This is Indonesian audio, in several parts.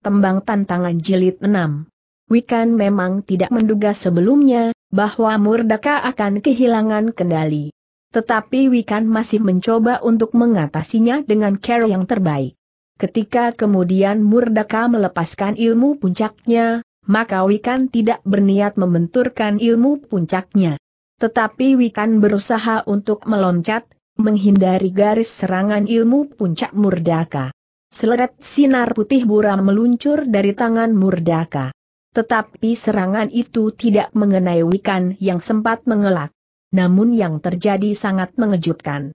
Tembang Tantangan Jilid 6. Wikan memang tidak menduga sebelumnya, bahwa Murdaka akan kehilangan kendali. Tetapi Wikan masih mencoba untuk mengatasinya dengan care yang terbaik. Ketika kemudian Murdaka melepaskan ilmu puncaknya, maka Wikan tidak berniat membenturkan ilmu puncaknya. Tetapi Wikan berusaha untuk meloncat, menghindari garis serangan ilmu puncak Murdaka. Seleret sinar putih buram meluncur dari tangan Murdaka. Tetapi serangan itu tidak mengenai Wikan yang sempat mengelak. Namun yang terjadi sangat mengejutkan.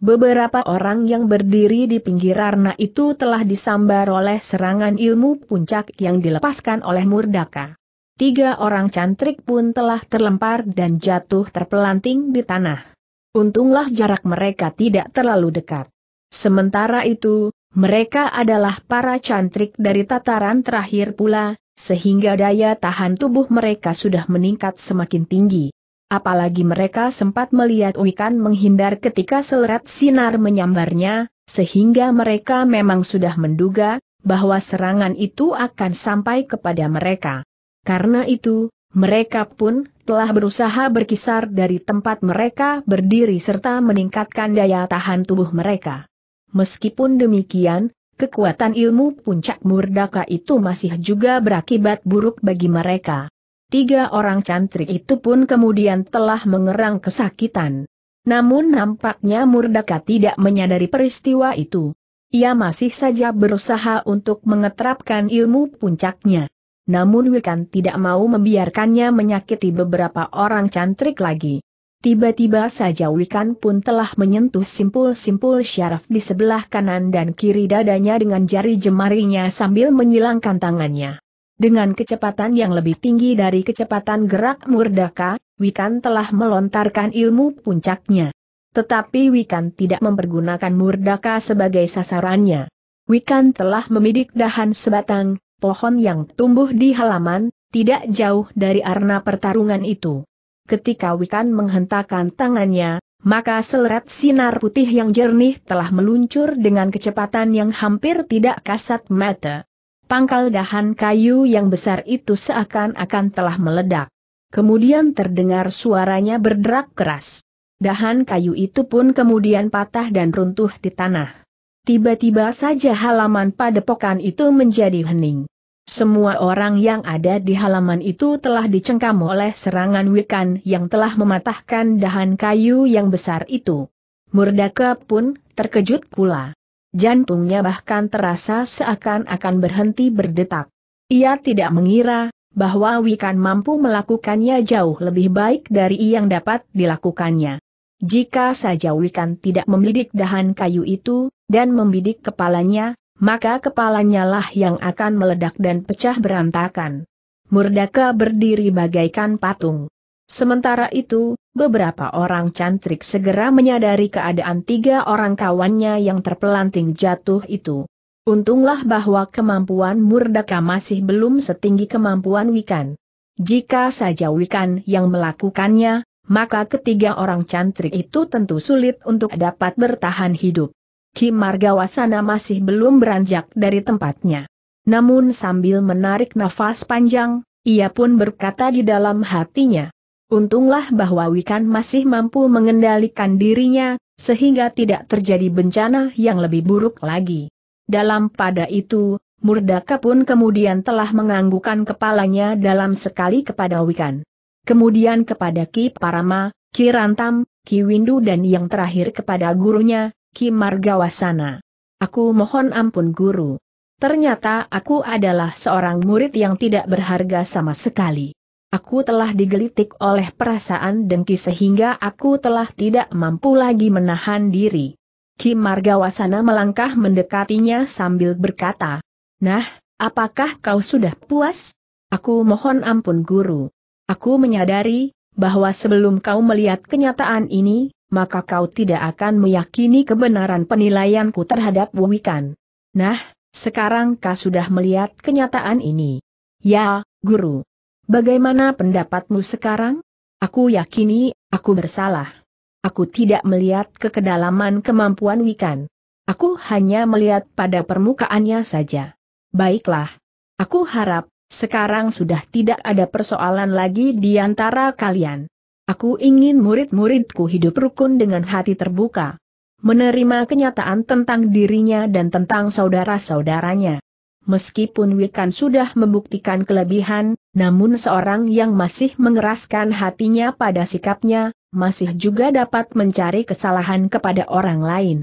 Beberapa orang yang berdiri di pinggir arna itu telah disambar oleh serangan ilmu puncak yang dilepaskan oleh Murdaka. Tiga orang cantrik pun telah terlempar dan jatuh terpelanting di tanah. Untunglah jarak mereka tidak terlalu dekat. Sementara itu, mereka adalah para cantrik dari tataran terakhir pula, sehingga daya tahan tubuh mereka sudah meningkat semakin tinggi. Apalagi mereka sempat melihat Wikan menghindar ketika selerat sinar menyambarnya, sehingga mereka memang sudah menduga bahwa serangan itu akan sampai kepada mereka. Karena itu, mereka pun telah berusaha berkisar dari tempat mereka berdiri serta meningkatkan daya tahan tubuh mereka. Meskipun demikian, kekuatan ilmu puncak murdaka itu masih juga berakibat buruk bagi mereka. Tiga orang cantrik itu pun kemudian telah mengerang kesakitan. Namun nampaknya Murdaka tidak menyadari peristiwa itu. Ia masih saja berusaha untuk mengetrapkan ilmu puncaknya. Namun Wikan tidak mau membiarkannya menyakiti beberapa orang cantrik lagi. Tiba-tiba saja Wikan pun telah menyentuh simpul-simpul syaraf di sebelah kanan dan kiri dadanya dengan jari jemarinya sambil menyilangkan tangannya. Dengan kecepatan yang lebih tinggi dari kecepatan gerak murdaka, Wikan telah melontarkan ilmu puncaknya. Tetapi Wikan tidak mempergunakan murdaka sebagai sasarannya. Wikan telah memidik dahan sebatang, pohon yang tumbuh di halaman, tidak jauh dari arena pertarungan itu. Ketika Wikan menghentakkan tangannya, maka seleret sinar putih yang jernih telah meluncur dengan kecepatan yang hampir tidak kasat mata. Pangkal dahan kayu yang besar itu seakan-akan telah meledak. Kemudian terdengar suaranya berderak keras. Dahan kayu itu pun kemudian patah dan runtuh di tanah. Tiba-tiba saja halaman padepokan itu menjadi hening. Semua orang yang ada di halaman itu telah dicengkam oleh serangan Wikan yang telah mematahkan dahan kayu yang besar itu. Murdaka pun terkejut pula. Jantungnya bahkan terasa seakan-akan berhenti berdetak. Ia tidak mengira bahwa Wikan mampu melakukannya jauh lebih baik dari yang dapat dilakukannya. Jika saja Wikan tidak membidik dahan kayu itu, dan membidik kepalanya, maka kepalanya lah yang akan meledak dan pecah berantakan. Murdaka berdiri bagaikan patung. Sementara itu, beberapa orang cantrik segera menyadari keadaan tiga orang kawannya yang terpelanting jatuh itu. Untunglah bahwa kemampuan Murdaka masih belum setinggi kemampuan Wikan. Jika saja Wikan yang melakukannya, maka ketiga orang cantrik itu tentu sulit untuk dapat bertahan hidup. Ki Margawasana masih belum beranjak dari tempatnya. Namun sambil menarik nafas panjang, ia pun berkata di dalam hatinya. Untunglah bahwa Wikan masih mampu mengendalikan dirinya, sehingga tidak terjadi bencana yang lebih buruk lagi. Dalam pada itu, Murdaka pun kemudian telah menganggukkan kepalanya dalam sekali kepada Wikan. Kemudian kepada Ki Parama, Ki Rantam, Ki Windu dan yang terakhir kepada gurunya, Ki Margawasana. Aku mohon ampun guru. Ternyata aku adalah seorang murid yang tidak berharga sama sekali. Aku telah digelitik oleh perasaan dengki sehingga aku telah tidak mampu lagi menahan diri. Kim Margawasana melangkah mendekatinya sambil berkata, Nah, apakah kau sudah puas? Aku mohon ampun guru. Aku menyadari, bahwa sebelum kau melihat kenyataan ini, maka kau tidak akan meyakini kebenaran penilaianku terhadap Wikan. Nah, sekarang kau sudah melihat kenyataan ini. Ya, guru. Bagaimana pendapatmu sekarang? Aku yakini, aku bersalah. Aku tidak melihat kekedalaman kemampuan Wikan. Aku hanya melihat pada permukaannya saja. Baiklah. Aku harap, sekarang sudah tidak ada persoalan lagi di antara kalian. Aku ingin murid-muridku hidup rukun dengan hati terbuka. Menerima kenyataan tentang dirinya dan tentang saudara-saudaranya. Meskipun Wikan sudah membuktikan kelebihan, namun seorang yang masih mengeraskan hatinya pada sikapnya, masih juga dapat mencari kesalahan kepada orang lain.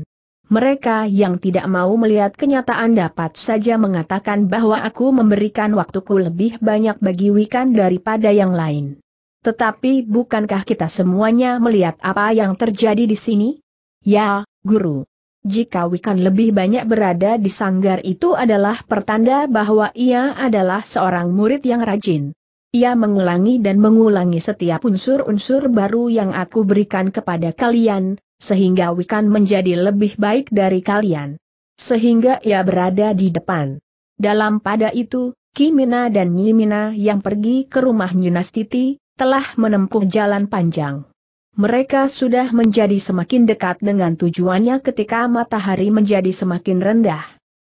Mereka yang tidak mau melihat kenyataan dapat saja mengatakan bahwa aku memberikan waktuku lebih banyak bagi Wikan daripada yang lain. Tetapi bukankah kita semuanya melihat apa yang terjadi di sini? Ya, guru. Jika Wikan lebih banyak berada di sanggar itu adalah pertanda bahwa ia adalah seorang murid yang rajin. Ia mengulangi dan mengulangi setiap unsur-unsur baru yang aku berikan kepada kalian, sehingga Wikan menjadi lebih baik dari kalian. Sehingga ia berada di depan. Dalam pada itu, Kimina dan Nyimina yang pergi ke rumah Nyinastiti, telah menempuh jalan panjang. Mereka sudah menjadi semakin dekat dengan tujuannya ketika matahari menjadi semakin rendah.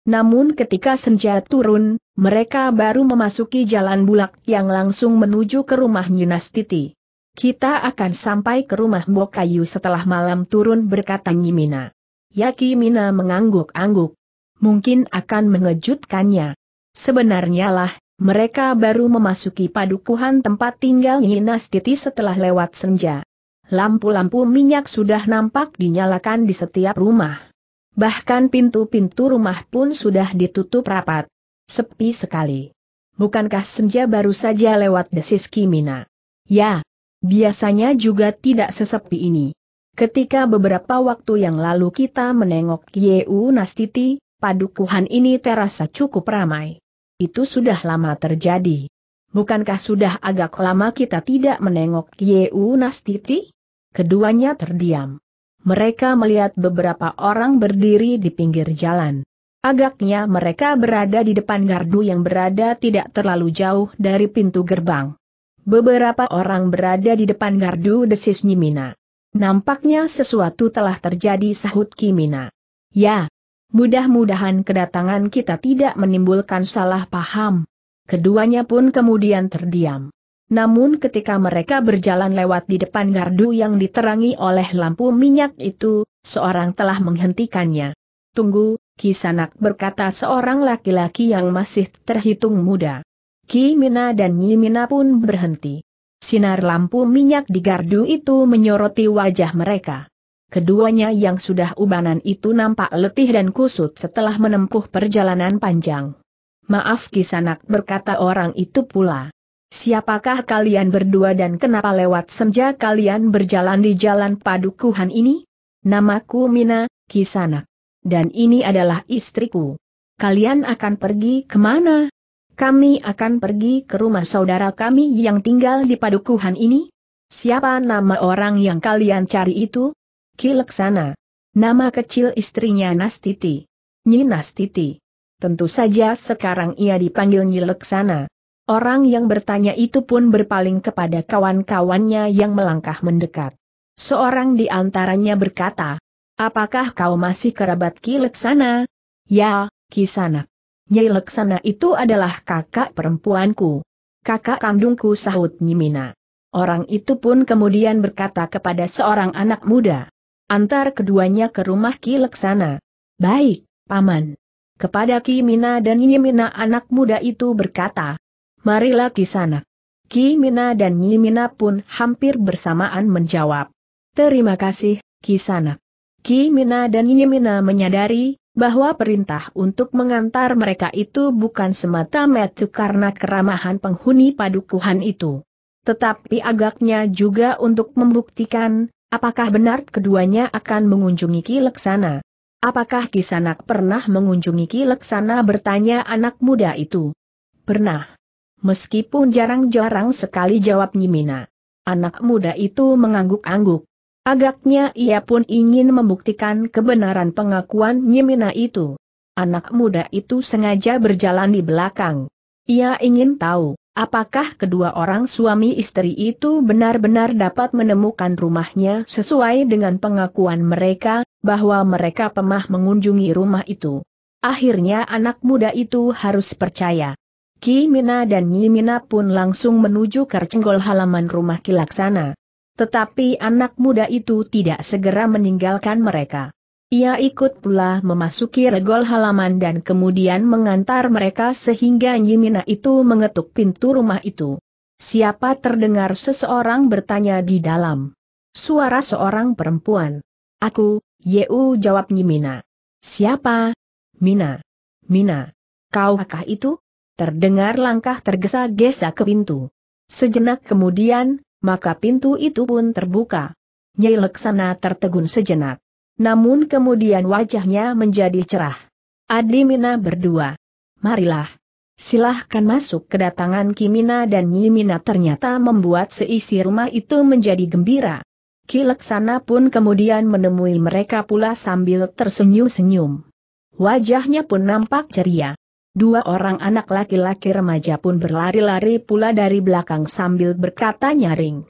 Namun ketika senja turun, mereka baru memasuki jalan bulak yang langsung menuju ke rumah Nyinas Titi. Kita akan sampai ke rumah Bokayu setelah malam turun berkata Nyimina. Yaki Mina mengangguk-angguk. Mungkin akan mengejutkannya. Sebenarnya lah, mereka baru memasuki padukuhan tempat tinggal Nyinas Titi setelah lewat senja. Lampu-lampu minyak sudah nampak dinyalakan di setiap rumah. Bahkan pintu-pintu rumah pun sudah ditutup rapat. Sepi sekali. Bukankah senja baru saja lewat desis Kimina? Ya, biasanya juga tidak sesepi ini. Ketika beberapa waktu yang lalu kita menengok Yeu Nastiti, padukuhan ini terasa cukup ramai. Itu sudah lama terjadi. Bukankah sudah agak lama kita tidak menengok Yeu Nastiti? Keduanya terdiam. Mereka melihat beberapa orang berdiri di pinggir jalan. Agaknya mereka berada di depan gardu yang berada tidak terlalu jauh dari pintu gerbang. Beberapa orang berada di depan gardu desis Nyimina. Nampaknya sesuatu telah terjadi sahut Kimina. Ya, Mudah-mudahan kedatangan kita tidak menimbulkan salah paham. Keduanya pun kemudian terdiam. Namun ketika mereka berjalan lewat di depan gardu yang diterangi oleh lampu minyak itu, seorang telah menghentikannya. Tunggu, Kisanak berkata seorang laki-laki yang masih terhitung muda. Ki Mina dan Nyi Mina pun berhenti. Sinar lampu minyak di gardu itu menyoroti wajah mereka. Keduanya yang sudah ubanan itu nampak letih dan kusut setelah menempuh perjalanan panjang. Maaf kisanak berkata orang itu pula. Siapakah kalian berdua dan kenapa lewat senja kalian berjalan di jalan padukuhan ini? Namaku Mina, kisanak. Dan ini adalah istriku. Kalian akan pergi kemana? Kami akan pergi ke rumah saudara kami yang tinggal di padukuhan ini. Siapa nama orang yang kalian cari itu? Kileksana. Nama kecil istrinya Nastiti. Nyi Nastiti. Tentu saja sekarang ia dipanggil Nyi Leksana. Orang yang bertanya itu pun berpaling kepada kawan-kawannya yang melangkah mendekat. Seorang di antaranya berkata, Apakah kau masih kerabat Ki Ya, Kisanak. Nyi Leksana itu adalah kakak perempuanku. Kakak kandungku sahut Nyimina. Orang itu pun kemudian berkata kepada seorang anak muda, Antar keduanya ke rumah Ki Leksana. Baik, Paman. Kepada Ki Mina dan Nyi Mina anak muda itu berkata, Marilah Ki sana. Ki Mina dan Nyi Mina pun hampir bersamaan menjawab. Terima kasih, Ki sana. Ki Mina dan Nyi Mina menyadari bahwa perintah untuk mengantar mereka itu bukan semata-mata karena keramahan penghuni padukuhan itu. Tetapi agaknya juga untuk membuktikan Apakah benar keduanya akan mengunjungi Ki Leksana? Apakah Kisanak pernah mengunjungi Ki bertanya anak muda itu? Pernah. Meskipun jarang-jarang sekali jawab Nyimina. Anak muda itu mengangguk-angguk. Agaknya ia pun ingin membuktikan kebenaran pengakuan Nyimina itu. Anak muda itu sengaja berjalan di belakang. Ia ingin tahu, Apakah kedua orang suami istri itu benar-benar dapat menemukan rumahnya sesuai dengan pengakuan mereka, bahwa mereka pemah mengunjungi rumah itu? Akhirnya anak muda itu harus percaya. Ki Mina dan Nyi Mina pun langsung menuju kercenggol halaman rumah kilaksana. Tetapi anak muda itu tidak segera meninggalkan mereka. Ia ikut pula memasuki regol halaman dan kemudian mengantar mereka sehingga Nyimina itu mengetuk pintu rumah itu. Siapa terdengar seseorang bertanya di dalam. Suara seorang perempuan. Aku, Yeu jawab Nyimina. Siapa? Mina. Mina. Kau akah itu? Terdengar langkah tergesa-gesa ke pintu. Sejenak kemudian, maka pintu itu pun terbuka. Nyai Leksana tertegun sejenak. Namun kemudian wajahnya menjadi cerah. mina berdua. Marilah. Silahkan masuk kedatangan Kimina dan Nyimina ternyata membuat seisi rumah itu menjadi gembira. Kileksana pun kemudian menemui mereka pula sambil tersenyum-senyum. Wajahnya pun nampak ceria. Dua orang anak laki-laki remaja pun berlari-lari pula dari belakang sambil berkata nyaring.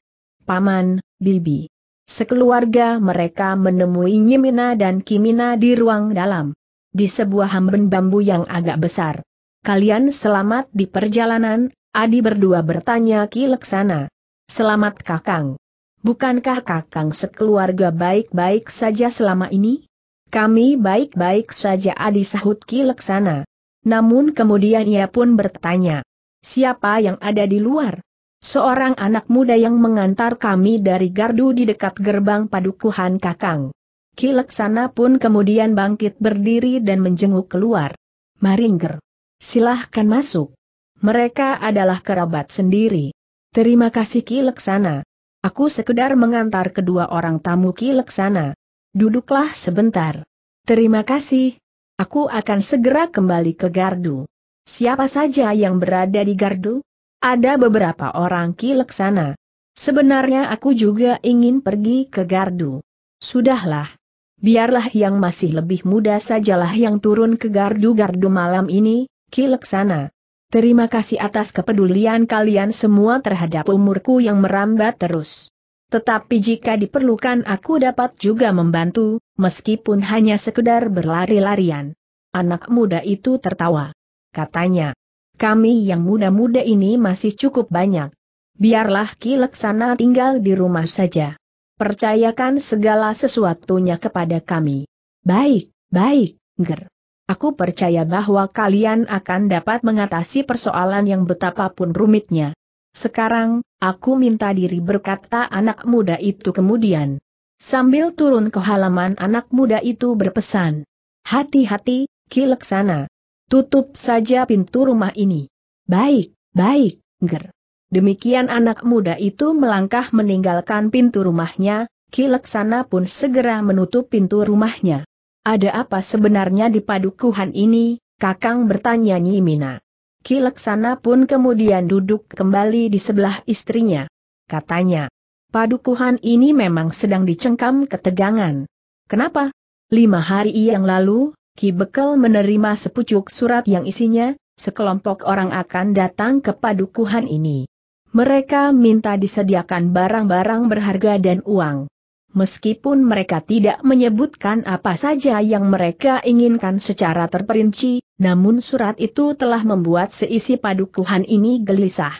Paman, Bibi. Sekeluarga mereka menemui Nyimina dan Kimina di ruang dalam. Di sebuah hamben bambu yang agak besar. Kalian selamat di perjalanan, Adi berdua bertanya Ki Leksana. Selamat Kakang. Bukankah Kakang sekeluarga baik-baik saja selama ini? Kami baik-baik saja Adi sahut Ki Leksana. Namun kemudian ia pun bertanya. Siapa yang ada di luar? Seorang anak muda yang mengantar kami dari gardu di dekat gerbang padukuhan Kakang. Ki pun kemudian bangkit berdiri dan menjenguk keluar. Maringger. Silahkan masuk. Mereka adalah kerabat sendiri. Terima kasih Ki Aku sekedar mengantar kedua orang tamu Ki Duduklah sebentar. Terima kasih. Aku akan segera kembali ke gardu. Siapa saja yang berada di gardu? Ada beberapa orang kilek sana. Sebenarnya aku juga ingin pergi ke gardu. Sudahlah. Biarlah yang masih lebih muda sajalah yang turun ke gardu-gardu malam ini, kilek sana. Terima kasih atas kepedulian kalian semua terhadap umurku yang merambat terus. Tetapi jika diperlukan aku dapat juga membantu, meskipun hanya sekedar berlari-larian. Anak muda itu tertawa. Katanya, kami yang muda-muda ini masih cukup banyak. Biarlah Ki Leksana tinggal di rumah saja. Percayakan segala sesuatunya kepada kami. Baik, baik, Ger. Aku percaya bahwa kalian akan dapat mengatasi persoalan yang betapapun rumitnya. Sekarang, aku minta diri berkata anak muda itu kemudian. Sambil turun ke halaman anak muda itu berpesan. Hati-hati, Ki Leksana. Tutup saja pintu rumah ini. Baik, baik, ger. Demikian anak muda itu melangkah meninggalkan pintu rumahnya, Kilaksana pun segera menutup pintu rumahnya. Ada apa sebenarnya di padukuhan ini, kakang bertanya Nyimina. Kilaksana pun kemudian duduk kembali di sebelah istrinya. Katanya, padukuhan ini memang sedang dicengkam ketegangan. Kenapa? Lima hari yang lalu, Ki Bekel menerima sepucuk surat yang isinya, sekelompok orang akan datang ke padukuhan ini. Mereka minta disediakan barang-barang berharga dan uang. Meskipun mereka tidak menyebutkan apa saja yang mereka inginkan secara terperinci, namun surat itu telah membuat seisi padukuhan ini gelisah.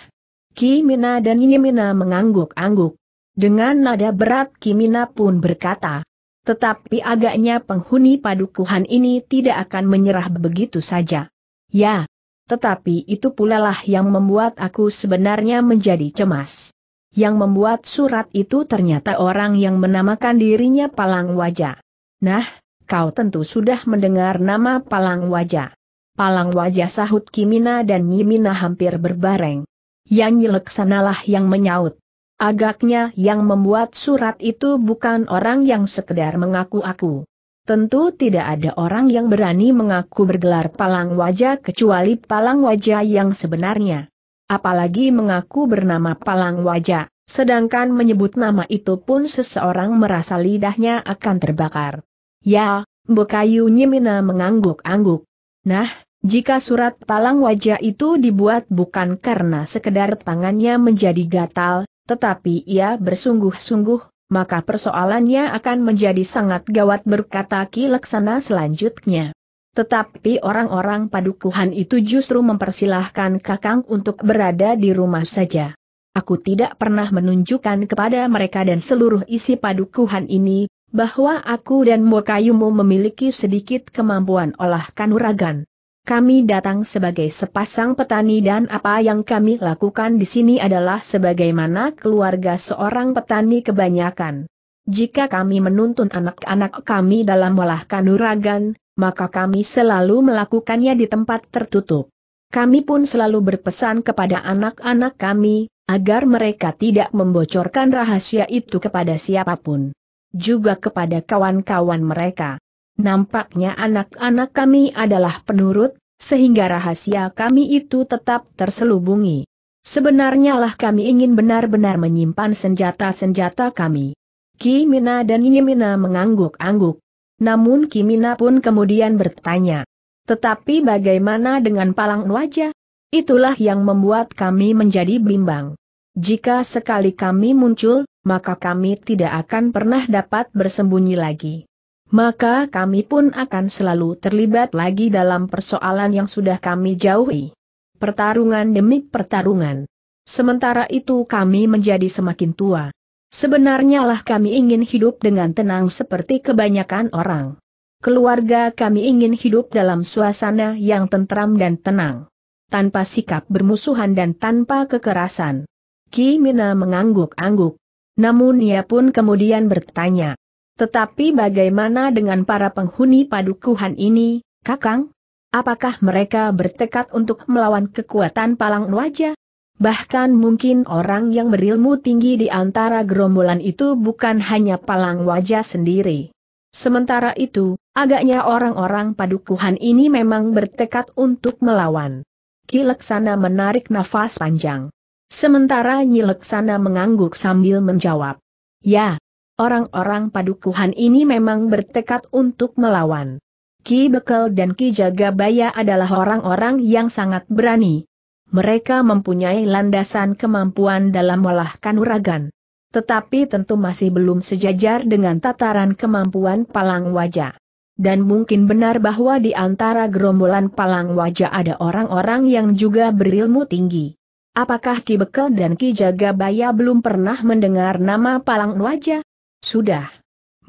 Ki Kimina dan Yimina mengangguk-angguk. Dengan nada berat Ki Kimina pun berkata, tetapi agaknya penghuni padukuhan ini tidak akan menyerah begitu saja. Ya, tetapi itu pula lah yang membuat aku sebenarnya menjadi cemas. Yang membuat surat itu ternyata orang yang menamakan dirinya Palang Wajah. Nah, kau tentu sudah mendengar nama Palang Wajah. Palang Wajah sahut Kimina dan Nyimina hampir berbareng. Yang nyeleksanalah yang menyaut. Agaknya yang membuat surat itu bukan orang yang sekedar mengaku aku. Tentu tidak ada orang yang berani mengaku bergelar palang wajah kecuali palang wajah yang sebenarnya. Apalagi mengaku bernama palang wajah, sedangkan menyebut nama itu pun seseorang merasa lidahnya akan terbakar. Ya, Bokayu Nyimina mengangguk-angguk. Nah, jika surat palang wajah itu dibuat bukan karena sekedar tangannya menjadi gatal, tetapi ia bersungguh-sungguh, maka persoalannya akan menjadi sangat gawat berkata Ki Laksana selanjutnya. Tetapi orang-orang padukuhan itu justru mempersilahkan Kakang untuk berada di rumah saja. Aku tidak pernah menunjukkan kepada mereka dan seluruh isi padukuhan ini, bahwa aku dan Mokayumu memiliki sedikit kemampuan olah kanuragan. Kami datang sebagai sepasang petani dan apa yang kami lakukan di sini adalah sebagaimana keluarga seorang petani kebanyakan. Jika kami menuntun anak-anak kami dalam olah kanuragan, maka kami selalu melakukannya di tempat tertutup. Kami pun selalu berpesan kepada anak-anak kami, agar mereka tidak membocorkan rahasia itu kepada siapapun. Juga kepada kawan-kawan mereka. Nampaknya anak-anak kami adalah penurut, sehingga rahasia kami itu tetap terselubungi. Sebenarnya lah kami ingin benar-benar menyimpan senjata-senjata kami. Kimina dan Yimina mengangguk-angguk. Namun Kimina pun kemudian bertanya. Tetapi bagaimana dengan palang wajah? Itulah yang membuat kami menjadi bimbang. Jika sekali kami muncul, maka kami tidak akan pernah dapat bersembunyi lagi maka kami pun akan selalu terlibat lagi dalam persoalan yang sudah kami jauhi. Pertarungan demi pertarungan. Sementara itu kami menjadi semakin tua. Sebenarnya lah kami ingin hidup dengan tenang seperti kebanyakan orang. Keluarga kami ingin hidup dalam suasana yang tentram dan tenang. Tanpa sikap bermusuhan dan tanpa kekerasan. Kimina mengangguk-angguk. Namun ia pun kemudian bertanya, tetapi bagaimana dengan para penghuni padukuhan ini, Kakang? Apakah mereka bertekad untuk melawan kekuatan Palang wajah? Bahkan mungkin orang yang berilmu tinggi di antara gerombolan itu bukan hanya Palang wajah sendiri. Sementara itu, agaknya orang-orang padukuhan ini memang bertekad untuk melawan. Kileksana menarik nafas panjang. Sementara Nyileksana mengangguk sambil menjawab. Ya, Orang-orang padukuhan ini memang bertekad untuk melawan. Ki Bekel dan Ki Jagabaya adalah orang-orang yang sangat berani. Mereka mempunyai landasan kemampuan dalam olah kanuragan. Tetapi tentu masih belum sejajar dengan tataran kemampuan palang wajah. Dan mungkin benar bahwa di antara gerombolan palang wajah ada orang-orang yang juga berilmu tinggi. Apakah Ki Bekel dan Ki Jagabaya belum pernah mendengar nama palang wajah? Sudah.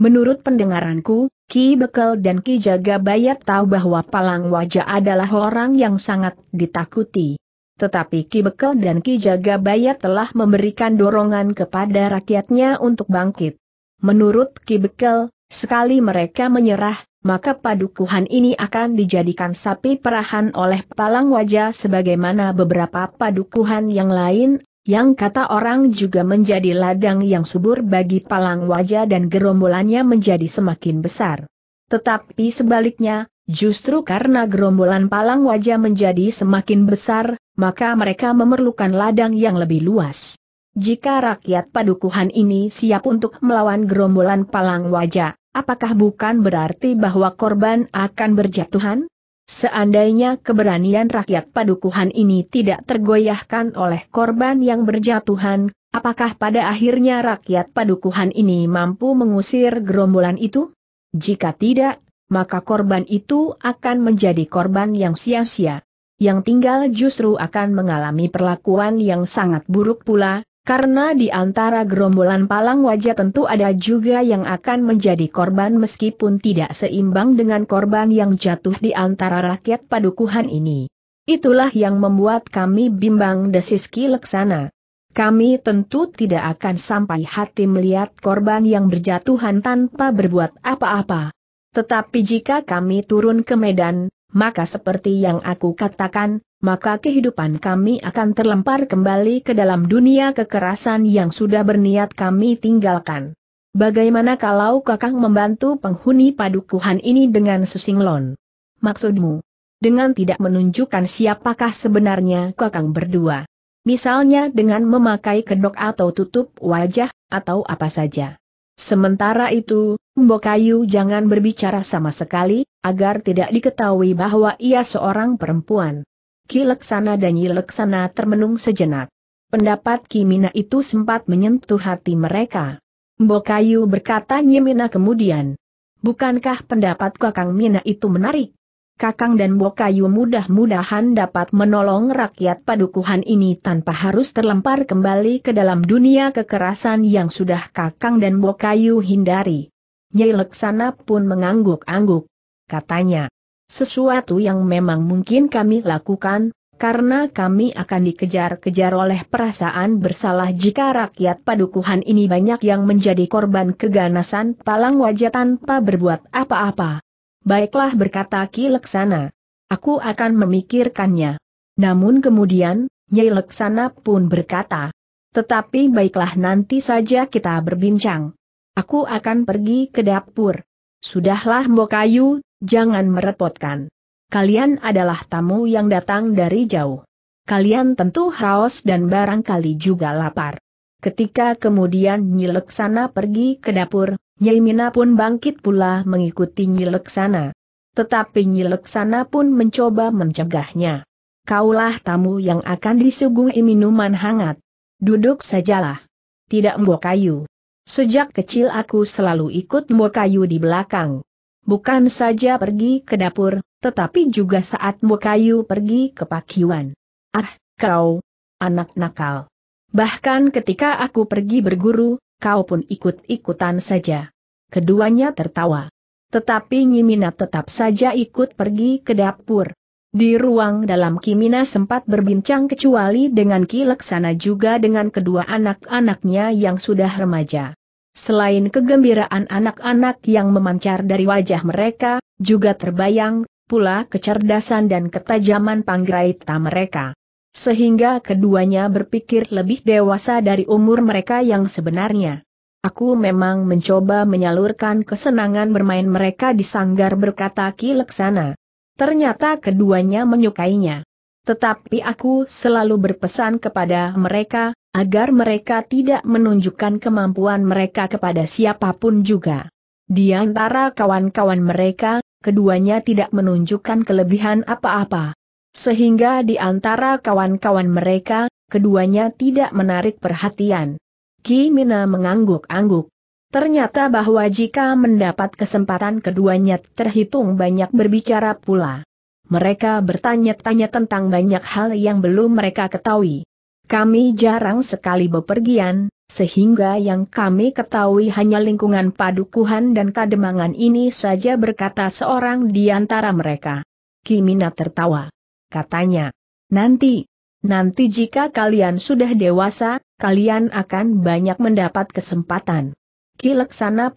Menurut pendengaranku, Ki Bekel dan Ki Jaga Bayat tahu bahwa Palang Wajah adalah orang yang sangat ditakuti. Tetapi Ki Bekel dan Ki Jaga Bayat telah memberikan dorongan kepada rakyatnya untuk bangkit. Menurut Ki Bekel, sekali mereka menyerah, maka padukuhan ini akan dijadikan sapi perahan oleh Palang Wajah sebagaimana beberapa padukuhan yang lain yang kata orang juga menjadi ladang yang subur bagi palang wajah dan gerombolannya menjadi semakin besar. Tetapi sebaliknya, justru karena gerombolan palang wajah menjadi semakin besar, maka mereka memerlukan ladang yang lebih luas. Jika rakyat padukuhan ini siap untuk melawan gerombolan palang wajah, apakah bukan berarti bahwa korban akan berjatuhan? Seandainya keberanian rakyat padukuhan ini tidak tergoyahkan oleh korban yang berjatuhan, apakah pada akhirnya rakyat padukuhan ini mampu mengusir gerombolan itu? Jika tidak, maka korban itu akan menjadi korban yang sia-sia. Yang tinggal justru akan mengalami perlakuan yang sangat buruk pula, karena di antara gerombolan palang wajah tentu ada juga yang akan menjadi korban meskipun tidak seimbang dengan korban yang jatuh di antara rakyat padukuhan ini. Itulah yang membuat kami bimbang Desiski Leksana. Kami tentu tidak akan sampai hati melihat korban yang berjatuhan tanpa berbuat apa-apa. Tetapi jika kami turun ke medan, maka seperti yang aku katakan, maka kehidupan kami akan terlempar kembali ke dalam dunia kekerasan yang sudah berniat kami tinggalkan. Bagaimana kalau kakang membantu penghuni padukuhan ini dengan sesinglon? Maksudmu? Dengan tidak menunjukkan siapakah sebenarnya kakang berdua. Misalnya dengan memakai kedok atau tutup wajah, atau apa saja. Sementara itu, Mbokayu jangan berbicara sama sekali, agar tidak diketahui bahwa ia seorang perempuan. Ki Leksana dan Yi Leksana termenung sejenak. Pendapat Kimina itu sempat menyentuh hati mereka. Mbokayu berkata Nyimina kemudian. Bukankah pendapat Kakang Mina itu menarik? Kakang dan Bokayu mudah-mudahan dapat menolong rakyat padukuhan ini tanpa harus terlempar kembali ke dalam dunia kekerasan yang sudah Kakang dan Bokayu hindari. Nyai Leksana pun mengangguk-angguk. Katanya, sesuatu yang memang mungkin kami lakukan, karena kami akan dikejar-kejar oleh perasaan bersalah jika rakyat padukuhan ini banyak yang menjadi korban keganasan palang wajah tanpa berbuat apa-apa. Baiklah berkata Ki Leksana. Aku akan memikirkannya. Namun kemudian, Nyai Leksana pun berkata. Tetapi baiklah nanti saja kita berbincang. Aku akan pergi ke dapur. Sudahlah Mbokayu, jangan merepotkan. Kalian adalah tamu yang datang dari jauh. Kalian tentu haus dan barangkali juga lapar. Ketika kemudian Nyi Nyileksana pergi ke dapur, Nyai Mina pun bangkit pula mengikuti Nyileksana. Tetapi Nyileksana pun mencoba mencegahnya. Kaulah tamu yang akan disuguhi minuman hangat. Duduk sajalah. Tidak mbok kayu. Sejak kecil aku selalu ikut mbok kayu di belakang. Bukan saja pergi ke dapur, tetapi juga saat mbok kayu pergi ke pakiwan. Ah, kau, anak nakal. Bahkan ketika aku pergi berguru, kau pun ikut-ikutan saja. Keduanya tertawa. Tetapi Nyimina tetap saja ikut pergi ke dapur. Di ruang dalam Kimina sempat berbincang kecuali dengan Ki Leksana juga dengan kedua anak-anaknya yang sudah remaja. Selain kegembiraan anak-anak yang memancar dari wajah mereka, juga terbayang pula kecerdasan dan ketajaman panggraita mereka sehingga keduanya berpikir lebih dewasa dari umur mereka yang sebenarnya. Aku memang mencoba menyalurkan kesenangan bermain mereka di sanggar berkata Ki Leksana. Ternyata keduanya menyukainya. Tetapi aku selalu berpesan kepada mereka, agar mereka tidak menunjukkan kemampuan mereka kepada siapapun juga. Di antara kawan-kawan mereka, keduanya tidak menunjukkan kelebihan apa-apa. Sehingga di antara kawan-kawan mereka, keduanya tidak menarik perhatian. Ki Mina mengangguk-angguk. Ternyata bahwa jika mendapat kesempatan keduanya terhitung banyak berbicara pula. Mereka bertanya-tanya tentang banyak hal yang belum mereka ketahui. Kami jarang sekali bepergian, sehingga yang kami ketahui hanya lingkungan padukuhan dan kademangan ini saja berkata seorang di antara mereka. Kimina tertawa katanya. Nanti, nanti jika kalian sudah dewasa, kalian akan banyak mendapat kesempatan. Ki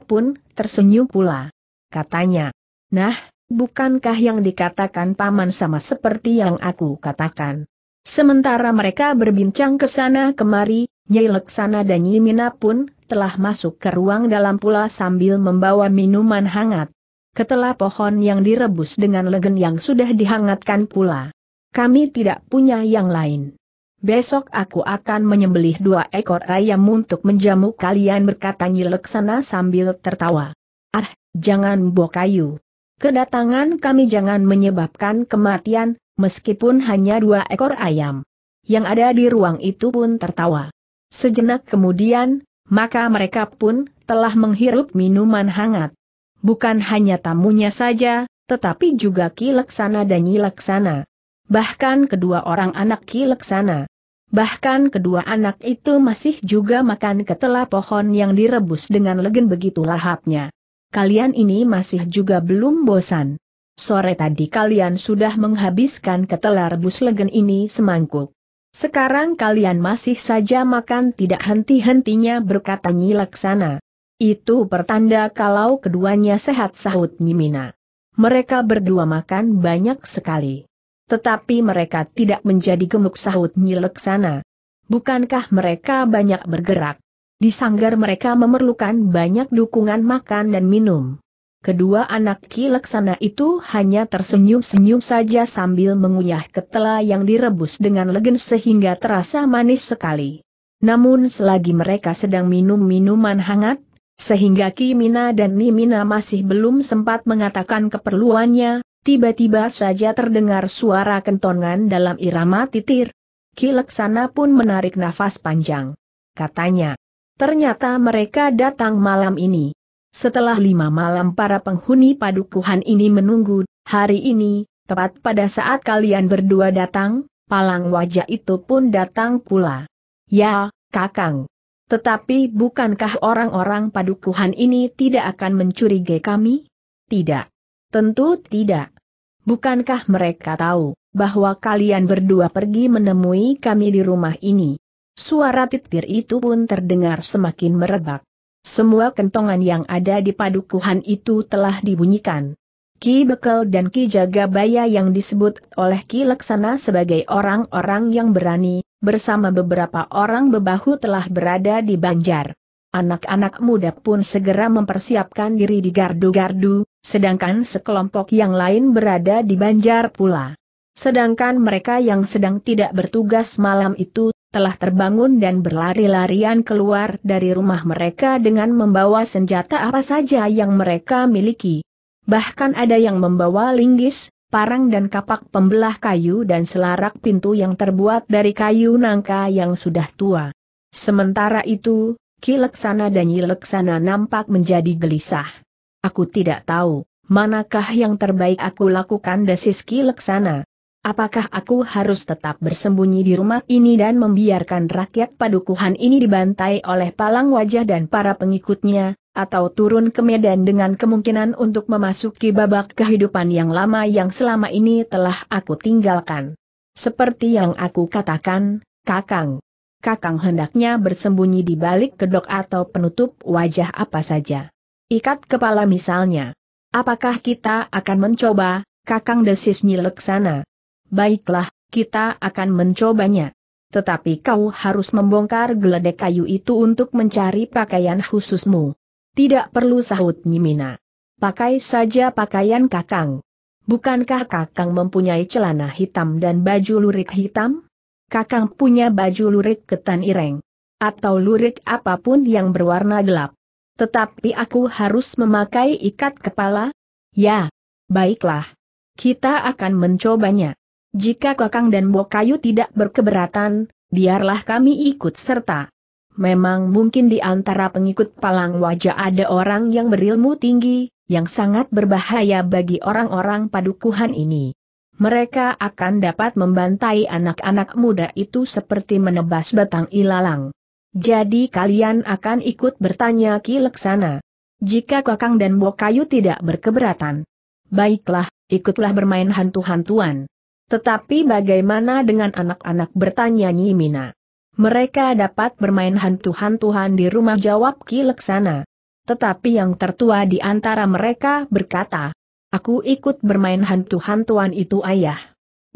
pun tersenyum pula. Katanya, nah, bukankah yang dikatakan paman sama seperti yang aku katakan? Sementara mereka berbincang ke sana kemari, Nyai Leksana dan Yimina pun telah masuk ke ruang dalam pula sambil membawa minuman hangat. Ketela pohon yang direbus dengan legen yang sudah dihangatkan pula. Kami tidak punya yang lain. Besok aku akan menyembelih dua ekor ayam untuk menjamu kalian berkata Nyileksana sambil tertawa. Ah, jangan bokayu. Kedatangan kami jangan menyebabkan kematian, meskipun hanya dua ekor ayam. Yang ada di ruang itu pun tertawa. Sejenak kemudian, maka mereka pun telah menghirup minuman hangat. Bukan hanya tamunya saja, tetapi juga Ki Laksana dan Nyi Laksana bahkan kedua orang anak Ki sana. Bahkan kedua anak itu masih juga makan ketela pohon yang direbus dengan legen begitu lahapnya. Kalian ini masih juga belum bosan. Sore tadi kalian sudah menghabiskan ketela rebus legen ini semangkuk. Sekarang kalian masih saja makan tidak henti-hentinya berkata nyilaksana. Itu pertanda kalau keduanya sehat sahut Nyimina. Mereka berdua makan banyak sekali. Tetapi mereka tidak menjadi gemuk sahut Nyileksana. Bukankah mereka banyak bergerak? Di sanggar mereka memerlukan banyak dukungan makan dan minum. Kedua anak Kileksana itu hanya tersenyum-senyum saja sambil mengunyah ketela yang direbus dengan legen sehingga terasa manis sekali. Namun selagi mereka sedang minum minuman hangat, sehingga Kimina dan Nimina masih belum sempat mengatakan keperluannya, Tiba-tiba saja terdengar suara kentongan dalam irama titir. Ki pun menarik nafas panjang. Katanya, ternyata mereka datang malam ini. Setelah lima malam para penghuni padukuhan ini menunggu, hari ini, tepat pada saat kalian berdua datang, palang wajah itu pun datang pula. Ya, Kakang. Tetapi bukankah orang-orang padukuhan ini tidak akan mencurigai kami? Tidak. Tentu tidak. Bukankah mereka tahu bahwa kalian berdua pergi menemui kami di rumah ini? Suara titir itu pun terdengar semakin merebak. Semua kentongan yang ada di padukuhan itu telah dibunyikan. Ki Bekel dan Ki Jagabaya yang disebut oleh Ki Laksana sebagai orang-orang yang berani, bersama beberapa orang bebahu telah berada di Banjar. Anak-anak muda pun segera mempersiapkan diri di gardu-gardu, sedangkan sekelompok yang lain berada di Banjar pula. Sedangkan mereka yang sedang tidak bertugas malam itu, telah terbangun dan berlari-larian keluar dari rumah mereka dengan membawa senjata apa saja yang mereka miliki. Bahkan ada yang membawa linggis, parang dan kapak pembelah kayu dan selarak pintu yang terbuat dari kayu nangka yang sudah tua. Sementara itu, Ki Leksana dan Nyi Leksana nampak menjadi gelisah. Aku tidak tahu, manakah yang terbaik aku lakukan dasiski leksana. Apakah aku harus tetap bersembunyi di rumah ini dan membiarkan rakyat padukuhan ini dibantai oleh palang wajah dan para pengikutnya, atau turun ke Medan dengan kemungkinan untuk memasuki babak kehidupan yang lama yang selama ini telah aku tinggalkan? Seperti yang aku katakan, Kakang. Kakang hendaknya bersembunyi di balik kedok atau penutup wajah apa saja. Ikat kepala misalnya. Apakah kita akan mencoba, kakang desis nyileksana? Baiklah, kita akan mencobanya. Tetapi kau harus membongkar geledek kayu itu untuk mencari pakaian khususmu. Tidak perlu sahut Nyimina. Pakai saja pakaian kakang. Bukankah kakang mempunyai celana hitam dan baju lurik hitam? Kakang punya baju lurik ketan ireng. Atau lurik apapun yang berwarna gelap. Tetapi aku harus memakai ikat kepala? Ya, baiklah. Kita akan mencobanya. Jika Kakang dan Bokayu tidak berkeberatan, biarlah kami ikut serta. Memang mungkin di antara pengikut palang wajah ada orang yang berilmu tinggi, yang sangat berbahaya bagi orang-orang padukuhan ini. Mereka akan dapat membantai anak-anak muda itu seperti menebas batang ilalang. Jadi kalian akan ikut bertanya Ki Leksana. Jika Kakang dan Bokayu tidak berkeberatan. Baiklah, ikutlah bermain hantu-hantuan. Tetapi bagaimana dengan anak-anak bertanya Nyimina? Mereka dapat bermain hantu-hantuan di rumah jawab Ki Leksana. Tetapi yang tertua di antara mereka berkata, Aku ikut bermain hantu-hantuan itu ayah.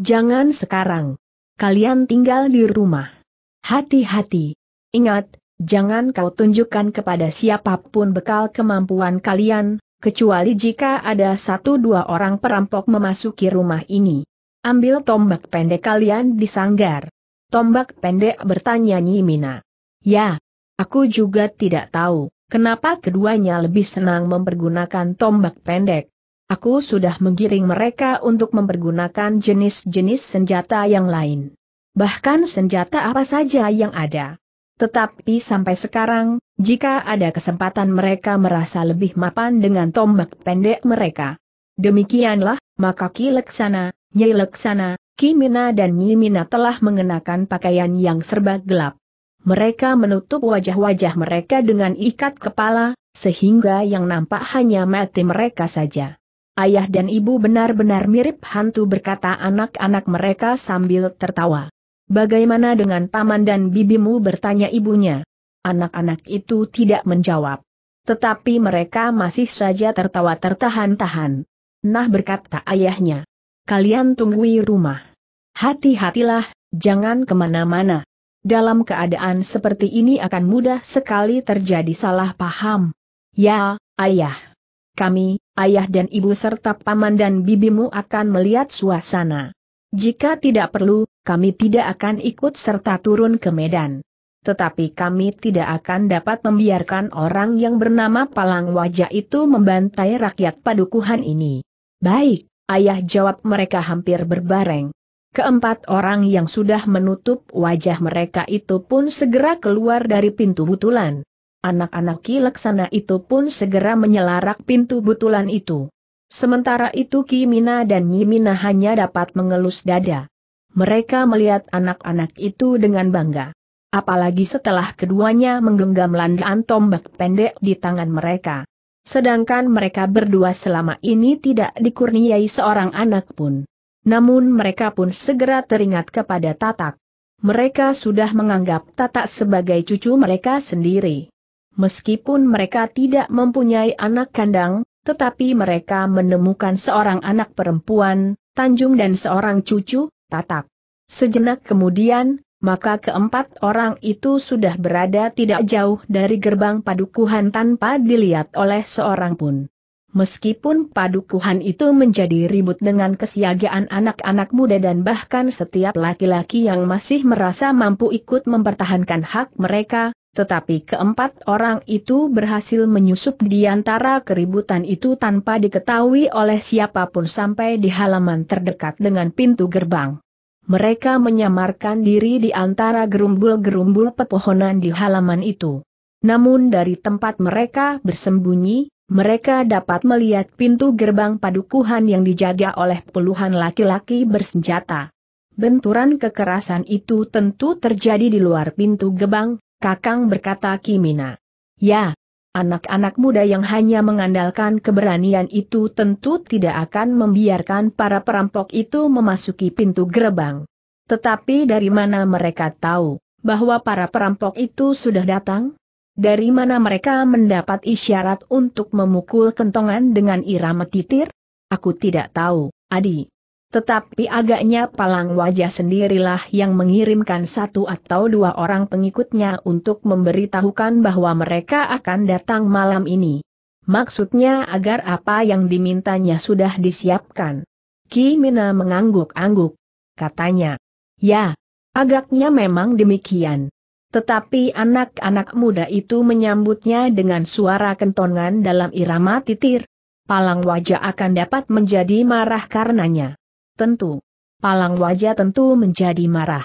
Jangan sekarang. Kalian tinggal di rumah. Hati-hati. Ingat, jangan kau tunjukkan kepada siapapun bekal kemampuan kalian, kecuali jika ada satu dua orang perampok memasuki rumah ini. Ambil tombak pendek kalian di sanggar. Tombak pendek bertanya Nyimina. Ya, aku juga tidak tahu, kenapa keduanya lebih senang mempergunakan tombak pendek. Aku sudah menggiring mereka untuk mempergunakan jenis-jenis senjata yang lain. Bahkan senjata apa saja yang ada. Tetapi sampai sekarang, jika ada kesempatan mereka merasa lebih mapan dengan tombak pendek mereka. Demikianlah, maka Ki Leksana, Nyai Leksana, Mina dan Nyi Mina telah mengenakan pakaian yang serba gelap. Mereka menutup wajah-wajah mereka dengan ikat kepala, sehingga yang nampak hanya mati mereka saja. Ayah dan ibu benar-benar mirip hantu berkata anak-anak mereka sambil tertawa. Bagaimana dengan paman dan bibimu bertanya ibunya? Anak-anak itu tidak menjawab. Tetapi mereka masih saja tertawa tertahan-tahan. Nah berkata ayahnya. Kalian tunggui rumah. Hati-hatilah, jangan kemana-mana. Dalam keadaan seperti ini akan mudah sekali terjadi salah paham. Ya, ayah. Kami, ayah dan ibu serta paman dan bibimu akan melihat suasana. Jika tidak perlu, kami tidak akan ikut serta turun ke Medan. Tetapi kami tidak akan dapat membiarkan orang yang bernama Palang Wajah itu membantai rakyat padukuhan ini. Baik, ayah jawab mereka hampir berbareng. Keempat orang yang sudah menutup wajah mereka itu pun segera keluar dari pintu butulan. Anak-anak kileksana itu pun segera menyelarak pintu butulan itu. Sementara itu Ki Kimina dan Nyi Mina hanya dapat mengelus dada. Mereka melihat anak-anak itu dengan bangga. Apalagi setelah keduanya menggenggam landaan tombak pendek di tangan mereka. Sedangkan mereka berdua selama ini tidak dikurniai seorang anak pun. Namun mereka pun segera teringat kepada Tatak. Mereka sudah menganggap Tatak sebagai cucu mereka sendiri. Meskipun mereka tidak mempunyai anak kandang, tetapi mereka menemukan seorang anak perempuan, Tanjung dan seorang cucu, Tatak. Sejenak kemudian, maka keempat orang itu sudah berada tidak jauh dari gerbang padukuhan tanpa dilihat oleh seorang pun. Meskipun padukuhan itu menjadi ribut dengan kesiagaan anak-anak muda dan bahkan setiap laki-laki yang masih merasa mampu ikut mempertahankan hak mereka, tetapi keempat orang itu berhasil menyusup di antara keributan itu tanpa diketahui oleh siapapun sampai di halaman terdekat dengan pintu gerbang. Mereka menyamarkan diri di antara gerumbul-gerumbul pepohonan di halaman itu. Namun dari tempat mereka bersembunyi, mereka dapat melihat pintu gerbang padukuhan yang dijaga oleh puluhan laki-laki bersenjata. Benturan kekerasan itu tentu terjadi di luar pintu gerbang, Kakang berkata Kimina. Ya, anak-anak muda yang hanya mengandalkan keberanian itu tentu tidak akan membiarkan para perampok itu memasuki pintu gerbang. Tetapi dari mana mereka tahu bahwa para perampok itu sudah datang? Dari mana mereka mendapat isyarat untuk memukul kentongan dengan irama titir? Aku tidak tahu, Adi. Tetapi agaknya palang wajah sendirilah yang mengirimkan satu atau dua orang pengikutnya untuk memberitahukan bahwa mereka akan datang malam ini. Maksudnya agar apa yang dimintanya sudah disiapkan. Ki Mina mengangguk-angguk. Katanya, ya, agaknya memang demikian. Tetapi anak-anak muda itu menyambutnya dengan suara kentongan dalam irama titir. Palang wajah akan dapat menjadi marah karenanya. Tentu. Palang wajah tentu menjadi marah.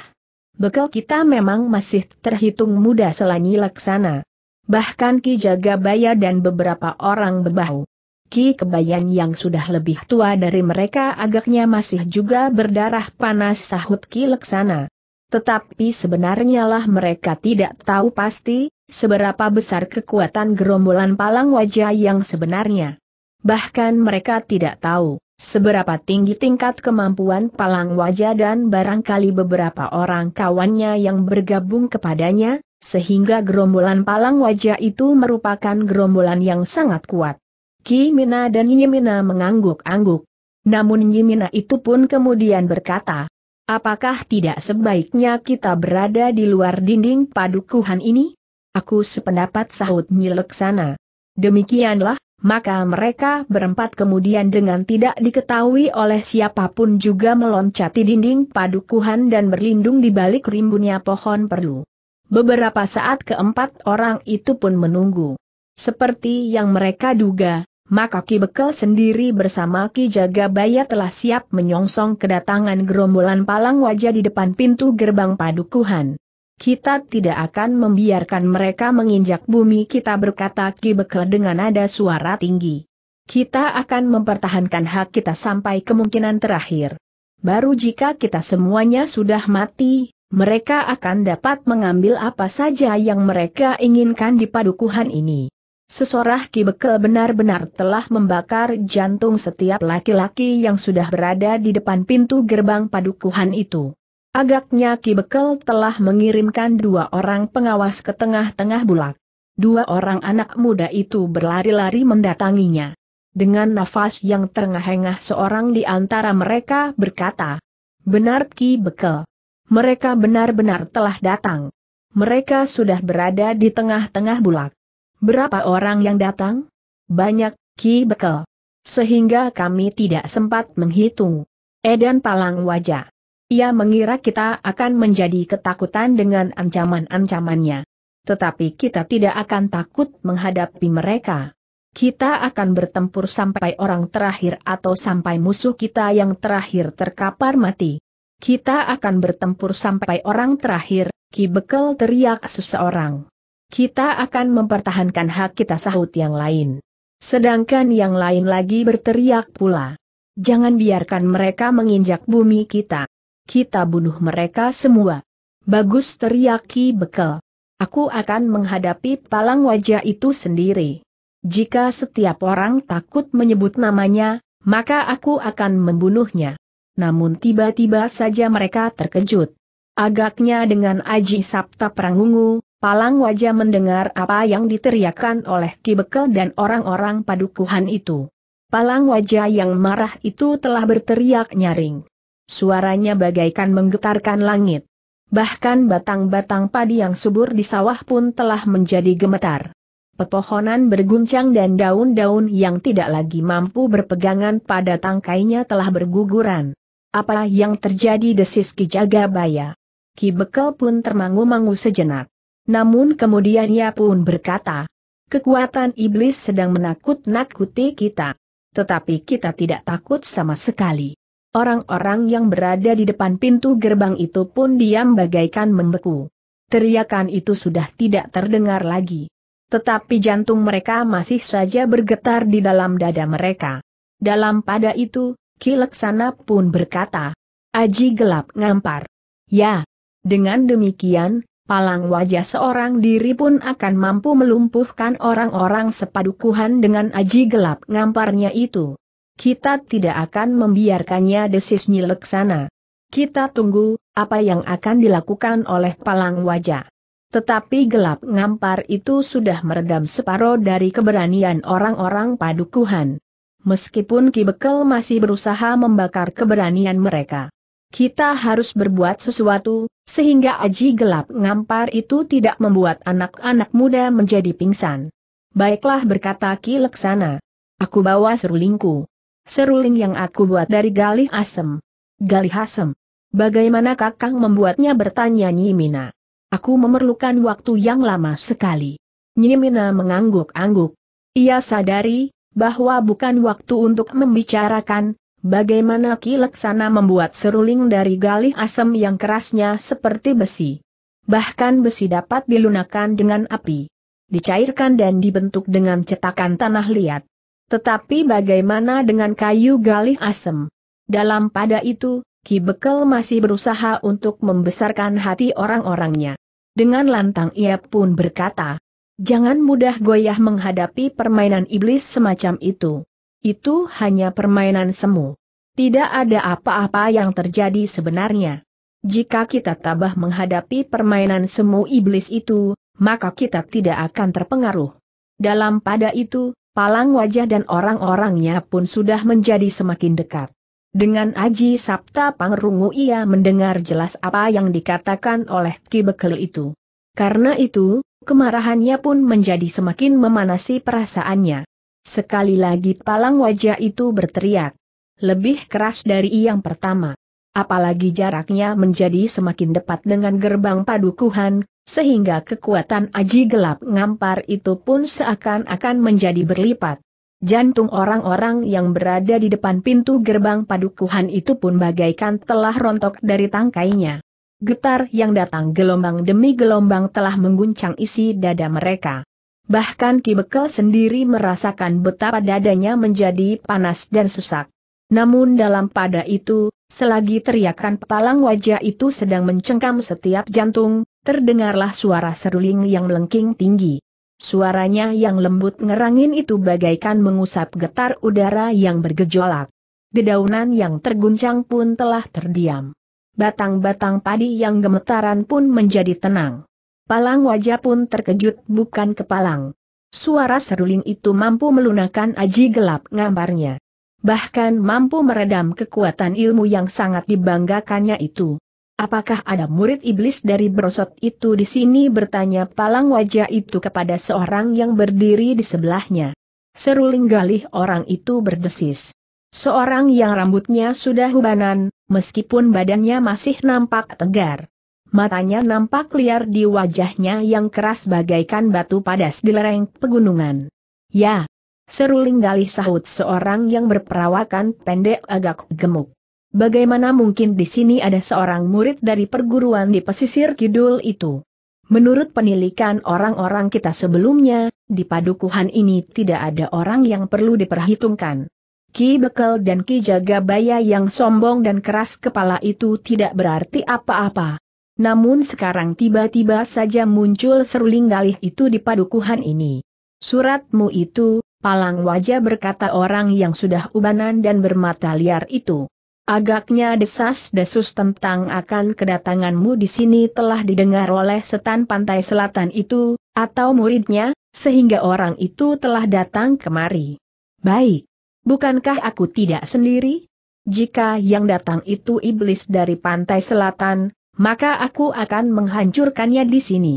Bekal kita memang masih terhitung muda selanyi laksana. Bahkan Ki Jagabaya dan beberapa orang bebau. Ki Kebayan yang sudah lebih tua dari mereka agaknya masih juga berdarah panas sahut Ki Leksana. Tetapi sebenarnya lah mereka tidak tahu pasti, seberapa besar kekuatan gerombolan palang wajah yang sebenarnya. Bahkan mereka tidak tahu, seberapa tinggi tingkat kemampuan palang wajah dan barangkali beberapa orang kawannya yang bergabung kepadanya, sehingga gerombolan palang wajah itu merupakan gerombolan yang sangat kuat. Ki Mina dan Yimina mengangguk-angguk. Namun Yimina itu pun kemudian berkata, Apakah tidak sebaiknya kita berada di luar dinding padukuhan ini? Aku sependapat sahut Nyileksana. Demikianlah, maka mereka berempat kemudian dengan tidak diketahui oleh siapapun juga meloncati dinding padukuhan dan berlindung di balik rimbunnya pohon perdu. Beberapa saat keempat orang itu pun menunggu. Seperti yang mereka duga, maka Ki Bekel sendiri bersama Ki Jagabaya telah siap menyongsong kedatangan gerombolan palang wajah di depan pintu gerbang padukuhan. Kita tidak akan membiarkan mereka menginjak bumi kita berkata Ki Bekel dengan nada suara tinggi. Kita akan mempertahankan hak kita sampai kemungkinan terakhir. Baru jika kita semuanya sudah mati, mereka akan dapat mengambil apa saja yang mereka inginkan di padukuhan ini. Sesorah Ki Bekel benar-benar telah membakar jantung setiap laki-laki yang sudah berada di depan pintu gerbang padukuhan itu. Agaknya Ki Bekel telah mengirimkan dua orang pengawas ke tengah-tengah bulak. Dua orang anak muda itu berlari-lari mendatanginya. Dengan nafas yang terengah-engah seorang di antara mereka berkata, Benar Ki Bekel. Mereka benar-benar telah datang. Mereka sudah berada di tengah-tengah bulak. Berapa orang yang datang? Banyak, Ki Bekel. Sehingga kami tidak sempat menghitung. Edan palang wajah. Ia mengira kita akan menjadi ketakutan dengan ancaman-ancamannya. Tetapi kita tidak akan takut menghadapi mereka. Kita akan bertempur sampai orang terakhir atau sampai musuh kita yang terakhir terkapar mati. Kita akan bertempur sampai orang terakhir, Ki Bekel teriak seseorang. Kita akan mempertahankan hak kita sahut yang lain. Sedangkan yang lain lagi berteriak pula. Jangan biarkan mereka menginjak bumi kita. Kita bunuh mereka semua. Bagus teriaki Bekel. Aku akan menghadapi palang wajah itu sendiri. Jika setiap orang takut menyebut namanya, maka aku akan membunuhnya. Namun tiba-tiba saja mereka terkejut. Agaknya dengan Aji Sabta Perangungu, Palang wajah mendengar apa yang diteriakkan oleh Ki Bekel dan orang-orang padukuhan itu. Palang wajah yang marah itu telah berteriak nyaring. Suaranya bagaikan menggetarkan langit. Bahkan batang-batang padi yang subur di sawah pun telah menjadi gemetar. Pepohonan berguncang dan daun-daun yang tidak lagi mampu berpegangan pada tangkainya telah berguguran. Apa yang terjadi desis Ki Jagabaya? Ki Bekel pun termangu-mangu sejenak. Namun kemudian ia pun berkata, kekuatan iblis sedang menakut-nakuti kita. Tetapi kita tidak takut sama sekali. Orang-orang yang berada di depan pintu gerbang itu pun diam bagaikan membeku. Teriakan itu sudah tidak terdengar lagi. Tetapi jantung mereka masih saja bergetar di dalam dada mereka. Dalam pada itu, Ki Leksana pun berkata, Aji gelap ngampar. Ya, dengan demikian, palang wajah seorang diri pun akan mampu melumpuhkan orang-orang sepadukuhan dengan aji gelap ngamparnya itu. Kita tidak akan membiarkannya desis nyileksana. Kita tunggu, apa yang akan dilakukan oleh palang wajah. Tetapi gelap ngampar itu sudah meredam separuh dari keberanian orang-orang padukuhan. Meskipun kibekel masih berusaha membakar keberanian mereka. Kita harus berbuat sesuatu, sehingga aji gelap ngampar itu tidak membuat anak-anak muda menjadi pingsan. Baiklah berkata Ki Leksana. Aku bawa serulingku. Seruling yang aku buat dari galih asem. Galih asem. Bagaimana kakang membuatnya bertanya Nyimina. Aku memerlukan waktu yang lama sekali. Nyimina mengangguk-angguk. Ia sadari, bahwa bukan waktu untuk membicarakan, Bagaimana Ki Laksana membuat seruling dari galih asem yang kerasnya seperti besi? Bahkan besi dapat dilunakan dengan api. Dicairkan dan dibentuk dengan cetakan tanah liat. Tetapi bagaimana dengan kayu galih asem? Dalam pada itu, Ki Bekel masih berusaha untuk membesarkan hati orang-orangnya. Dengan lantang ia pun berkata, Jangan mudah goyah menghadapi permainan iblis semacam itu. Itu hanya permainan semu. Tidak ada apa-apa yang terjadi sebenarnya. Jika kita tabah menghadapi permainan semu iblis itu, maka kita tidak akan terpengaruh. Dalam pada itu, palang wajah dan orang-orangnya pun sudah menjadi semakin dekat. Dengan Aji Sabta Pangrungu ia mendengar jelas apa yang dikatakan oleh Ki Bekel itu. Karena itu, kemarahannya pun menjadi semakin memanasi perasaannya. Sekali lagi palang wajah itu berteriak. Lebih keras dari yang pertama. Apalagi jaraknya menjadi semakin dekat dengan gerbang padukuhan, sehingga kekuatan aji gelap ngampar itu pun seakan-akan menjadi berlipat. Jantung orang-orang yang berada di depan pintu gerbang padukuhan itu pun bagaikan telah rontok dari tangkainya. Getar yang datang gelombang demi gelombang telah mengguncang isi dada mereka. Bahkan Ki Bekel sendiri merasakan betapa dadanya menjadi panas dan sesak. Namun dalam pada itu, selagi teriakan palang wajah itu sedang mencengkam setiap jantung, terdengarlah suara seruling yang melengking tinggi. Suaranya yang lembut ngerangin itu bagaikan mengusap getar udara yang bergejolak. Dedaunan yang terguncang pun telah terdiam. Batang-batang padi yang gemetaran pun menjadi tenang. Palang wajah pun terkejut bukan kepalang. Suara seruling itu mampu melunakkan aji gelap ngambarnya. Bahkan mampu meredam kekuatan ilmu yang sangat dibanggakannya itu. Apakah ada murid iblis dari brosot itu di sini bertanya palang wajah itu kepada seorang yang berdiri di sebelahnya. Seruling galih orang itu berdesis. Seorang yang rambutnya sudah hubanan, meskipun badannya masih nampak tegar. Matanya nampak liar di wajahnya yang keras bagaikan batu padas di lereng pegunungan. Ya, seruling galih sahut seorang yang berperawakan pendek agak gemuk. Bagaimana mungkin di sini ada seorang murid dari perguruan di pesisir kidul itu? Menurut penilikan orang-orang kita sebelumnya, di padukuhan ini tidak ada orang yang perlu diperhitungkan. Ki Bekel dan Ki Jagabaya yang sombong dan keras kepala itu tidak berarti apa-apa. Namun sekarang tiba-tiba saja muncul seruling galih itu di padukuhan ini. Suratmu itu, palang wajah berkata orang yang sudah ubanan dan bermata liar itu. Agaknya desas-desus tentang akan kedatanganmu di sini telah didengar oleh setan pantai selatan itu, atau muridnya, sehingga orang itu telah datang kemari. Baik. Bukankah aku tidak sendiri? Jika yang datang itu iblis dari pantai selatan, maka aku akan menghancurkannya di sini.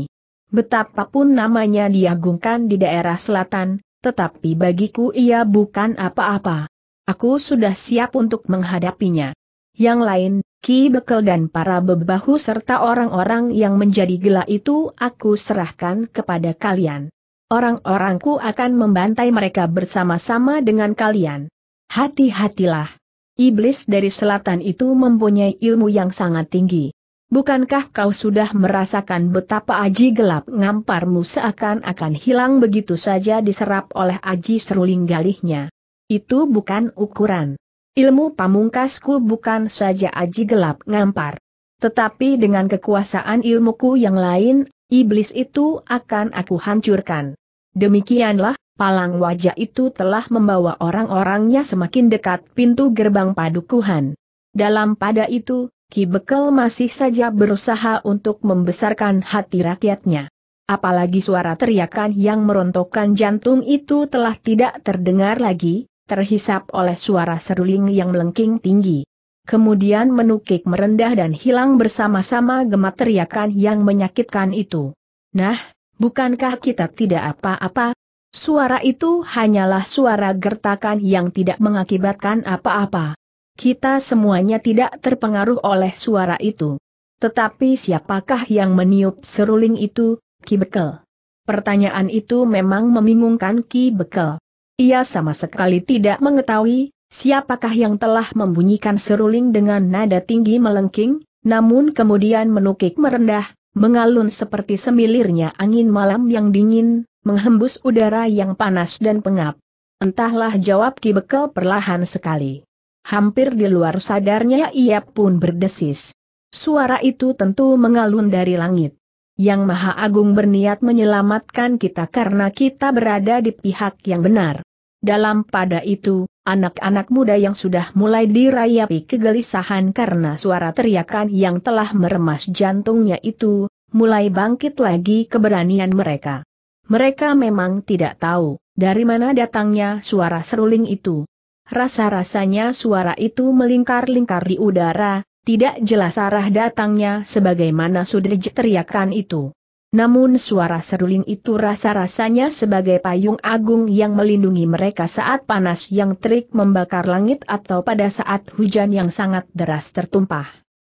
Betapapun namanya diagungkan di daerah selatan, tetapi bagiku ia bukan apa-apa. Aku sudah siap untuk menghadapinya. Yang lain, Ki Bekel dan para bebahu serta orang-orang yang menjadi gila itu aku serahkan kepada kalian. Orang-orangku akan membantai mereka bersama-sama dengan kalian. Hati-hatilah. Iblis dari selatan itu mempunyai ilmu yang sangat tinggi. Bukankah kau sudah merasakan betapa aji gelap ngamparmu seakan-akan hilang begitu saja diserap oleh aji seruling galihnya? Itu bukan ukuran. Ilmu pamungkasku bukan saja aji gelap ngampar. Tetapi dengan kekuasaan ilmuku yang lain, iblis itu akan aku hancurkan. Demikianlah, palang wajah itu telah membawa orang-orangnya semakin dekat pintu gerbang padukuhan. Dalam pada itu, Ki Bekel masih saja berusaha untuk membesarkan hati rakyatnya. Apalagi suara teriakan yang merontokkan jantung itu telah tidak terdengar lagi, terhisap oleh suara seruling yang melengking tinggi. Kemudian menukik merendah dan hilang bersama-sama gema teriakan yang menyakitkan itu. Nah, bukankah kita tidak apa-apa? Suara itu hanyalah suara gertakan yang tidak mengakibatkan apa-apa. Kita semuanya tidak terpengaruh oleh suara itu. Tetapi siapakah yang meniup seruling itu, Ki Bekel? Pertanyaan itu memang membingungkan Ki Bekel. Ia sama sekali tidak mengetahui, siapakah yang telah membunyikan seruling dengan nada tinggi melengking, namun kemudian menukik merendah, mengalun seperti semilirnya angin malam yang dingin, menghembus udara yang panas dan pengap. Entahlah jawab Ki Bekel perlahan sekali. Hampir di luar sadarnya ia pun berdesis. Suara itu tentu mengalun dari langit. Yang Maha Agung berniat menyelamatkan kita karena kita berada di pihak yang benar. Dalam pada itu, anak-anak muda yang sudah mulai dirayapi kegelisahan karena suara teriakan yang telah meremas jantungnya itu, mulai bangkit lagi keberanian mereka. Mereka memang tidak tahu dari mana datangnya suara seruling itu. Rasa-rasanya suara itu melingkar-lingkar di udara, tidak jelas arah datangnya sebagaimana sudrij teriakan itu. Namun suara seruling itu rasa-rasanya sebagai payung agung yang melindungi mereka saat panas yang terik membakar langit atau pada saat hujan yang sangat deras tertumpah.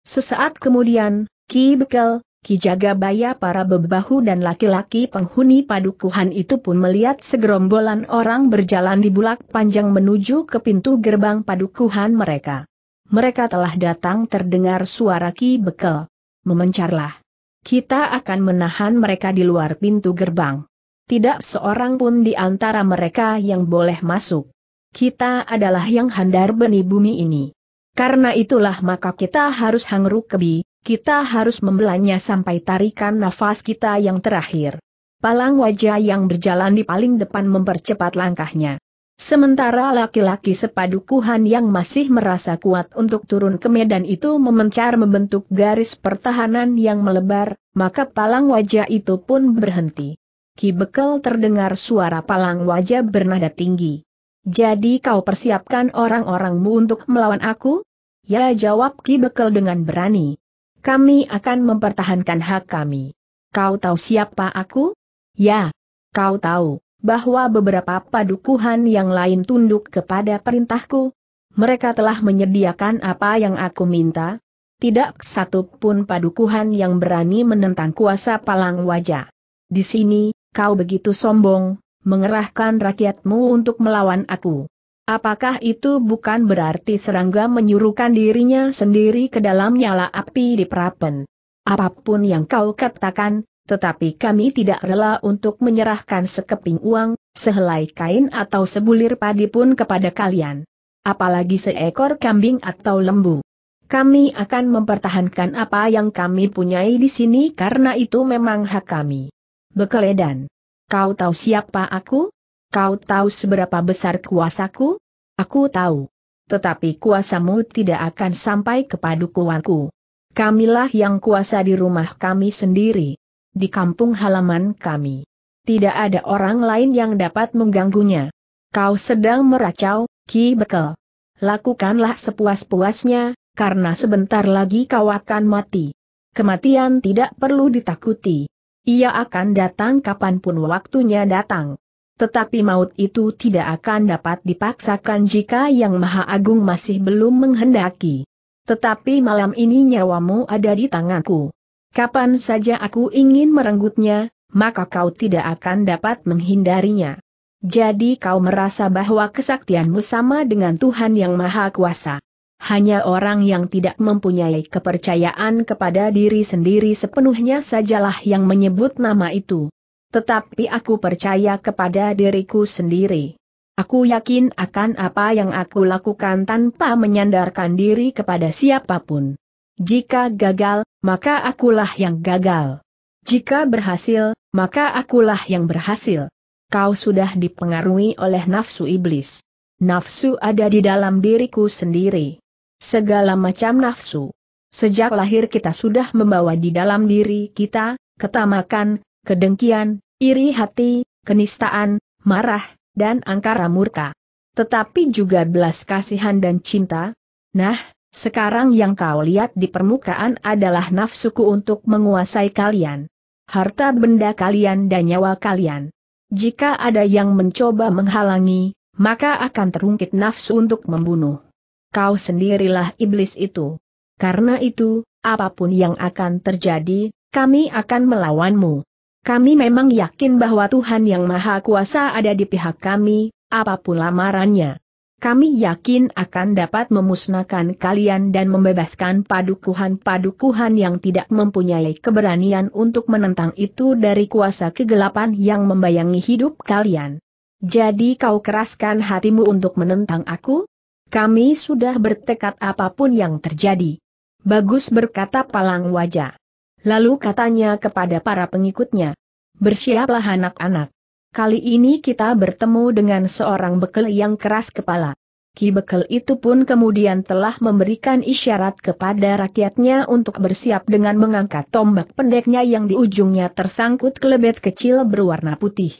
Sesaat kemudian, Ki Bekel, Ki Jagabaya, para bebahu dan laki-laki penghuni padukuhan itu pun melihat segerombolan orang berjalan di bulak panjang menuju ke pintu gerbang padukuhan mereka. Mereka telah datang terdengar suara Ki Bekel. Memencarlah. Kita akan menahan mereka di luar pintu gerbang. Tidak seorang pun di antara mereka yang boleh masuk. Kita adalah yang handar benih bumi ini. Karena itulah maka kita harus hangru kebi, kita harus membelanya sampai tarikan nafas kita yang terakhir. Palang wajah yang berjalan di paling depan mempercepat langkahnya. Sementara laki-laki sepadukuhan yang masih merasa kuat untuk turun ke medan itu memencar membentuk garis pertahanan yang melebar, maka palang wajah itu pun berhenti. Ki Bekel terdengar suara palang wajah bernada tinggi. Jadi kau persiapkan orang-orangmu untuk melawan aku? Ya jawab Ki Bekel dengan berani. Kami akan mempertahankan hak kami. Kau tahu siapa aku? Ya, kau tahu bahwa beberapa padukuhan yang lain tunduk kepada perintahku. Mereka telah menyediakan apa yang aku minta. Tidak satupun padukuhan yang berani menentang kuasa palang wajah. Di sini, kau begitu sombong, mengerahkan rakyatmu untuk melawan aku. Apakah itu bukan berarti serangga menyuruhkan dirinya sendiri ke dalam nyala api di perapen? Apapun yang kau katakan, tetapi kami tidak rela untuk menyerahkan sekeping uang, sehelai kain atau sebulir padi pun kepada kalian. Apalagi seekor kambing atau lembu. Kami akan mempertahankan apa yang kami punyai di sini karena itu memang hak kami. Bekeledan. Kau tahu siapa aku? Kau tahu seberapa besar kuasaku? Aku tahu. Tetapi kuasamu tidak akan sampai kepadu kuanku. Kamilah yang kuasa di rumah kami sendiri. Di kampung halaman kami. Tidak ada orang lain yang dapat mengganggunya. Kau sedang meracau, Ki Bekel. Lakukanlah sepuas-puasnya, karena sebentar lagi kau akan mati. Kematian tidak perlu ditakuti. Ia akan datang kapanpun waktunya datang. Tetapi maut itu tidak akan dapat dipaksakan jika Yang Maha Agung masih belum menghendaki. Tetapi malam ini nyawamu ada di tanganku. Kapan saja aku ingin merenggutnya, maka kau tidak akan dapat menghindarinya. Jadi kau merasa bahwa kesaktianmu sama dengan Tuhan Yang Maha Kuasa. Hanya orang yang tidak mempunyai kepercayaan kepada diri sendiri sepenuhnya sajalah yang menyebut nama itu. Tetapi aku percaya kepada diriku sendiri. Aku yakin akan apa yang aku lakukan tanpa menyandarkan diri kepada siapapun. Jika gagal, maka akulah yang gagal. Jika berhasil, maka akulah yang berhasil. Kau sudah dipengaruhi oleh nafsu iblis. Nafsu ada di dalam diriku sendiri. Segala macam nafsu. Sejak lahir kita sudah membawa di dalam diri kita, ketamakan, kedengkian, iri hati, kenistaan, marah, dan angkara murka. Tetapi juga belas kasihan dan cinta. Nah, sekarang yang kau lihat di permukaan adalah nafsuku untuk menguasai kalian. Harta benda kalian dan nyawa kalian. Jika ada yang mencoba menghalangi, maka akan terungkit nafsu untuk membunuh. Kau sendirilah iblis itu. Karena itu, apapun yang akan terjadi, kami akan melawanmu. Kami memang yakin bahwa Tuhan Yang Maha Kuasa ada di pihak kami, apapun lamarannya. Kami yakin akan dapat memusnahkan kalian dan membebaskan padukuhan-padukuhan yang tidak mempunyai keberanian untuk menentang itu dari kuasa kegelapan yang membayangi hidup kalian. Jadi kau keraskan hatimu untuk menentang aku? Kami sudah bertekad apapun yang terjadi. Bagus berkata palang wajah. Lalu katanya kepada para pengikutnya, bersiaplah anak-anak. Kali ini kita bertemu dengan seorang bekel yang keras kepala. Ki Bekel itu pun kemudian telah memberikan isyarat kepada rakyatnya untuk bersiap dengan mengangkat tombak pendeknya yang di ujungnya tersangkut kelebet kecil berwarna putih.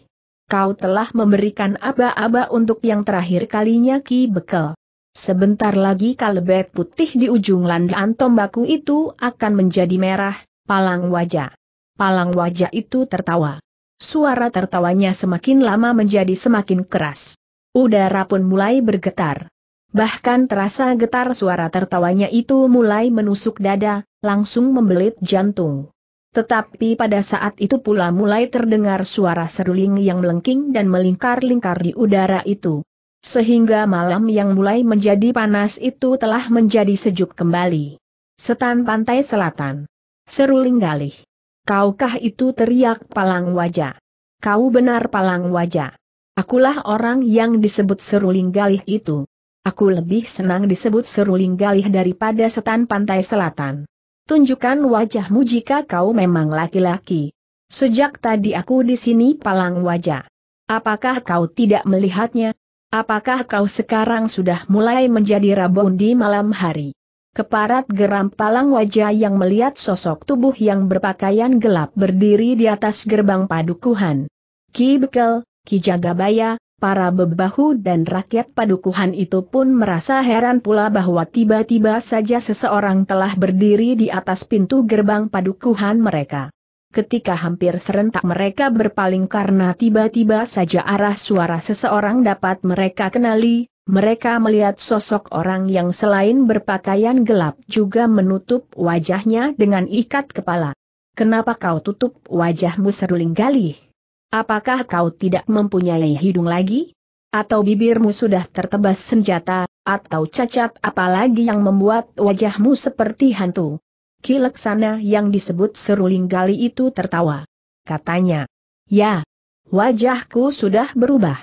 Kau telah memberikan aba-aba untuk yang terakhir kalinya Ki Bekel. Sebentar lagi kalebet putih di ujung landaan tombakku itu akan menjadi merah, palang wajah. Palang wajah itu tertawa. Suara tertawanya semakin lama menjadi semakin keras. Udara pun mulai bergetar. Bahkan terasa getar suara tertawanya itu mulai menusuk dada, langsung membelit jantung. Tetapi pada saat itu pula mulai terdengar suara seruling yang melengking dan melingkar-lingkar di udara itu. Sehingga malam yang mulai menjadi panas itu telah menjadi sejuk kembali. Setan Pantai Selatan Seru Linggalih. Kaukah itu teriak palang wajah? Kau benar palang wajah. Akulah orang yang disebut seruling galih itu. Aku lebih senang disebut seruling galih daripada setan pantai selatan. Tunjukkan wajahmu jika kau memang laki-laki. Sejak tadi aku di sini palang wajah. Apakah kau tidak melihatnya? Apakah kau sekarang sudah mulai menjadi rabun di malam hari? Keparat geram palang wajah yang melihat sosok tubuh yang berpakaian gelap berdiri di atas gerbang padukuhan. Ki Bekel, Ki Jagabaya, para bebahu dan rakyat padukuhan itu pun merasa heran pula bahwa tiba-tiba saja seseorang telah berdiri di atas pintu gerbang padukuhan mereka. Ketika hampir serentak mereka berpaling karena tiba-tiba saja arah suara seseorang dapat mereka kenali, mereka melihat sosok orang yang selain berpakaian gelap juga menutup wajahnya dengan ikat kepala. Kenapa kau tutup wajahmu seruling Linggalih? Apakah kau tidak mempunyai hidung lagi? Atau bibirmu sudah tertebas senjata, atau cacat apalagi yang membuat wajahmu seperti hantu? Kileksana yang disebut seruling gali itu tertawa. Katanya, ya, wajahku sudah berubah.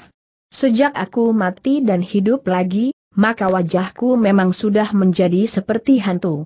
Sejak aku mati dan hidup lagi, maka wajahku memang sudah menjadi seperti hantu.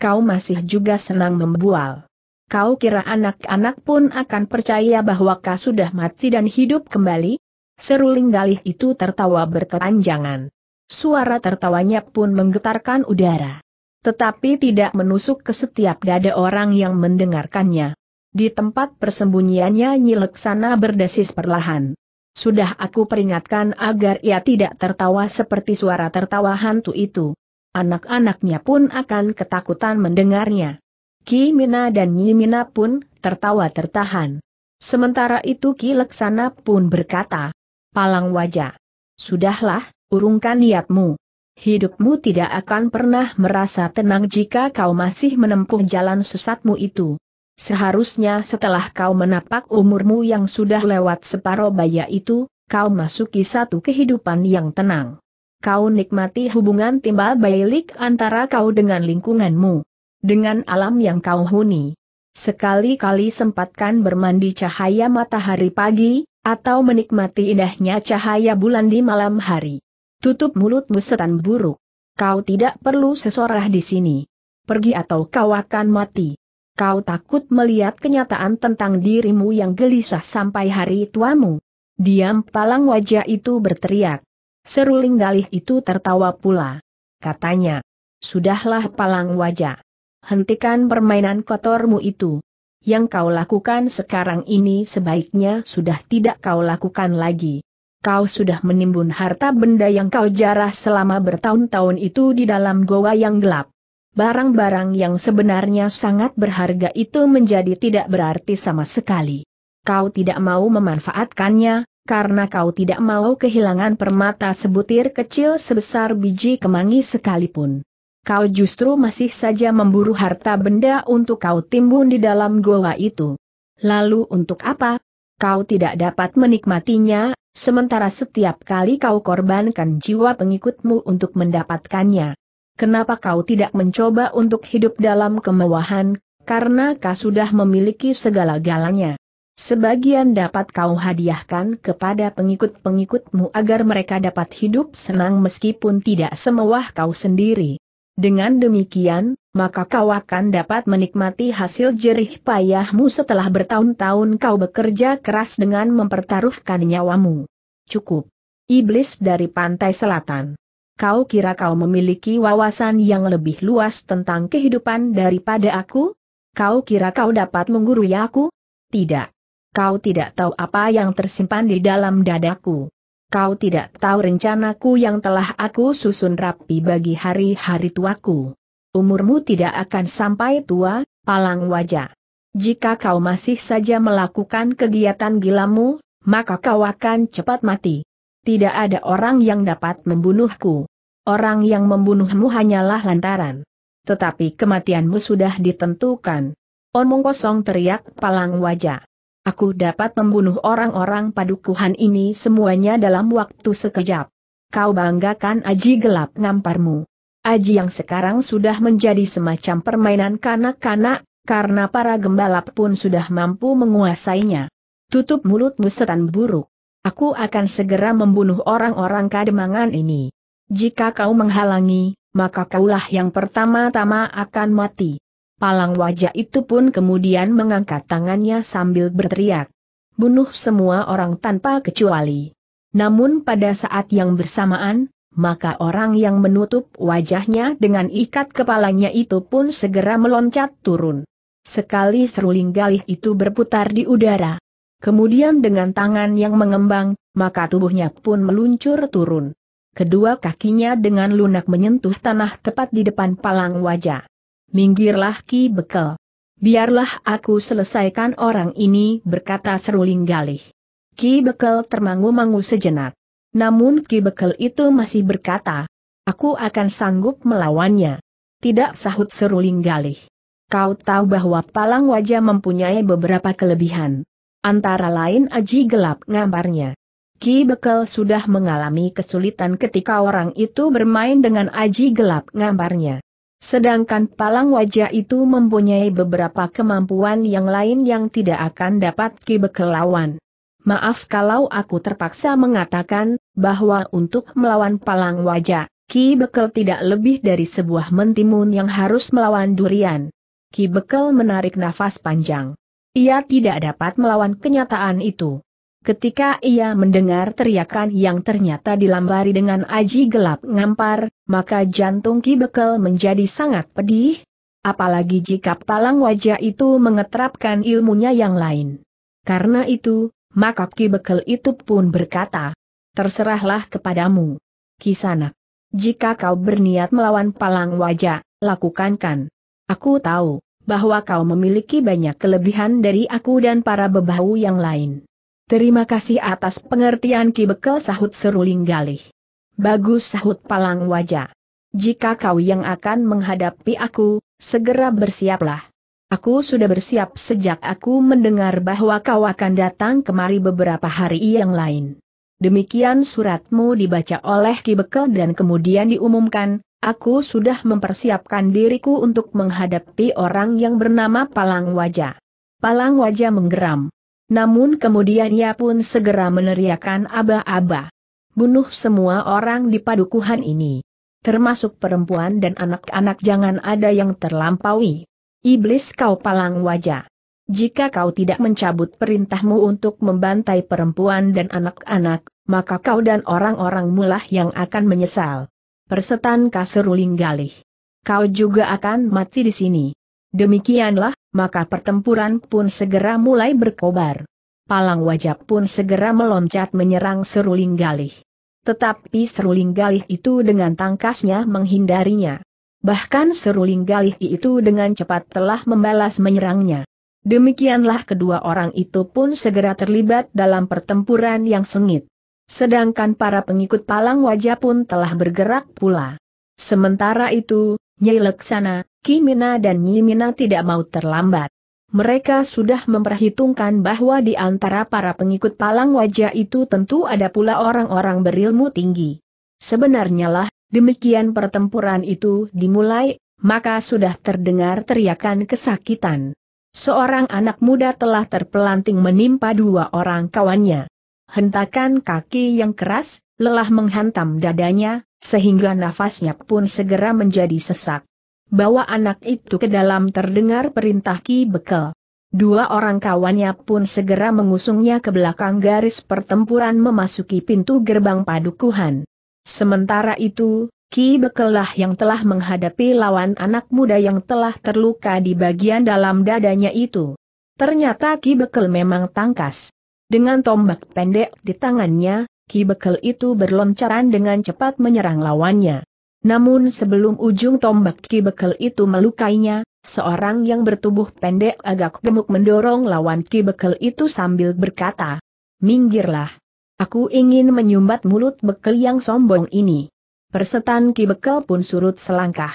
Kau masih juga senang membual. Kau kira anak-anak pun akan percaya bahwa kau sudah mati dan hidup kembali? Seruling Galih itu tertawa berkepanjangan. Suara tertawanya pun menggetarkan udara. Tetapi tidak menusuk ke setiap dada orang yang mendengarkannya. Di tempat persembunyiannya Nyileksana berdesis perlahan. Sudah aku peringatkan agar ia tidak tertawa seperti suara tertawa hantu itu. Anak-anaknya pun akan ketakutan mendengarnya. Ki Mina dan Nyi Mina pun tertawa tertahan. Sementara itu Ki Leksana pun berkata, Palang wajah. Sudahlah, urungkan niatmu. Hidupmu tidak akan pernah merasa tenang jika kau masih menempuh jalan sesatmu itu. Seharusnya setelah kau menapak umurmu yang sudah lewat separuh baya itu, kau masuki satu kehidupan yang tenang. Kau nikmati hubungan timbal balik antara kau dengan lingkunganmu. Dengan alam yang kau huni. Sekali-kali sempatkan bermandi cahaya matahari pagi, atau menikmati indahnya cahaya bulan di malam hari. Tutup mulutmu setan buruk. Kau tidak perlu sesorah di sini. Pergi atau kau akan mati. Kau takut melihat kenyataan tentang dirimu yang gelisah sampai hari tuamu. Diam palang wajah itu berteriak. Seruling dalih itu tertawa pula. Katanya, sudahlah palang wajah. Hentikan permainan kotormu itu. Yang kau lakukan sekarang ini sebaiknya sudah tidak kau lakukan lagi. Kau sudah menimbun harta benda yang kau jarah selama bertahun-tahun itu di dalam goa yang gelap barang-barang yang sebenarnya sangat berharga itu menjadi tidak berarti sama sekali. Kau tidak mau memanfaatkannya, karena kau tidak mau kehilangan permata sebutir kecil sebesar biji kemangi sekalipun. Kau justru masih saja memburu harta benda untuk kau timbun di dalam goa itu. Lalu untuk apa? Kau tidak dapat menikmatinya, sementara setiap kali kau korbankan jiwa pengikutmu untuk mendapatkannya kenapa kau tidak mencoba untuk hidup dalam kemewahan, karena kau sudah memiliki segala-galanya. Sebagian dapat kau hadiahkan kepada pengikut-pengikutmu agar mereka dapat hidup senang meskipun tidak semewah kau sendiri. Dengan demikian, maka kau akan dapat menikmati hasil jerih payahmu setelah bertahun-tahun kau bekerja keras dengan mempertaruhkan nyawamu. Cukup. Iblis dari Pantai Selatan kau kira kau memiliki wawasan yang lebih luas tentang kehidupan daripada aku? Kau kira kau dapat menggurui aku? Tidak. Kau tidak tahu apa yang tersimpan di dalam dadaku. Kau tidak tahu rencanaku yang telah aku susun rapi bagi hari-hari tuaku. Umurmu tidak akan sampai tua, palang wajah. Jika kau masih saja melakukan kegiatan gilamu, maka kau akan cepat mati. Tidak ada orang yang dapat membunuhku. Orang yang membunuhmu hanyalah lantaran. Tetapi kematianmu sudah ditentukan. Omong kosong teriak palang wajah. Aku dapat membunuh orang-orang padukuhan ini semuanya dalam waktu sekejap. Kau banggakan aji gelap ngamparmu. Aji yang sekarang sudah menjadi semacam permainan kanak-kanak, karena para gembala pun sudah mampu menguasainya. Tutup mulutmu setan buruk. Aku akan segera membunuh orang-orang kademangan ini. Jika kau menghalangi, maka kaulah yang pertama-tama akan mati. Palang wajah itu pun kemudian mengangkat tangannya sambil berteriak. Bunuh semua orang tanpa kecuali. Namun pada saat yang bersamaan, maka orang yang menutup wajahnya dengan ikat kepalanya itu pun segera meloncat turun. Sekali seruling galih itu berputar di udara, Kemudian dengan tangan yang mengembang, maka tubuhnya pun meluncur turun. Kedua kakinya dengan lunak menyentuh tanah tepat di depan palang wajah. Minggirlah Ki Bekel. Biarlah aku selesaikan orang ini berkata seruling galih. Ki Bekel termangu-mangu sejenak. Namun Ki Bekel itu masih berkata, aku akan sanggup melawannya. Tidak sahut seruling galih. Kau tahu bahwa palang wajah mempunyai beberapa kelebihan. Antara lain aji gelap ngambarnya. Ki Bekel sudah mengalami kesulitan ketika orang itu bermain dengan aji gelap ngambarnya. Sedangkan palang wajah itu mempunyai beberapa kemampuan yang lain yang tidak akan dapat Ki Bekel lawan. Maaf kalau aku terpaksa mengatakan, bahwa untuk melawan palang wajah, Ki Bekel tidak lebih dari sebuah mentimun yang harus melawan durian. Ki Bekel menarik nafas panjang. Ia tidak dapat melawan kenyataan itu. Ketika ia mendengar teriakan yang ternyata dilambari dengan aji gelap ngampar, maka jantung Ki Bekel menjadi sangat pedih, apalagi jika palang wajah itu mengetrapkan ilmunya yang lain. Karena itu, maka Ki Bekel itu pun berkata, terserahlah kepadamu. Kisanak, jika kau berniat melawan palang wajah, lakukankan. Aku tahu, bahwa kau memiliki banyak kelebihan dari aku dan para bebahu yang lain. Terima kasih atas pengertian Ki Bekel sahut seruling galih. Bagus sahut palang wajah. Jika kau yang akan menghadapi aku, segera bersiaplah. Aku sudah bersiap sejak aku mendengar bahwa kau akan datang kemari beberapa hari yang lain. Demikian suratmu dibaca oleh Ki Bekel dan kemudian diumumkan, Aku sudah mempersiapkan diriku untuk menghadapi orang yang bernama Palang Wajah. Palang Wajah menggeram. Namun kemudian ia pun segera meneriakan aba-aba. Bunuh semua orang di padukuhan ini. Termasuk perempuan dan anak-anak jangan ada yang terlampaui. Iblis kau Palang Wajah. Jika kau tidak mencabut perintahmu untuk membantai perempuan dan anak-anak, maka kau dan orang-orangmu lah yang akan menyesal. Persetan Kaseruling Galih. Kau juga akan mati di sini. Demikianlah, maka pertempuran pun segera mulai berkobar. Palang wajah pun segera meloncat menyerang Seruling Galih. Tetapi Seruling Galih itu dengan tangkasnya menghindarinya. Bahkan Seruling Galih itu dengan cepat telah membalas menyerangnya. Demikianlah kedua orang itu pun segera terlibat dalam pertempuran yang sengit. Sedangkan para pengikut palang wajah pun telah bergerak pula. Sementara itu, Nyai Leksana, Kimina dan Nyimina tidak mau terlambat. Mereka sudah memperhitungkan bahwa di antara para pengikut palang wajah itu tentu ada pula orang-orang berilmu tinggi. Sebenarnya lah, demikian pertempuran itu dimulai, maka sudah terdengar teriakan kesakitan. Seorang anak muda telah terpelanting menimpa dua orang kawannya hentakan kaki yang keras, lelah menghantam dadanya, sehingga nafasnya pun segera menjadi sesak. Bawa anak itu ke dalam terdengar perintah Ki Bekel. Dua orang kawannya pun segera mengusungnya ke belakang garis pertempuran memasuki pintu gerbang padukuhan. Sementara itu, Ki Bekelah yang telah menghadapi lawan anak muda yang telah terluka di bagian dalam dadanya itu. Ternyata Ki Bekel memang tangkas. Dengan tombak pendek di tangannya, ki Bekel itu berloncaran dengan cepat menyerang lawannya. Namun sebelum ujung tombak ki Bekel itu melukainya, seorang yang bertubuh pendek agak gemuk mendorong lawan ki Bekel itu sambil berkata, Minggirlah. Aku ingin menyumbat mulut bekel yang sombong ini. Persetan Ki Bekel pun surut selangkah.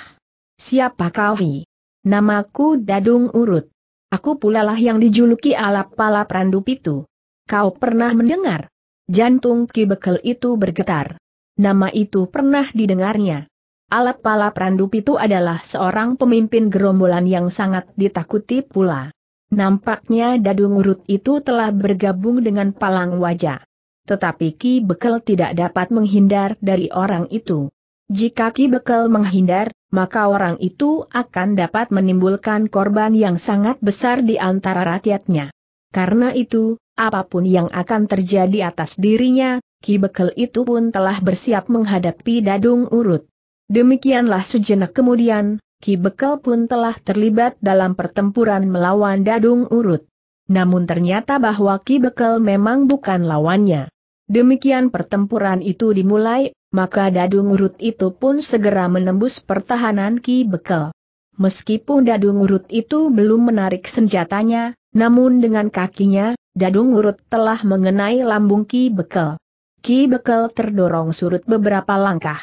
Siapa kau hi? Namaku Dadung Urut. Aku pulalah yang dijuluki alap Palap randu pitu. Kau pernah mendengar? Jantung Ki Bekel itu bergetar. Nama itu pernah didengarnya. alap Palap Randup itu adalah seorang pemimpin gerombolan yang sangat ditakuti pula. Nampaknya Dadu Ngurut itu telah bergabung dengan Palang Wajah. Tetapi Ki Bekel tidak dapat menghindar dari orang itu. Jika Ki Bekel menghindar, maka orang itu akan dapat menimbulkan korban yang sangat besar di antara rakyatnya. Karena itu, Apapun yang akan terjadi atas dirinya, Ki Bekel itu pun telah bersiap menghadapi dadung urut. Demikianlah sejenak kemudian, Ki Bekel pun telah terlibat dalam pertempuran melawan dadung urut. Namun ternyata bahwa Ki Bekel memang bukan lawannya. Demikian pertempuran itu dimulai, maka Dadung Urut itu pun segera menembus pertahanan Ki Bekel. Meskipun Dadung Urut itu belum menarik senjatanya, namun dengan kakinya, dadung urut telah mengenai lambung Ki Bekel. Ki Bekel terdorong surut beberapa langkah.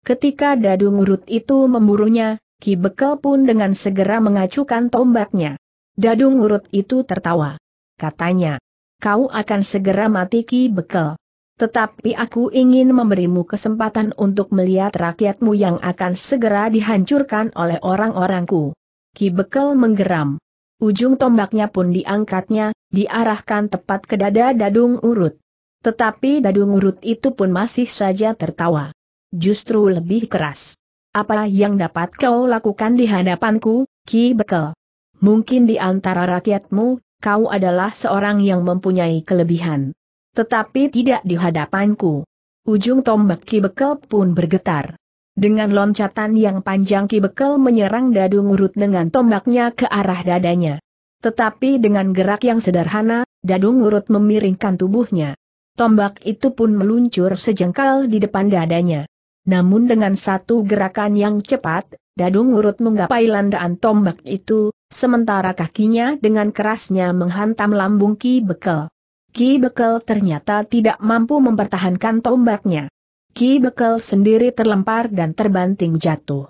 Ketika dadung urut itu memburunya, Ki Bekel pun dengan segera mengacukan tombaknya. Dadung urut itu tertawa. Katanya, kau akan segera mati Ki Bekel. Tetapi aku ingin memberimu kesempatan untuk melihat rakyatmu yang akan segera dihancurkan oleh orang-orangku. Ki Bekel menggeram. Ujung tombaknya pun diangkatnya, diarahkan tepat ke dada Dadung Urut. Tetapi Dadung Urut itu pun masih saja tertawa. Justru lebih keras. Apa yang dapat kau lakukan di hadapanku, Ki Bekel? Mungkin di antara rakyatmu, kau adalah seorang yang mempunyai kelebihan. Tetapi tidak di hadapanku. Ujung tombak Ki Bekel pun bergetar. Dengan loncatan yang panjang Ki Bekel menyerang Dadung Urut dengan tombaknya ke arah dadanya. Tetapi dengan gerak yang sederhana, Dadung urut memiringkan tubuhnya. Tombak itu pun meluncur sejengkal di depan dadanya. Namun dengan satu gerakan yang cepat, Dadung urut menggapai landaan tombak itu, sementara kakinya dengan kerasnya menghantam lambung Ki Bekel. Ki Bekel ternyata tidak mampu mempertahankan tombaknya. Ki Bekel sendiri terlempar dan terbanting jatuh.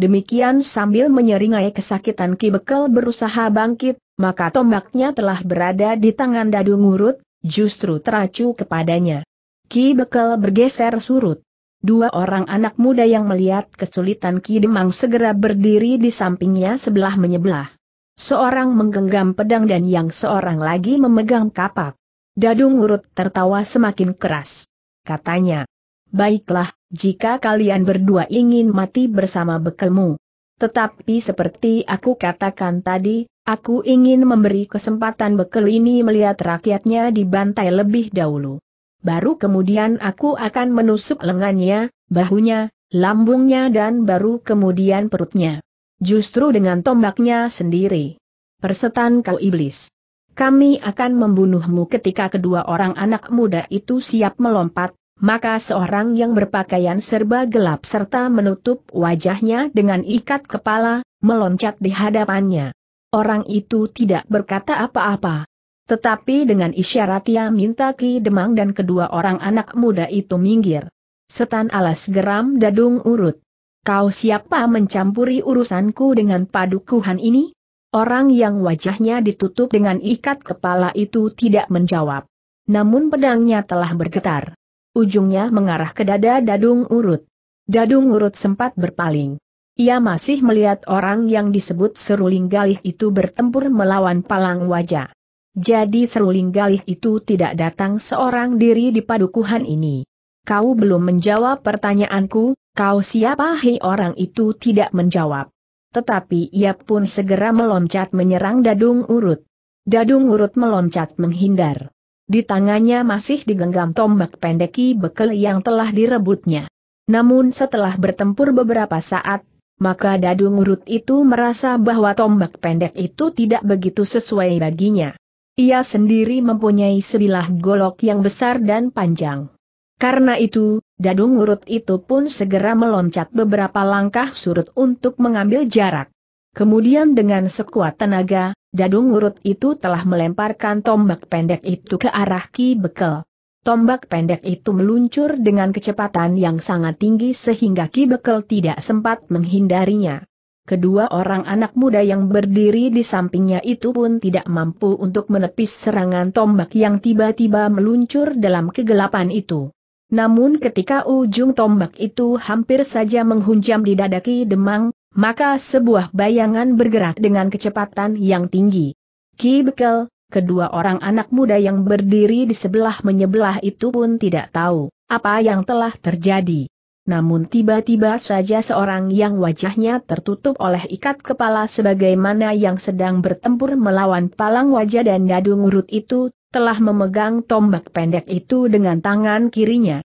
Demikian sambil menyeringai kesakitan Ki Bekel berusaha bangkit, maka tombaknya telah berada di tangan dadu ngurut, justru teracu kepadanya. Ki Bekel bergeser surut. Dua orang anak muda yang melihat kesulitan Ki Demang segera berdiri di sampingnya sebelah menyebelah. Seorang menggenggam pedang dan yang seorang lagi memegang kapak. Dadung urut tertawa semakin keras. Katanya, Baiklah, jika kalian berdua ingin mati bersama bekalmu. Tetapi seperti aku katakan tadi, aku ingin memberi kesempatan bekel ini melihat rakyatnya dibantai lebih dahulu. Baru kemudian aku akan menusuk lengannya, bahunya, lambungnya dan baru kemudian perutnya. Justru dengan tombaknya sendiri. Persetan kau iblis. Kami akan membunuhmu ketika kedua orang anak muda itu siap melompat, maka seorang yang berpakaian serba gelap serta menutup wajahnya dengan ikat kepala, meloncat di hadapannya. Orang itu tidak berkata apa-apa. Tetapi dengan isyarat ia minta Ki Demang dan kedua orang anak muda itu minggir. Setan alas geram dadung urut. Kau siapa mencampuri urusanku dengan padukuhan ini? Orang yang wajahnya ditutup dengan ikat kepala itu tidak menjawab. Namun pedangnya telah bergetar ujungnya mengarah ke dada Dadung Urut. Dadung Urut sempat berpaling. Ia masih melihat orang yang disebut Seruling Galih itu bertempur melawan Palang Wajah. Jadi Seruling Galih itu tidak datang seorang diri di padukuhan ini. Kau belum menjawab pertanyaanku, kau siapa hei orang itu tidak menjawab. Tetapi ia pun segera meloncat menyerang Dadung Urut. Dadung Urut meloncat menghindar. Di tangannya masih digenggam tombak pendeki bekel yang telah direbutnya. Namun setelah bertempur beberapa saat, maka dadu ngurut itu merasa bahwa tombak pendek itu tidak begitu sesuai baginya. Ia sendiri mempunyai sebilah golok yang besar dan panjang. Karena itu, dadung urut itu pun segera meloncat beberapa langkah surut untuk mengambil jarak. Kemudian dengan sekuat tenaga, dadung urut itu telah melemparkan tombak pendek itu ke arah Ki Bekel. Tombak pendek itu meluncur dengan kecepatan yang sangat tinggi sehingga Ki Bekel tidak sempat menghindarinya. Kedua orang anak muda yang berdiri di sampingnya itu pun tidak mampu untuk menepis serangan tombak yang tiba-tiba meluncur dalam kegelapan itu. Namun ketika ujung tombak itu hampir saja menghunjam di dada Ki Demang, maka sebuah bayangan bergerak dengan kecepatan yang tinggi. Ki Bekel, kedua orang anak muda yang berdiri di sebelah menyebelah itu pun tidak tahu apa yang telah terjadi. Namun tiba-tiba saja seorang yang wajahnya tertutup oleh ikat kepala sebagaimana yang sedang bertempur melawan palang wajah dan dadu ngurut itu, telah memegang tombak pendek itu dengan tangan kirinya.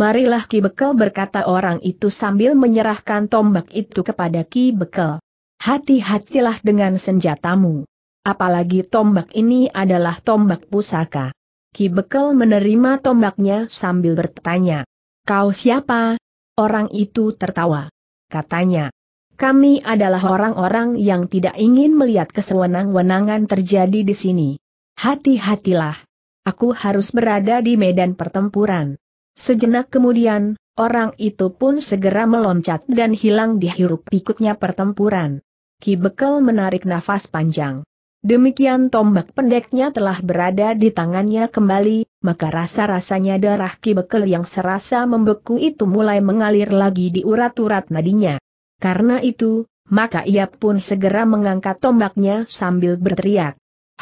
Marilah Ki Bekel berkata orang itu sambil menyerahkan tombak itu kepada Ki Bekel. Hati-hatilah dengan senjatamu. Apalagi tombak ini adalah tombak pusaka. Ki Bekel menerima tombaknya sambil bertanya. Kau siapa? Orang itu tertawa. Katanya. Kami adalah orang-orang yang tidak ingin melihat kesewenang-wenangan terjadi di sini. Hati-hatilah. Aku harus berada di medan pertempuran. Sejenak kemudian, orang itu pun segera meloncat dan hilang di hirup pikutnya pertempuran. Ki Bekel menarik nafas panjang. Demikian tombak pendeknya telah berada di tangannya kembali, maka rasa-rasanya darah Ki Bekel yang serasa membeku itu mulai mengalir lagi di urat-urat nadinya. Karena itu, maka ia pun segera mengangkat tombaknya sambil berteriak.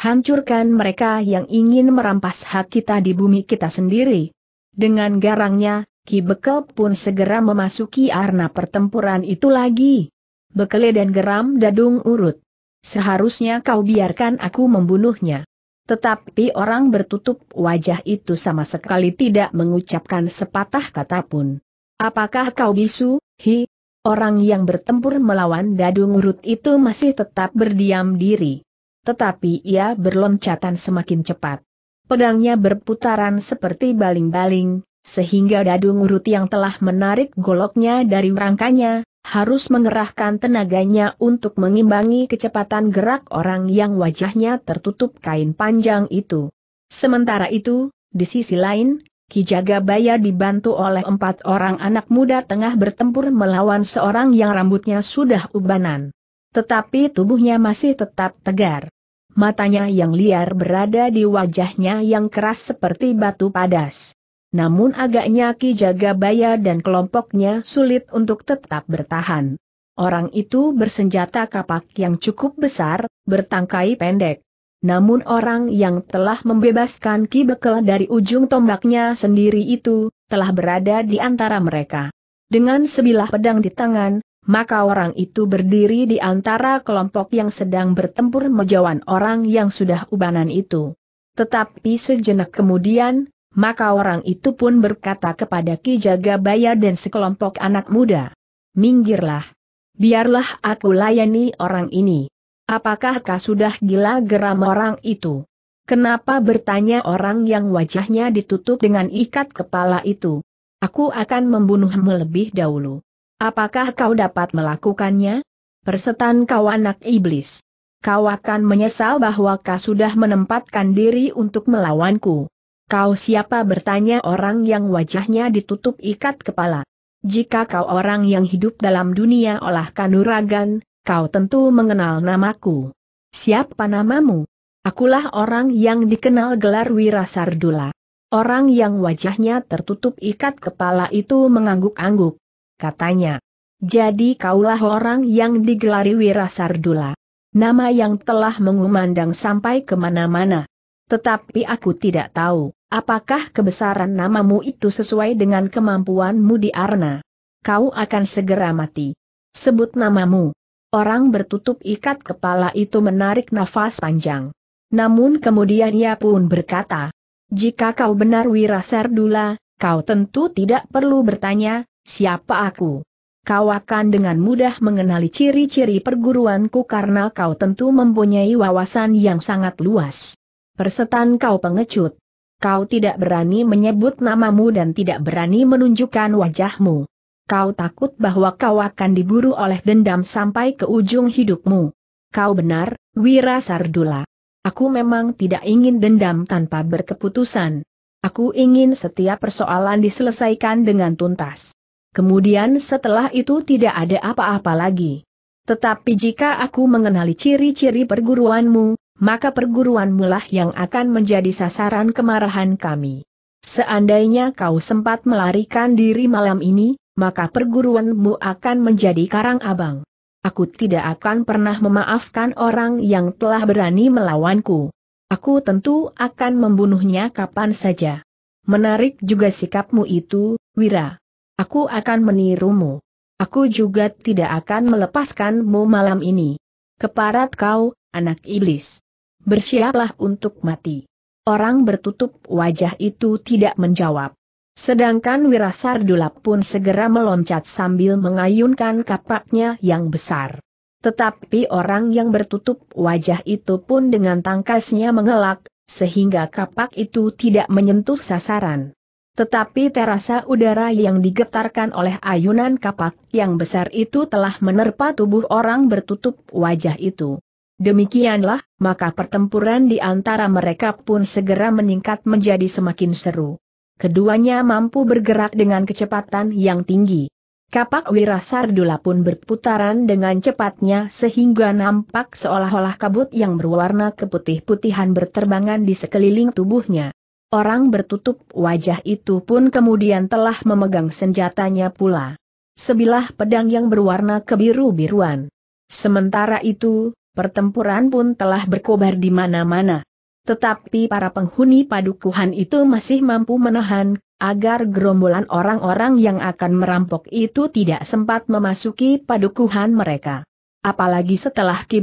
Hancurkan mereka yang ingin merampas hak kita di bumi kita sendiri. Dengan garangnya, Ki Bekel pun segera memasuki arena pertempuran itu lagi. Bekele dan geram dadung urut. Seharusnya kau biarkan aku membunuhnya. Tetapi orang bertutup wajah itu sama sekali tidak mengucapkan sepatah kata pun. Apakah kau bisu, hi? Orang yang bertempur melawan dadung urut itu masih tetap berdiam diri. Tetapi ia berloncatan semakin cepat. Pedangnya berputaran seperti baling-baling, sehingga dadu ngurut yang telah menarik goloknya dari rangkanya, harus mengerahkan tenaganya untuk mengimbangi kecepatan gerak orang yang wajahnya tertutup kain panjang itu. Sementara itu, di sisi lain, Ki Jagabaya dibantu oleh empat orang anak muda tengah bertempur melawan seorang yang rambutnya sudah ubanan. Tetapi tubuhnya masih tetap tegar. Matanya yang liar berada di wajahnya yang keras seperti batu padas. Namun agaknya Ki Jagabaya dan kelompoknya sulit untuk tetap bertahan. Orang itu bersenjata kapak yang cukup besar, bertangkai pendek. Namun orang yang telah membebaskan Ki Bekel dari ujung tombaknya sendiri itu, telah berada di antara mereka. Dengan sebilah pedang di tangan, maka orang itu berdiri di antara kelompok yang sedang bertempur menjauhan orang yang sudah ubanan itu. Tetapi sejenak kemudian, maka orang itu pun berkata kepada Ki Jagabaya dan sekelompok anak muda. Minggirlah. Biarlah aku layani orang ini. Apakah kau sudah gila geram orang itu? Kenapa bertanya orang yang wajahnya ditutup dengan ikat kepala itu? Aku akan membunuhmu lebih dahulu. Apakah kau dapat melakukannya? Persetan kau anak iblis. Kau akan menyesal bahwa kau sudah menempatkan diri untuk melawanku. Kau siapa bertanya orang yang wajahnya ditutup ikat kepala. Jika kau orang yang hidup dalam dunia olah kanuragan, kau tentu mengenal namaku. Siapa namamu? Akulah orang yang dikenal gelar Wirasardula. Orang yang wajahnya tertutup ikat kepala itu mengangguk-angguk katanya. Jadi kaulah orang yang digelari Wirasardula. Nama yang telah mengumandang sampai kemana-mana. Tetapi aku tidak tahu, apakah kebesaran namamu itu sesuai dengan kemampuanmu di Arna. Kau akan segera mati. Sebut namamu. Orang bertutup ikat kepala itu menarik nafas panjang. Namun kemudian ia pun berkata, jika kau benar Wirasardula, kau tentu tidak perlu bertanya, siapa aku? Kau akan dengan mudah mengenali ciri-ciri perguruanku karena kau tentu mempunyai wawasan yang sangat luas. Persetan kau pengecut. Kau tidak berani menyebut namamu dan tidak berani menunjukkan wajahmu. Kau takut bahwa kau akan diburu oleh dendam sampai ke ujung hidupmu. Kau benar, Wira Sardula. Aku memang tidak ingin dendam tanpa berkeputusan. Aku ingin setiap persoalan diselesaikan dengan tuntas. Kemudian setelah itu tidak ada apa-apa lagi. Tetapi jika aku mengenali ciri-ciri perguruanmu, maka perguruanmu lah yang akan menjadi sasaran kemarahan kami. Seandainya kau sempat melarikan diri malam ini, maka perguruanmu akan menjadi karang abang. Aku tidak akan pernah memaafkan orang yang telah berani melawanku. Aku tentu akan membunuhnya kapan saja. Menarik juga sikapmu itu, Wira. Aku akan menirumu. Aku juga tidak akan melepaskanmu malam ini. Keparat kau, anak iblis. Bersiaplah untuk mati. Orang bertutup wajah itu tidak menjawab. Sedangkan Wirasardulap pun segera meloncat sambil mengayunkan kapaknya yang besar. Tetapi orang yang bertutup wajah itu pun dengan tangkasnya mengelak, sehingga kapak itu tidak menyentuh sasaran. Tetapi terasa udara yang digetarkan oleh ayunan kapak yang besar itu telah menerpa tubuh orang bertutup wajah itu. Demikianlah, maka pertempuran di antara mereka pun segera meningkat menjadi semakin seru. Keduanya mampu bergerak dengan kecepatan yang tinggi. Kapak Wirasardula pun berputaran dengan cepatnya sehingga nampak seolah-olah kabut yang berwarna keputih-putihan berterbangan di sekeliling tubuhnya. Orang bertutup wajah itu pun kemudian telah memegang senjatanya pula. Sebilah pedang yang berwarna kebiru-biruan. Sementara itu, pertempuran pun telah berkobar di mana-mana. Tetapi para penghuni padukuhan itu masih mampu menahan, agar gerombolan orang-orang yang akan merampok itu tidak sempat memasuki padukuhan mereka. Apalagi setelah Ki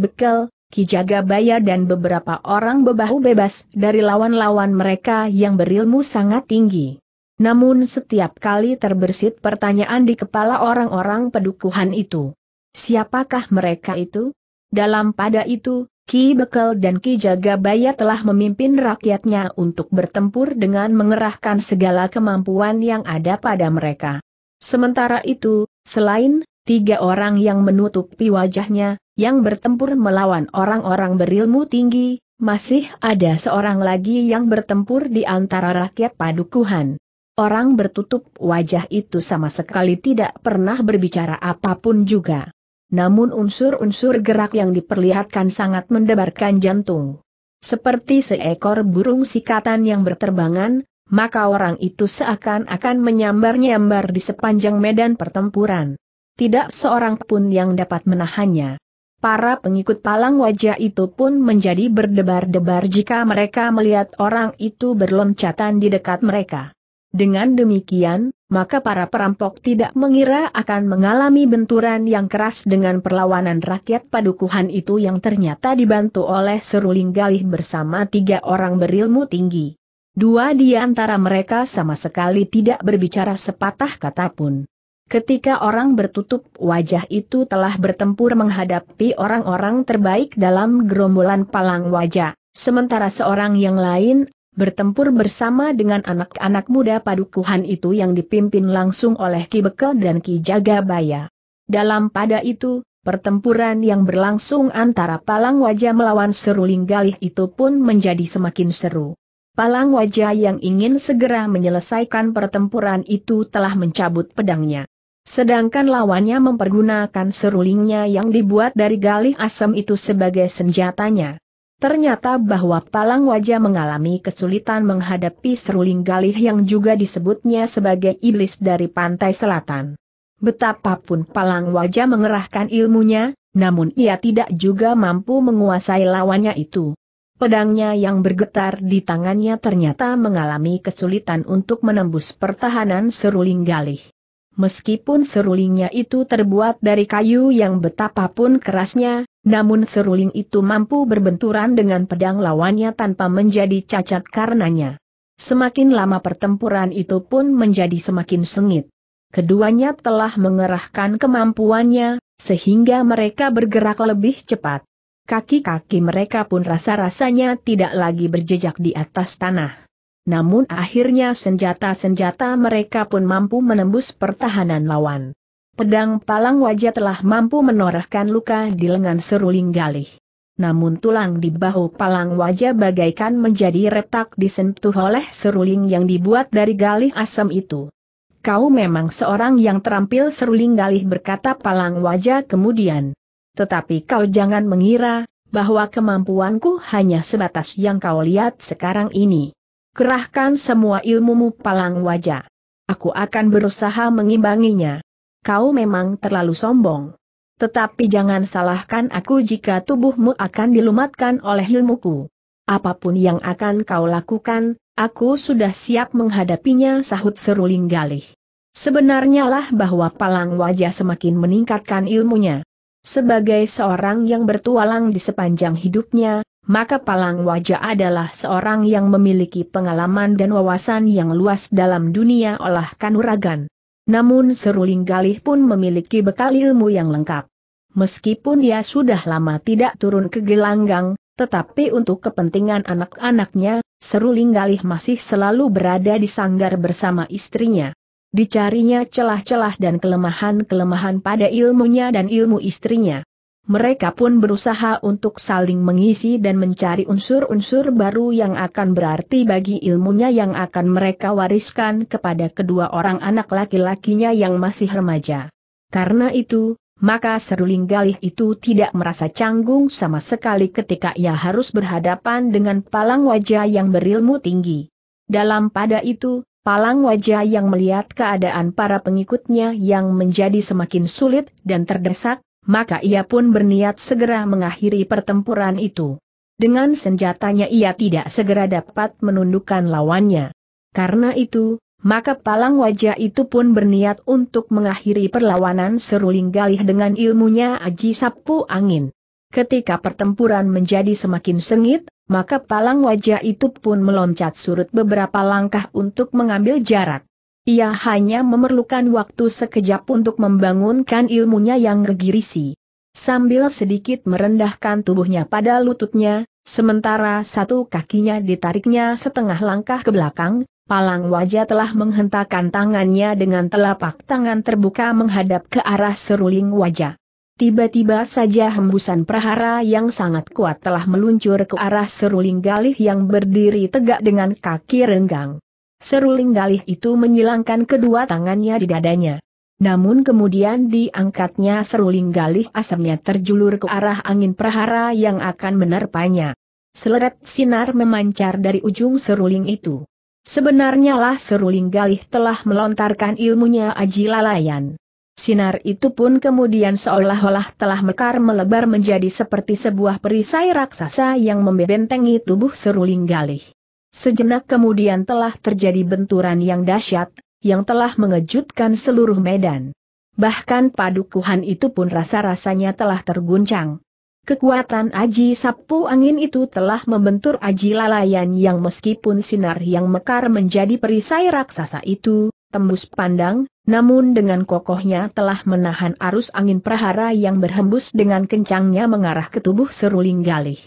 Ki Jagabaya dan beberapa orang bebahu bebas dari lawan-lawan mereka yang berilmu sangat tinggi. Namun setiap kali terbersit pertanyaan di kepala orang-orang pedukuhan itu. Siapakah mereka itu? Dalam pada itu, Ki Bekel dan Ki Jagabaya telah memimpin rakyatnya untuk bertempur dengan mengerahkan segala kemampuan yang ada pada mereka. Sementara itu, selain tiga orang yang menutupi wajahnya, yang bertempur melawan orang-orang berilmu tinggi, masih ada seorang lagi yang bertempur di antara rakyat padukuhan. Orang bertutup wajah itu sama sekali tidak pernah berbicara apapun juga. Namun unsur-unsur gerak yang diperlihatkan sangat mendebarkan jantung. Seperti seekor burung sikatan yang berterbangan, maka orang itu seakan-akan menyambar-nyambar di sepanjang medan pertempuran. Tidak seorang pun yang dapat menahannya. Para pengikut palang wajah itu pun menjadi berdebar-debar jika mereka melihat orang itu berloncatan di dekat mereka. Dengan demikian, maka para perampok tidak mengira akan mengalami benturan yang keras dengan perlawanan rakyat padukuhan itu yang ternyata dibantu oleh seruling galih bersama tiga orang berilmu tinggi. Dua di antara mereka sama sekali tidak berbicara sepatah kata pun. Ketika orang bertutup wajah itu telah bertempur menghadapi orang-orang terbaik dalam gerombolan palang wajah, sementara seorang yang lain, bertempur bersama dengan anak-anak muda padukuhan itu yang dipimpin langsung oleh Ki Bekel dan Ki Jagabaya. Dalam pada itu, pertempuran yang berlangsung antara palang wajah melawan seruling galih itu pun menjadi semakin seru. Palang wajah yang ingin segera menyelesaikan pertempuran itu telah mencabut pedangnya. Sedangkan lawannya mempergunakan serulingnya yang dibuat dari galih asam itu sebagai senjatanya. Ternyata bahwa palang wajah mengalami kesulitan menghadapi seruling galih yang juga disebutnya sebagai iblis dari pantai selatan. Betapapun palang wajah mengerahkan ilmunya, namun ia tidak juga mampu menguasai lawannya itu. Pedangnya yang bergetar di tangannya ternyata mengalami kesulitan untuk menembus pertahanan seruling galih. Meskipun serulingnya itu terbuat dari kayu yang betapapun kerasnya, namun seruling itu mampu berbenturan dengan pedang lawannya tanpa menjadi cacat karenanya. Semakin lama pertempuran itu pun menjadi semakin sengit. Keduanya telah mengerahkan kemampuannya, sehingga mereka bergerak lebih cepat. Kaki-kaki mereka pun rasa-rasanya tidak lagi berjejak di atas tanah namun akhirnya senjata-senjata mereka pun mampu menembus pertahanan lawan. Pedang palang wajah telah mampu menorehkan luka di lengan seruling galih. Namun tulang di bahu palang wajah bagaikan menjadi retak disentuh oleh seruling yang dibuat dari galih asam itu. Kau memang seorang yang terampil seruling galih berkata palang wajah kemudian. Tetapi kau jangan mengira, bahwa kemampuanku hanya sebatas yang kau lihat sekarang ini. Kerahkan semua ilmumu palang wajah. Aku akan berusaha mengimbanginya. Kau memang terlalu sombong. Tetapi jangan salahkan aku jika tubuhmu akan dilumatkan oleh ilmuku. Apapun yang akan kau lakukan, aku sudah siap menghadapinya sahut Seruling Galih. Sebenarnya lah bahwa palang wajah semakin meningkatkan ilmunya. Sebagai seorang yang bertualang di sepanjang hidupnya, maka Palang Wajah adalah seorang yang memiliki pengalaman dan wawasan yang luas dalam dunia olah kanuragan. Namun Seruling Galih pun memiliki bekal ilmu yang lengkap. Meskipun ia sudah lama tidak turun ke gelanggang, tetapi untuk kepentingan anak-anaknya, Seruling Galih masih selalu berada di sanggar bersama istrinya. Dicarinya celah-celah dan kelemahan-kelemahan pada ilmunya dan ilmu istrinya mereka pun berusaha untuk saling mengisi dan mencari unsur-unsur baru yang akan berarti bagi ilmunya yang akan mereka wariskan kepada kedua orang anak laki-lakinya yang masih remaja. Karena itu, maka Seruling Galih itu tidak merasa canggung sama sekali ketika ia harus berhadapan dengan palang wajah yang berilmu tinggi. Dalam pada itu, palang wajah yang melihat keadaan para pengikutnya yang menjadi semakin sulit dan terdesak, maka ia pun berniat segera mengakhiri pertempuran itu. Dengan senjatanya ia tidak segera dapat menundukkan lawannya. Karena itu, maka palang wajah itu pun berniat untuk mengakhiri perlawanan seruling galih dengan ilmunya Aji Sapu Angin. Ketika pertempuran menjadi semakin sengit, maka palang wajah itu pun meloncat surut beberapa langkah untuk mengambil jarak. Ia hanya memerlukan waktu sekejap untuk membangunkan ilmunya yang gegirisi. Sambil sedikit merendahkan tubuhnya pada lututnya, sementara satu kakinya ditariknya setengah langkah ke belakang, Palang wajah telah menghentakkan tangannya dengan telapak tangan terbuka menghadap ke arah seruling wajah. Tiba-tiba saja hembusan prahara yang sangat kuat telah meluncur ke arah seruling galih yang berdiri tegak dengan kaki renggang. Seruling galih itu menyilangkan kedua tangannya di dadanya. Namun kemudian diangkatnya seruling galih asamnya terjulur ke arah angin prahara yang akan menerpanya. Seleret sinar memancar dari ujung seruling itu. Sebenarnya lah seruling galih telah melontarkan ilmunya Aji Lalayan. Sinar itu pun kemudian seolah-olah telah mekar melebar menjadi seperti sebuah perisai raksasa yang membentengi tubuh seruling galih. Sejenak kemudian telah terjadi benturan yang dahsyat, yang telah mengejutkan seluruh medan. Bahkan padukuhan itu pun rasa-rasanya telah terguncang. Kekuatan Aji Sapu Angin itu telah membentur Aji Lalayan yang meskipun sinar yang mekar menjadi perisai raksasa itu, tembus pandang, namun dengan kokohnya telah menahan arus angin prahara yang berhembus dengan kencangnya mengarah ke tubuh seruling galih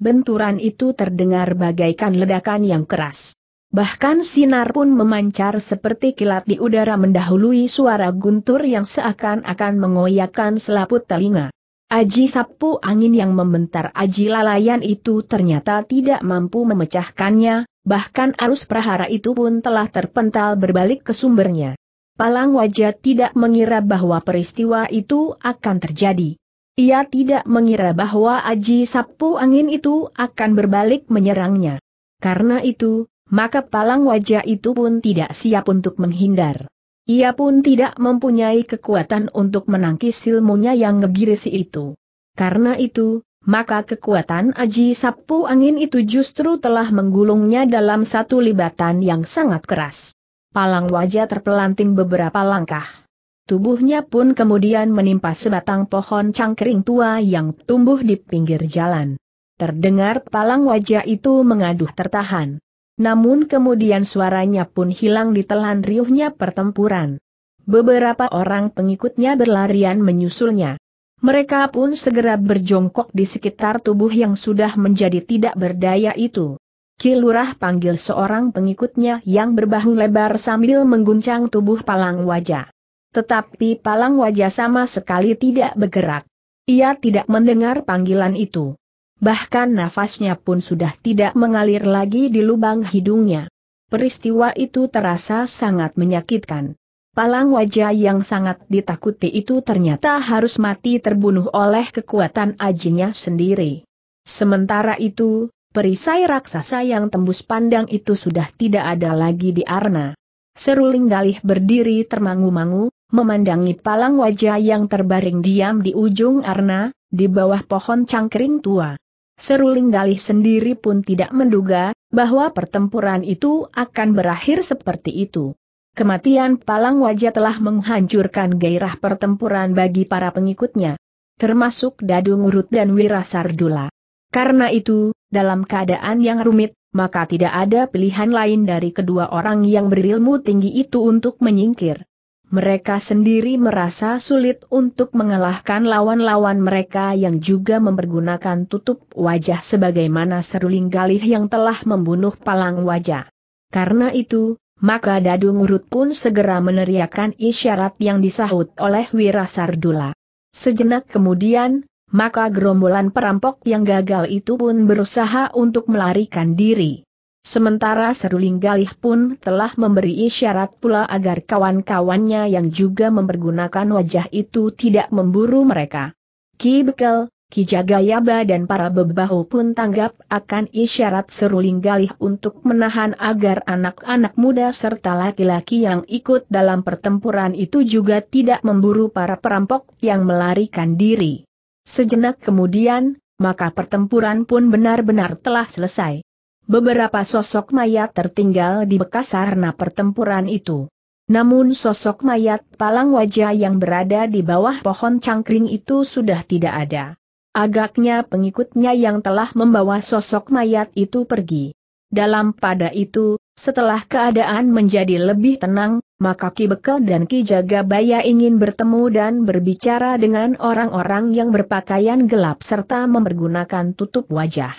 benturan itu terdengar bagaikan ledakan yang keras. Bahkan sinar pun memancar seperti kilat di udara mendahului suara guntur yang seakan-akan mengoyakkan selaput telinga. Aji sapu angin yang membentar Aji lalayan itu ternyata tidak mampu memecahkannya, bahkan arus prahara itu pun telah terpental berbalik ke sumbernya. Palang wajah tidak mengira bahwa peristiwa itu akan terjadi. Ia tidak mengira bahwa Aji Sapu Angin itu akan berbalik menyerangnya. Karena itu, maka palang wajah itu pun tidak siap untuk menghindar. Ia pun tidak mempunyai kekuatan untuk menangkis ilmunya yang ngegirisi itu. Karena itu, maka kekuatan Aji Sapu Angin itu justru telah menggulungnya dalam satu libatan yang sangat keras. Palang wajah terpelanting beberapa langkah. Tubuhnya pun kemudian menimpa sebatang pohon cangkering tua yang tumbuh di pinggir jalan. Terdengar palang wajah itu mengaduh tertahan. Namun kemudian suaranya pun hilang di telan riuhnya pertempuran. Beberapa orang pengikutnya berlarian menyusulnya. Mereka pun segera berjongkok di sekitar tubuh yang sudah menjadi tidak berdaya itu. Kilurah panggil seorang pengikutnya yang berbahu lebar sambil mengguncang tubuh palang wajah. Tetapi palang wajah sama sekali tidak bergerak. Ia tidak mendengar panggilan itu. Bahkan nafasnya pun sudah tidak mengalir lagi di lubang hidungnya. Peristiwa itu terasa sangat menyakitkan. Palang wajah yang sangat ditakuti itu ternyata harus mati terbunuh oleh kekuatan ajinya sendiri. Sementara itu, perisai raksasa yang tembus pandang itu sudah tidak ada lagi di Arna. Seruling Galih berdiri termangu-mangu, memandangi palang wajah yang terbaring diam di ujung arna, di bawah pohon cangkring tua. Seruling Galih sendiri pun tidak menduga, bahwa pertempuran itu akan berakhir seperti itu. Kematian Palang Wajah telah menghancurkan gairah pertempuran bagi para pengikutnya, termasuk Dadung Urut dan Wirasardula. Karena itu, dalam keadaan yang rumit, maka tidak ada pilihan lain dari kedua orang yang berilmu tinggi itu untuk menyingkir. Mereka sendiri merasa sulit untuk mengalahkan lawan-lawan mereka yang juga mempergunakan tutup wajah sebagaimana seruling galih yang telah membunuh palang wajah. Karena itu, maka Dadung Urut pun segera meneriakan isyarat yang disahut oleh Wirasardula. Sejenak kemudian, maka gerombolan perampok yang gagal itu pun berusaha untuk melarikan diri. Sementara Seruling Galih pun telah memberi isyarat pula agar kawan-kawannya yang juga mempergunakan wajah itu tidak memburu mereka. Ki Bekel, Ki Jagayaba dan para bebahu pun tanggap akan isyarat Seruling Galih untuk menahan agar anak-anak muda serta laki-laki yang ikut dalam pertempuran itu juga tidak memburu para perampok yang melarikan diri. Sejenak kemudian, maka pertempuran pun benar-benar telah selesai. Beberapa sosok mayat tertinggal di bekas sarana pertempuran itu. Namun sosok mayat palang wajah yang berada di bawah pohon cangkring itu sudah tidak ada. Agaknya pengikutnya yang telah membawa sosok mayat itu pergi. Dalam pada itu, setelah keadaan menjadi lebih tenang, maka Ki Bekel dan Ki Jagabaya ingin bertemu dan berbicara dengan orang-orang yang berpakaian gelap serta mempergunakan tutup wajah.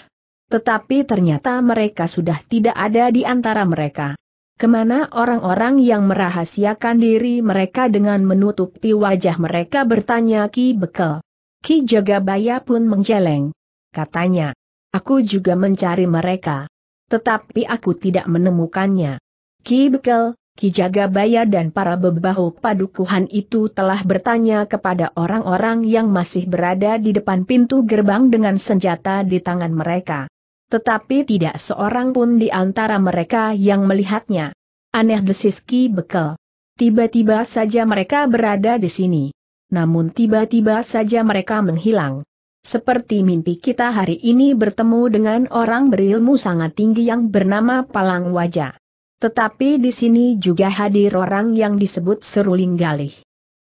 Tetapi ternyata mereka sudah tidak ada di antara mereka. Kemana orang-orang yang merahasiakan diri mereka dengan menutupi wajah mereka bertanya Ki Bekel. Ki Jagabaya pun menjeleng. Katanya, aku juga mencari mereka. Tetapi aku tidak menemukannya. Ki Bekel, Kijagabaya dan para bebahu padukuhan itu telah bertanya kepada orang-orang yang masih berada di depan pintu gerbang dengan senjata di tangan mereka. Tetapi tidak seorang pun di antara mereka yang melihatnya. Aneh desis Ki Bekel. Tiba-tiba saja mereka berada di sini. Namun tiba-tiba saja mereka menghilang. Seperti mimpi kita hari ini bertemu dengan orang berilmu sangat tinggi yang bernama Palang Wajah. Tetapi di sini juga hadir orang yang disebut Seruling Galih.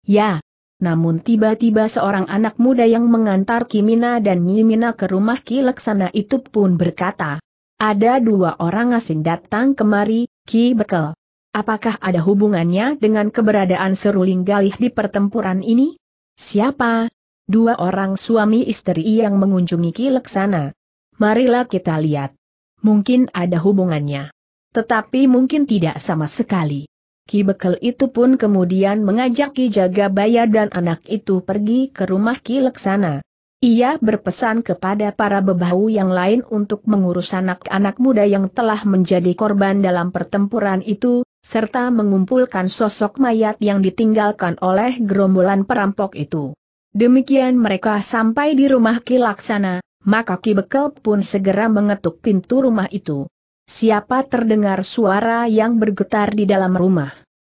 Ya, namun tiba-tiba seorang anak muda yang mengantar Kimina dan Nyimina ke rumah Ki Laksana itu pun berkata, ada dua orang asing datang kemari, Ki Bekel. Apakah ada hubungannya dengan keberadaan Seruling Galih di pertempuran ini? Siapa? Dua orang suami istri yang mengunjungi Ki Laksana. Marilah kita lihat. Mungkin ada hubungannya. Tetapi mungkin tidak sama sekali. Ki Bekel itu pun kemudian mengajak Ki Jagabaya dan anak itu pergi ke rumah Ki Leksana. Ia berpesan kepada para bebahu yang lain untuk mengurus anak-anak muda yang telah menjadi korban dalam pertempuran itu, serta mengumpulkan sosok mayat yang ditinggalkan oleh gerombolan perampok itu. Demikian mereka sampai di rumah Ki Laksana, maka Ki Bekel pun segera mengetuk pintu rumah itu siapa terdengar suara yang bergetar di dalam rumah?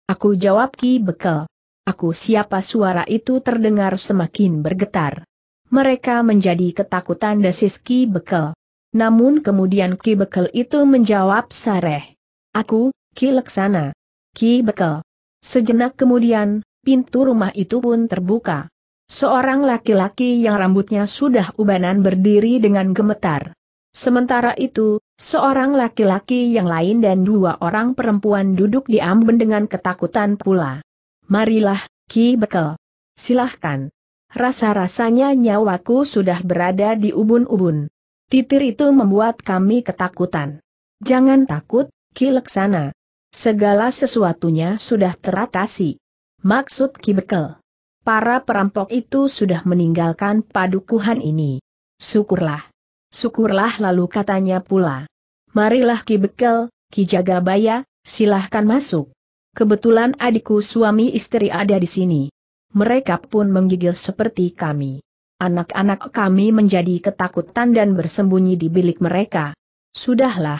Aku jawab Ki Bekel. Aku siapa suara itu terdengar semakin bergetar. Mereka menjadi ketakutan desis Ki Bekel. Namun kemudian Ki Bekel itu menjawab Sareh. Aku, Ki Leksana. Ki Bekel. Sejenak kemudian, pintu rumah itu pun terbuka. Seorang laki-laki yang rambutnya sudah ubanan berdiri dengan gemetar. Sementara itu, Seorang laki-laki yang lain dan dua orang perempuan duduk di amben dengan ketakutan pula. Marilah, Ki Bekel. Silahkan. Rasa-rasanya nyawaku sudah berada di ubun-ubun. Titir itu membuat kami ketakutan. Jangan takut, Ki Leksana. Segala sesuatunya sudah teratasi. Maksud Ki Bekel. Para perampok itu sudah meninggalkan padukuhan ini. Syukurlah. Syukurlah lalu katanya pula. Marilah Ki Bekel, Ki Jagabaya, silahkan masuk. Kebetulan adikku suami istri ada di sini. Mereka pun menggigil seperti kami. Anak-anak kami menjadi ketakutan dan bersembunyi di bilik mereka. Sudahlah.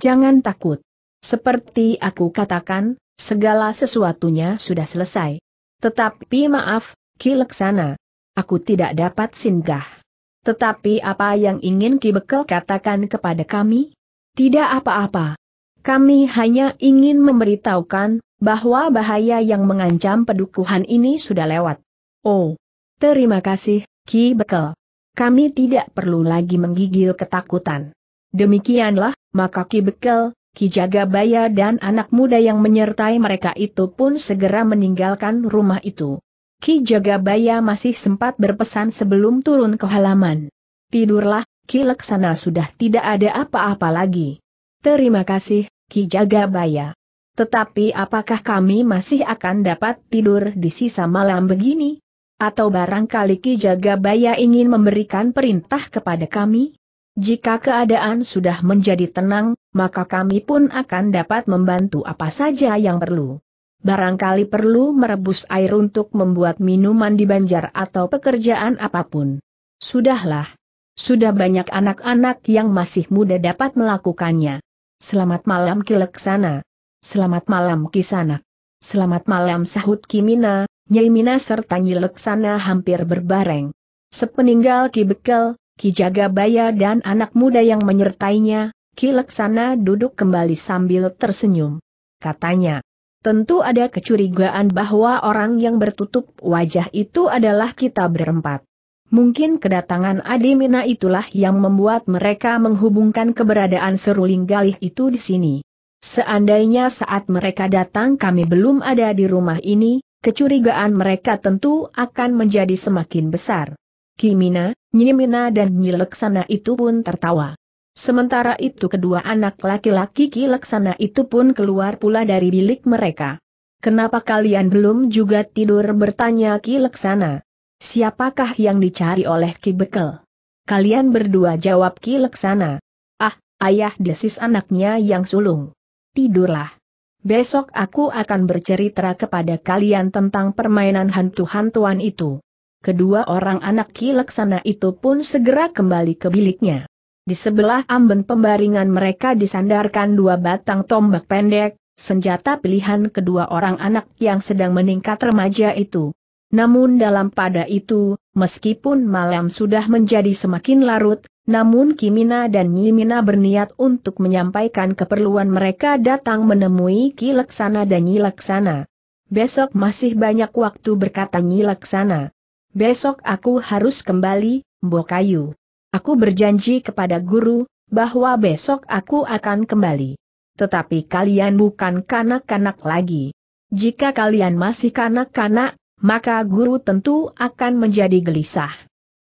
Jangan takut. Seperti aku katakan, segala sesuatunya sudah selesai. Tetapi maaf, Ki Leksana. Aku tidak dapat singgah. Tetapi apa yang ingin Ki Bekel katakan kepada kami? Tidak apa-apa. Kami hanya ingin memberitahukan bahwa bahaya yang mengancam pedukuhan ini sudah lewat. Oh, terima kasih, Ki Bekel. Kami tidak perlu lagi menggigil ketakutan. Demikianlah, maka Ki Bekel, Ki Jagabaya dan anak muda yang menyertai mereka itu pun segera meninggalkan rumah itu. Ki Jagabaya masih sempat berpesan sebelum turun ke halaman. Tidurlah, Ki Leksana sudah tidak ada apa-apa lagi. Terima kasih, Ki Jagabaya. Tetapi apakah kami masih akan dapat tidur di sisa malam begini? Atau barangkali Ki Jagabaya ingin memberikan perintah kepada kami? Jika keadaan sudah menjadi tenang, maka kami pun akan dapat membantu apa saja yang perlu barangkali perlu merebus air untuk membuat minuman di banjar atau pekerjaan apapun. Sudahlah. Sudah banyak anak-anak yang masih muda dapat melakukannya. Selamat malam Kileksana. Selamat malam Kisanak. Selamat malam sahut Kimina, Nyai Mina serta Nyileksana hampir berbareng. Sepeninggal Ki Bekel, Ki Jagabaya dan anak muda yang menyertainya, Ki Leksana duduk kembali sambil tersenyum. Katanya, Tentu ada kecurigaan bahwa orang yang bertutup wajah itu adalah kita berempat. Mungkin kedatangan Adimina itulah yang membuat mereka menghubungkan keberadaan seruling galih itu di sini. Seandainya saat mereka datang kami belum ada di rumah ini, kecurigaan mereka tentu akan menjadi semakin besar. Kimina, Nyimina dan Nyileksana itu pun tertawa. Sementara itu kedua anak laki-laki kilaksana itu pun keluar pula dari bilik mereka. Kenapa kalian belum juga tidur bertanya kilaksana? Siapakah yang dicari oleh Ki Bekel? Kalian berdua jawab Kileksana. Ah, ayah desis anaknya yang sulung. Tidurlah. Besok aku akan bercerita kepada kalian tentang permainan hantu-hantuan itu. Kedua orang anak Kileksana itu pun segera kembali ke biliknya. Di sebelah amben pembaringan mereka disandarkan dua batang tombak pendek, senjata pilihan kedua orang anak yang sedang meningkat remaja itu. Namun dalam pada itu, meskipun malam sudah menjadi semakin larut, namun Kimina dan Nyimina berniat untuk menyampaikan keperluan mereka datang menemui Ki Laksana dan Nyi Laksana. Besok masih banyak waktu berkata Nyi Laksana. Besok aku harus kembali, Mbokayu. Aku berjanji kepada guru, bahwa besok aku akan kembali. Tetapi kalian bukan kanak-kanak lagi. Jika kalian masih kanak-kanak, maka guru tentu akan menjadi gelisah.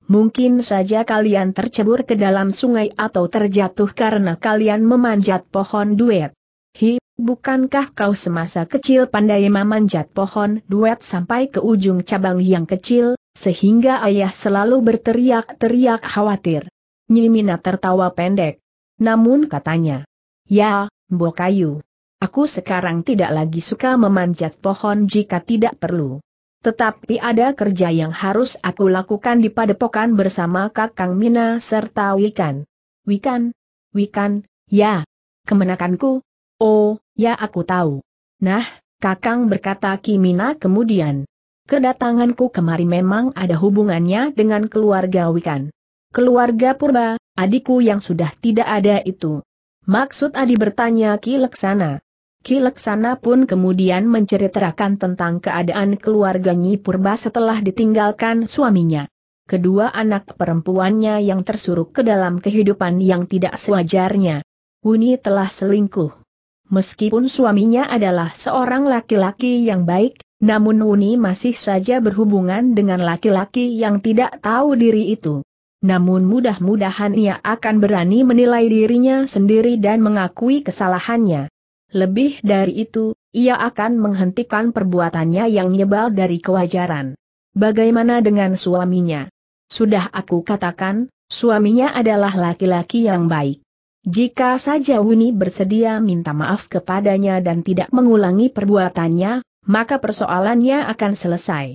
Mungkin saja kalian tercebur ke dalam sungai atau terjatuh karena kalian memanjat pohon duet. Hi, bukankah kau semasa kecil pandai memanjat pohon duet sampai ke ujung cabang yang kecil? Sehingga ayah selalu berteriak-teriak khawatir. Nyimina tertawa pendek. Namun katanya, Ya, Mbok Kayu. Aku sekarang tidak lagi suka memanjat pohon jika tidak perlu. Tetapi ada kerja yang harus aku lakukan di padepokan bersama Kakang Mina serta Wikan. Wikan? Wikan, ya. Kemenakanku? Oh, ya aku tahu. Nah, Kakang berkata Kimina kemudian. Kedatanganku kemari memang ada hubungannya dengan keluarga Wikan. Keluarga Purba, adikku yang sudah tidak ada itu. Maksud Adi bertanya Ki Leksana. Ki Leksana pun kemudian menceritakan tentang keadaan keluarga Nyi Purba setelah ditinggalkan suaminya. Kedua anak perempuannya yang tersuruh ke dalam kehidupan yang tidak sewajarnya. Huni telah selingkuh. Meskipun suaminya adalah seorang laki-laki yang baik, namun Wuni masih saja berhubungan dengan laki-laki yang tidak tahu diri itu. Namun mudah-mudahan ia akan berani menilai dirinya sendiri dan mengakui kesalahannya. Lebih dari itu, ia akan menghentikan perbuatannya yang nyebal dari kewajaran. Bagaimana dengan suaminya? Sudah aku katakan, suaminya adalah laki-laki yang baik. Jika saja Wuni bersedia minta maaf kepadanya dan tidak mengulangi perbuatannya, maka persoalannya akan selesai.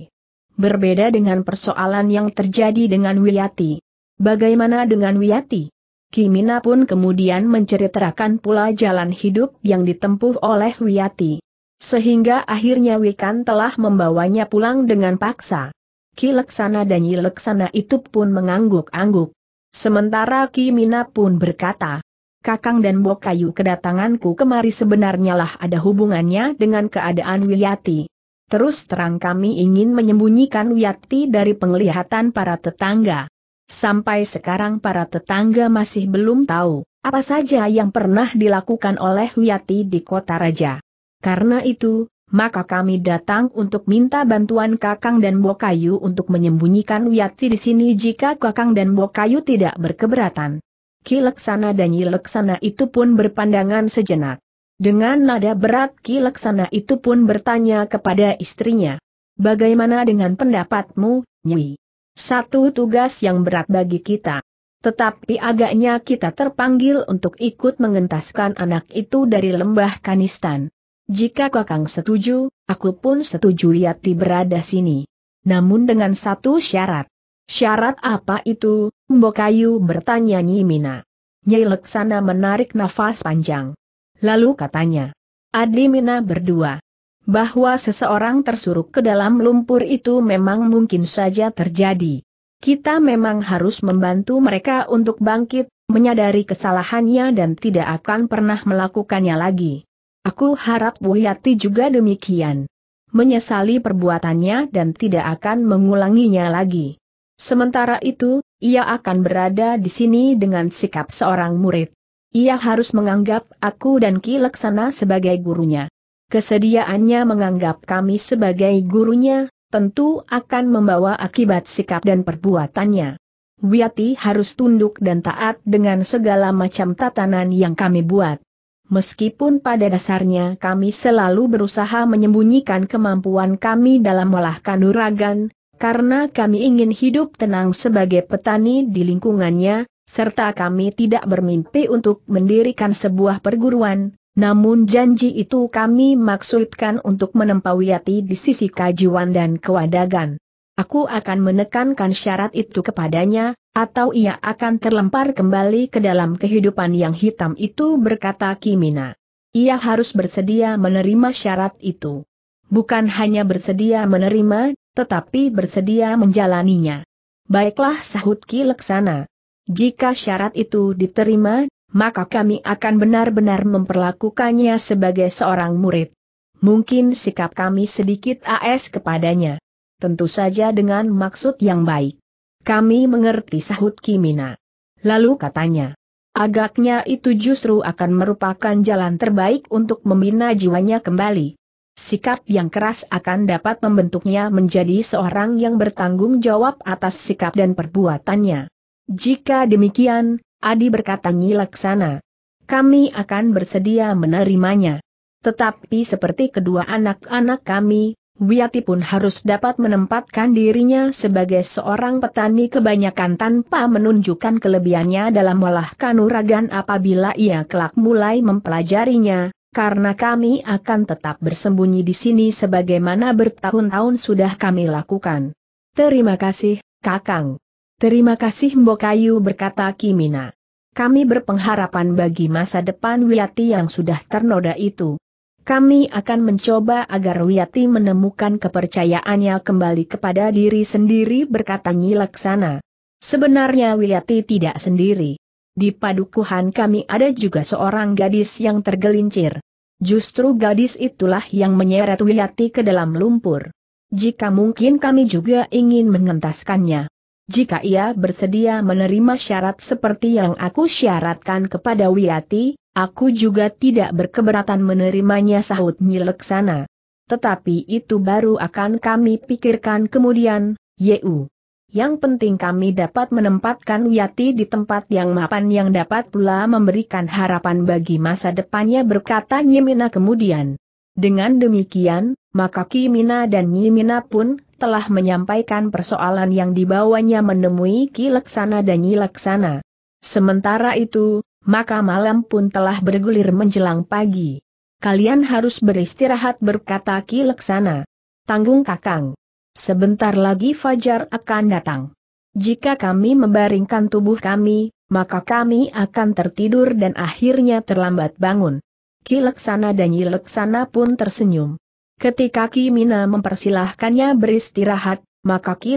Berbeda dengan persoalan yang terjadi dengan Wiyati. Bagaimana dengan Wiyati? Kimina pun kemudian menceritakan pula jalan hidup yang ditempuh oleh Wiyati. Sehingga akhirnya Wikan telah membawanya pulang dengan paksa. Ki Leksana dan Yi Leksana itu pun mengangguk-angguk. Sementara Kimina pun berkata, Kakang dan Bokayu kedatanganku kemari sebenarnya lah ada hubungannya dengan keadaan Wiyati. Terus terang kami ingin menyembunyikan Wiyati dari penglihatan para tetangga. Sampai sekarang para tetangga masih belum tahu apa saja yang pernah dilakukan oleh Wiyati di kota raja. Karena itu, maka kami datang untuk minta bantuan Kakang dan Bokayu untuk menyembunyikan Wiyati di sini jika Kakang dan Bokayu tidak berkeberatan. Ki Leksana dan Yi Leksana itu pun berpandangan sejenak. Dengan nada berat Ki Leksana itu pun bertanya kepada istrinya. Bagaimana dengan pendapatmu, Nyi? Satu tugas yang berat bagi kita. Tetapi agaknya kita terpanggil untuk ikut mengentaskan anak itu dari lembah Kanistan. Jika Kakang setuju, aku pun setuju Yati berada sini. Namun dengan satu syarat. Syarat apa itu, Mbokayu bertanya Nyi Mina. Nyai Leksana menarik nafas panjang. Lalu katanya, Adi Mina berdua. Bahwa seseorang tersuruk ke dalam lumpur itu memang mungkin saja terjadi. Kita memang harus membantu mereka untuk bangkit, menyadari kesalahannya dan tidak akan pernah melakukannya lagi. Aku harap Bu Wuyati juga demikian menyesali perbuatannya dan tidak akan mengulanginya lagi. Sementara itu, ia akan berada di sini dengan sikap seorang murid. Ia harus menganggap aku dan Ki Laksana sebagai gurunya. Kesediaannya menganggap kami sebagai gurunya, tentu akan membawa akibat sikap dan perbuatannya. Wiyati harus tunduk dan taat dengan segala macam tatanan yang kami buat. Meskipun pada dasarnya kami selalu berusaha menyembunyikan kemampuan kami dalam melahkan uragan, karena kami ingin hidup tenang sebagai petani di lingkungannya, serta kami tidak bermimpi untuk mendirikan sebuah perguruan, namun janji itu kami maksudkan untuk menempa wiyati di sisi kajiwan dan kewadagan. Aku akan menekankan syarat itu kepadanya, atau ia akan terlempar kembali ke dalam kehidupan yang hitam itu berkata Kimina. Ia harus bersedia menerima syarat itu. Bukan hanya bersedia menerima, tetapi bersedia menjalaninya. Baiklah sahut Ki Leksana. Jika syarat itu diterima, maka kami akan benar-benar memperlakukannya sebagai seorang murid. Mungkin sikap kami sedikit AS kepadanya. Tentu saja dengan maksud yang baik. Kami mengerti sahut Kimina. Lalu katanya, agaknya itu justru akan merupakan jalan terbaik untuk membina jiwanya kembali sikap yang keras akan dapat membentuknya menjadi seorang yang bertanggung jawab atas sikap dan perbuatannya. Jika demikian, Adi berkata Nyilaksana, kami akan bersedia menerimanya. Tetapi seperti kedua anak-anak kami, Wiyati pun harus dapat menempatkan dirinya sebagai seorang petani kebanyakan tanpa menunjukkan kelebihannya dalam olah kanuragan apabila ia kelak mulai mempelajarinya, karena kami akan tetap bersembunyi di sini sebagaimana bertahun-tahun sudah kami lakukan. Terima kasih, Kakang. Terima kasih Mbokayu berkata Kimina. Kami berpengharapan bagi masa depan Wiyati yang sudah ternoda itu. Kami akan mencoba agar Wiyati menemukan kepercayaannya kembali kepada diri sendiri berkata Nyilaksana. Sebenarnya Wiyati tidak sendiri. Di padukuhan kami ada juga seorang gadis yang tergelincir. Justru gadis itulah yang menyeret Wiyati ke dalam lumpur. Jika mungkin kami juga ingin mengentaskannya. Jika ia bersedia menerima syarat seperti yang aku syaratkan kepada Wiyati, aku juga tidak berkeberatan menerimanya sahut Nyileksana. Tetapi itu baru akan kami pikirkan kemudian, Yeu. Yang penting kami dapat menempatkan Wiyati di tempat yang mapan yang dapat pula memberikan harapan bagi masa depannya berkata Nyimina kemudian. Dengan demikian, maka Kimina dan Nyimina pun telah menyampaikan persoalan yang dibawanya menemui Ki Laksana dan Nyi Laksana. Sementara itu, maka malam pun telah bergulir menjelang pagi. Kalian harus beristirahat berkata Ki Laksana. Tanggung kakang. Sebentar lagi Fajar akan datang. Jika kami membaringkan tubuh kami, maka kami akan tertidur dan akhirnya terlambat bangun. Ki dan Yi pun tersenyum. Ketika Ki Mina mempersilahkannya beristirahat, maka Ki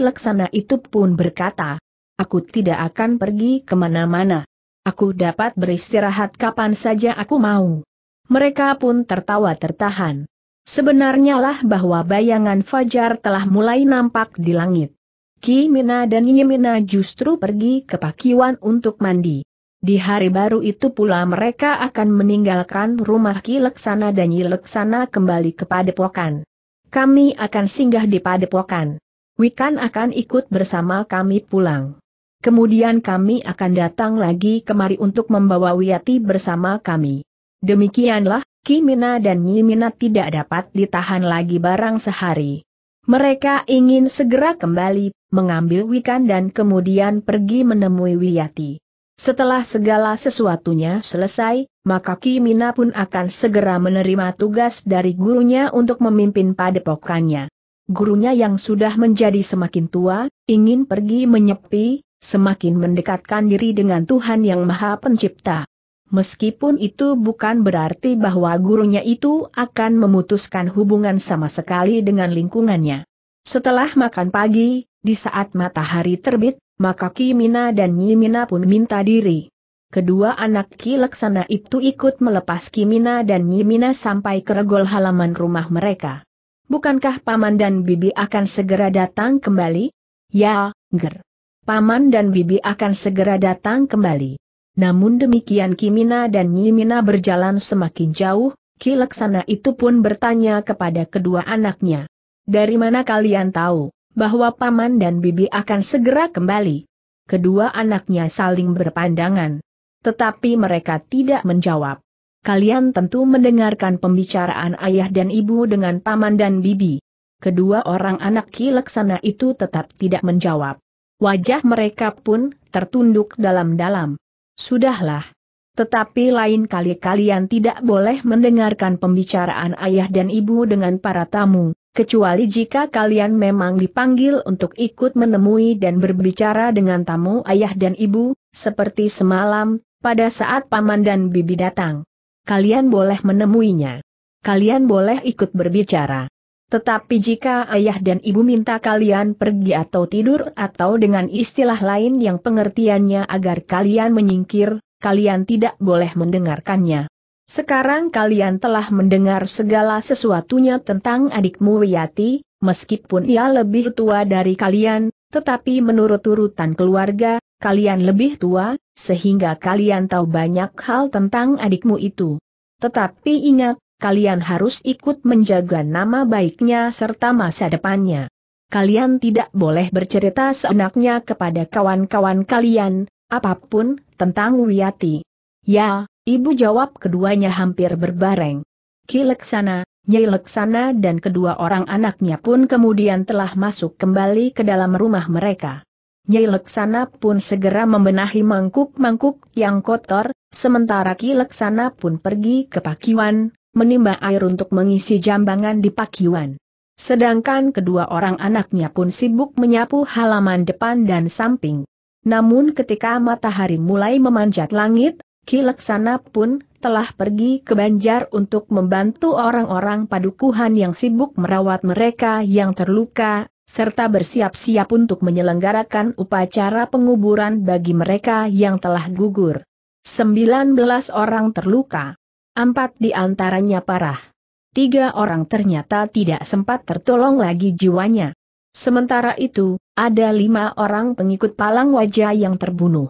itu pun berkata, Aku tidak akan pergi kemana-mana. Aku dapat beristirahat kapan saja aku mau. Mereka pun tertawa tertahan. Sebenarnya lah bahwa bayangan Fajar telah mulai nampak di langit. Ki Mina dan Mina justru pergi ke Pakiwan untuk mandi. Di hari baru itu pula mereka akan meninggalkan rumah Ki Leksana dan Yi Leksana kembali ke padepokan. Kami akan singgah di padepokan. Wikan akan ikut bersama kami pulang. Kemudian kami akan datang lagi kemari untuk membawa Wiyati bersama kami. Demikianlah Kimina dan Nyimina tidak dapat ditahan lagi barang sehari. Mereka ingin segera kembali, mengambil Wikan dan kemudian pergi menemui Wiyati. Setelah segala sesuatunya selesai, maka Kimina pun akan segera menerima tugas dari gurunya untuk memimpin padepokannya. Gurunya yang sudah menjadi semakin tua, ingin pergi menyepi, semakin mendekatkan diri dengan Tuhan Yang Maha Pencipta. Meskipun itu bukan berarti bahwa gurunya itu akan memutuskan hubungan sama sekali dengan lingkungannya. Setelah makan pagi, di saat matahari terbit, maka Ki Kimina dan Nyi Mina pun minta diri. Kedua anak Ki Laksana itu ikut melepas Ki Kimina dan Nyi Mina sampai ke regol halaman rumah mereka. Bukankah Paman dan Bibi akan segera datang kembali? Ya, Ger. Paman dan Bibi akan segera datang kembali. Namun demikian Kimina dan Nyimina berjalan semakin jauh, Ki Laksana itu pun bertanya kepada kedua anaknya. Dari mana kalian tahu, bahwa paman dan bibi akan segera kembali? Kedua anaknya saling berpandangan. Tetapi mereka tidak menjawab. Kalian tentu mendengarkan pembicaraan ayah dan ibu dengan paman dan bibi. Kedua orang anak Ki Laksana itu tetap tidak menjawab. Wajah mereka pun tertunduk dalam-dalam. Sudahlah. Tetapi lain kali kalian tidak boleh mendengarkan pembicaraan ayah dan ibu dengan para tamu, kecuali jika kalian memang dipanggil untuk ikut menemui dan berbicara dengan tamu ayah dan ibu, seperti semalam, pada saat paman dan bibi datang. Kalian boleh menemuinya. Kalian boleh ikut berbicara. Tetapi jika ayah dan ibu minta kalian pergi atau tidur atau dengan istilah lain yang pengertiannya agar kalian menyingkir, kalian tidak boleh mendengarkannya. Sekarang kalian telah mendengar segala sesuatunya tentang adikmu Wiyati, meskipun ia lebih tua dari kalian, tetapi menurut urutan keluarga, kalian lebih tua, sehingga kalian tahu banyak hal tentang adikmu itu. Tetapi ingat, kalian harus ikut menjaga nama baiknya serta masa depannya. Kalian tidak boleh bercerita seenaknya kepada kawan-kawan kalian, apapun, tentang Wiyati. Ya, ibu jawab keduanya hampir berbareng. Ki Leksana, Nyai Leksana dan kedua orang anaknya pun kemudian telah masuk kembali ke dalam rumah mereka. Nyai Leksana pun segera membenahi mangkuk-mangkuk yang kotor, sementara Ki Leksana pun pergi ke pakiwan, menimba air untuk mengisi jambangan di pakiwan. Sedangkan kedua orang anaknya pun sibuk menyapu halaman depan dan samping. Namun ketika matahari mulai memanjat langit, Ki Laksana pun telah pergi ke Banjar untuk membantu orang-orang padukuhan yang sibuk merawat mereka yang terluka, serta bersiap-siap untuk menyelenggarakan upacara penguburan bagi mereka yang telah gugur. 19 orang terluka. Empat di antaranya parah. Tiga orang ternyata tidak sempat tertolong lagi jiwanya. Sementara itu, ada lima orang pengikut palang wajah yang terbunuh.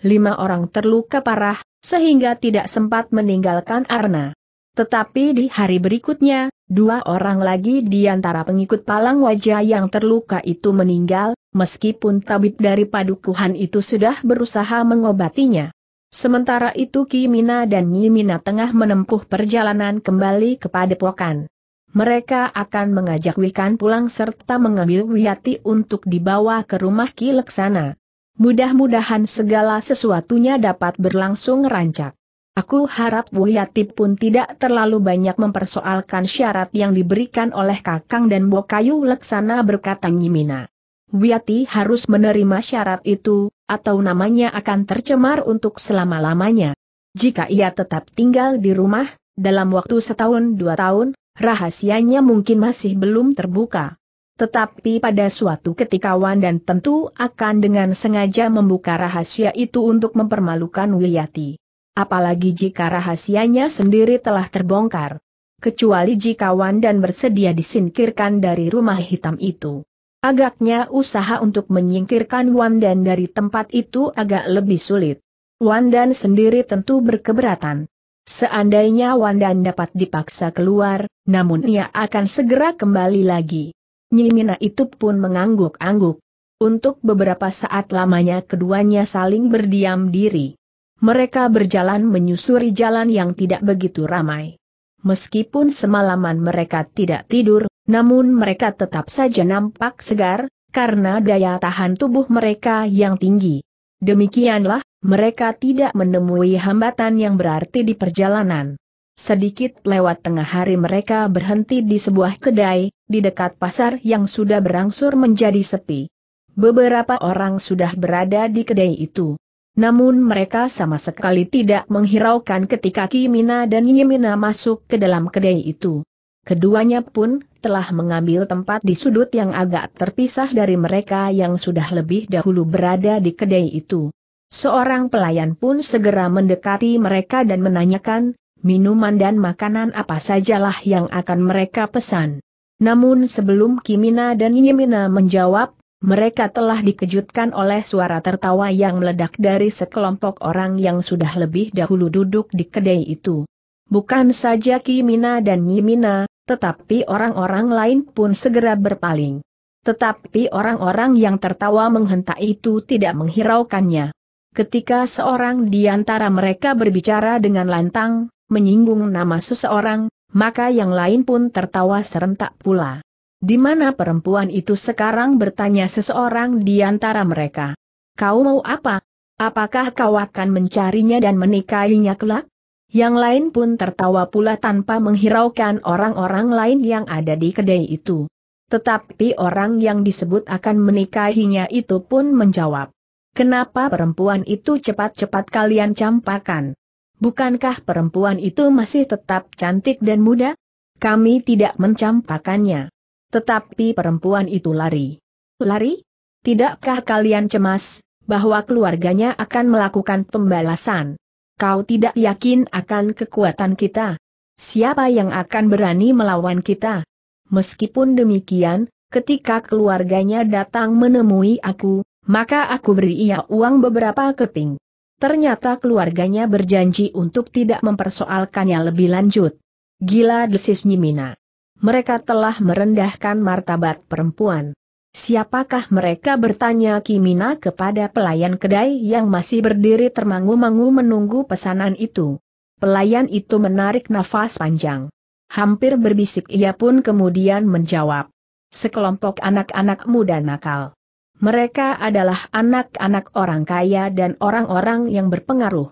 Lima orang terluka parah, sehingga tidak sempat meninggalkan Arna. Tetapi di hari berikutnya, dua orang lagi di antara pengikut palang wajah yang terluka itu meninggal, meskipun tabib dari padukuhan itu sudah berusaha mengobatinya. Sementara itu Kimina dan Nyimina tengah menempuh perjalanan kembali kepada Pokan. Mereka akan mengajak Wikan pulang serta mengambil Wiyati untuk dibawa ke rumah Ki Leksana. Mudah-mudahan segala sesuatunya dapat berlangsung rancak. Aku harap Wiyati pun tidak terlalu banyak mempersoalkan syarat yang diberikan oleh Kakang dan Bokayu Leksana berkata Nyimina. Wiyati harus menerima syarat itu, atau namanya akan tercemar untuk selama-lamanya. Jika ia tetap tinggal di rumah, dalam waktu setahun dua tahun, rahasianya mungkin masih belum terbuka. Tetapi pada suatu ketika Wan dan tentu akan dengan sengaja membuka rahasia itu untuk mempermalukan Wiyati. Apalagi jika rahasianya sendiri telah terbongkar. Kecuali jika Wan dan bersedia disingkirkan dari rumah hitam itu. Agaknya usaha untuk menyingkirkan Wandan dari tempat itu agak lebih sulit. Wandan sendiri tentu berkeberatan. Seandainya Wandan dapat dipaksa keluar, namun ia akan segera kembali lagi. Nyimina itu pun mengangguk-angguk. Untuk beberapa saat lamanya keduanya saling berdiam diri. Mereka berjalan menyusuri jalan yang tidak begitu ramai. Meskipun semalaman mereka tidak tidur, namun mereka tetap saja nampak segar, karena daya tahan tubuh mereka yang tinggi. Demikianlah, mereka tidak menemui hambatan yang berarti di perjalanan. Sedikit lewat tengah hari mereka berhenti di sebuah kedai, di dekat pasar yang sudah berangsur menjadi sepi. Beberapa orang sudah berada di kedai itu. Namun mereka sama sekali tidak menghiraukan ketika Kimina dan Yimina masuk ke dalam kedai itu. Keduanya pun telah mengambil tempat di sudut yang agak terpisah dari mereka yang sudah lebih dahulu berada di kedai itu. Seorang pelayan pun segera mendekati mereka dan menanyakan, minuman dan makanan apa sajalah yang akan mereka pesan. Namun sebelum Kimina dan Yimina menjawab, mereka telah dikejutkan oleh suara tertawa yang meledak dari sekelompok orang yang sudah lebih dahulu duduk di kedai itu. Bukan saja Kimina dan Nyimina, tetapi orang-orang lain pun segera berpaling. Tetapi orang-orang yang tertawa menghentak itu tidak menghiraukannya. Ketika seorang di antara mereka berbicara dengan lantang, menyinggung nama seseorang, maka yang lain pun tertawa serentak pula. Di mana perempuan itu sekarang bertanya seseorang di antara mereka. Kau mau apa? Apakah kau akan mencarinya dan menikahinya kelak? Yang lain pun tertawa pula tanpa menghiraukan orang-orang lain yang ada di kedai itu. Tetapi orang yang disebut akan menikahinya itu pun menjawab. Kenapa perempuan itu cepat-cepat kalian campakan? Bukankah perempuan itu masih tetap cantik dan muda? Kami tidak mencampakannya. Tetapi perempuan itu lari. Lari? Tidakkah kalian cemas, bahwa keluarganya akan melakukan pembalasan? Kau tidak yakin akan kekuatan kita? Siapa yang akan berani melawan kita? Meskipun demikian, ketika keluarganya datang menemui aku, maka aku beri ia uang beberapa keping. Ternyata keluarganya berjanji untuk tidak mempersoalkannya lebih lanjut. Gila desis Nyimina mereka telah merendahkan martabat perempuan. Siapakah mereka bertanya Kimina kepada pelayan kedai yang masih berdiri termangu-mangu menunggu pesanan itu. Pelayan itu menarik nafas panjang. Hampir berbisik ia pun kemudian menjawab. Sekelompok anak-anak muda nakal. Mereka adalah anak-anak orang kaya dan orang-orang yang berpengaruh.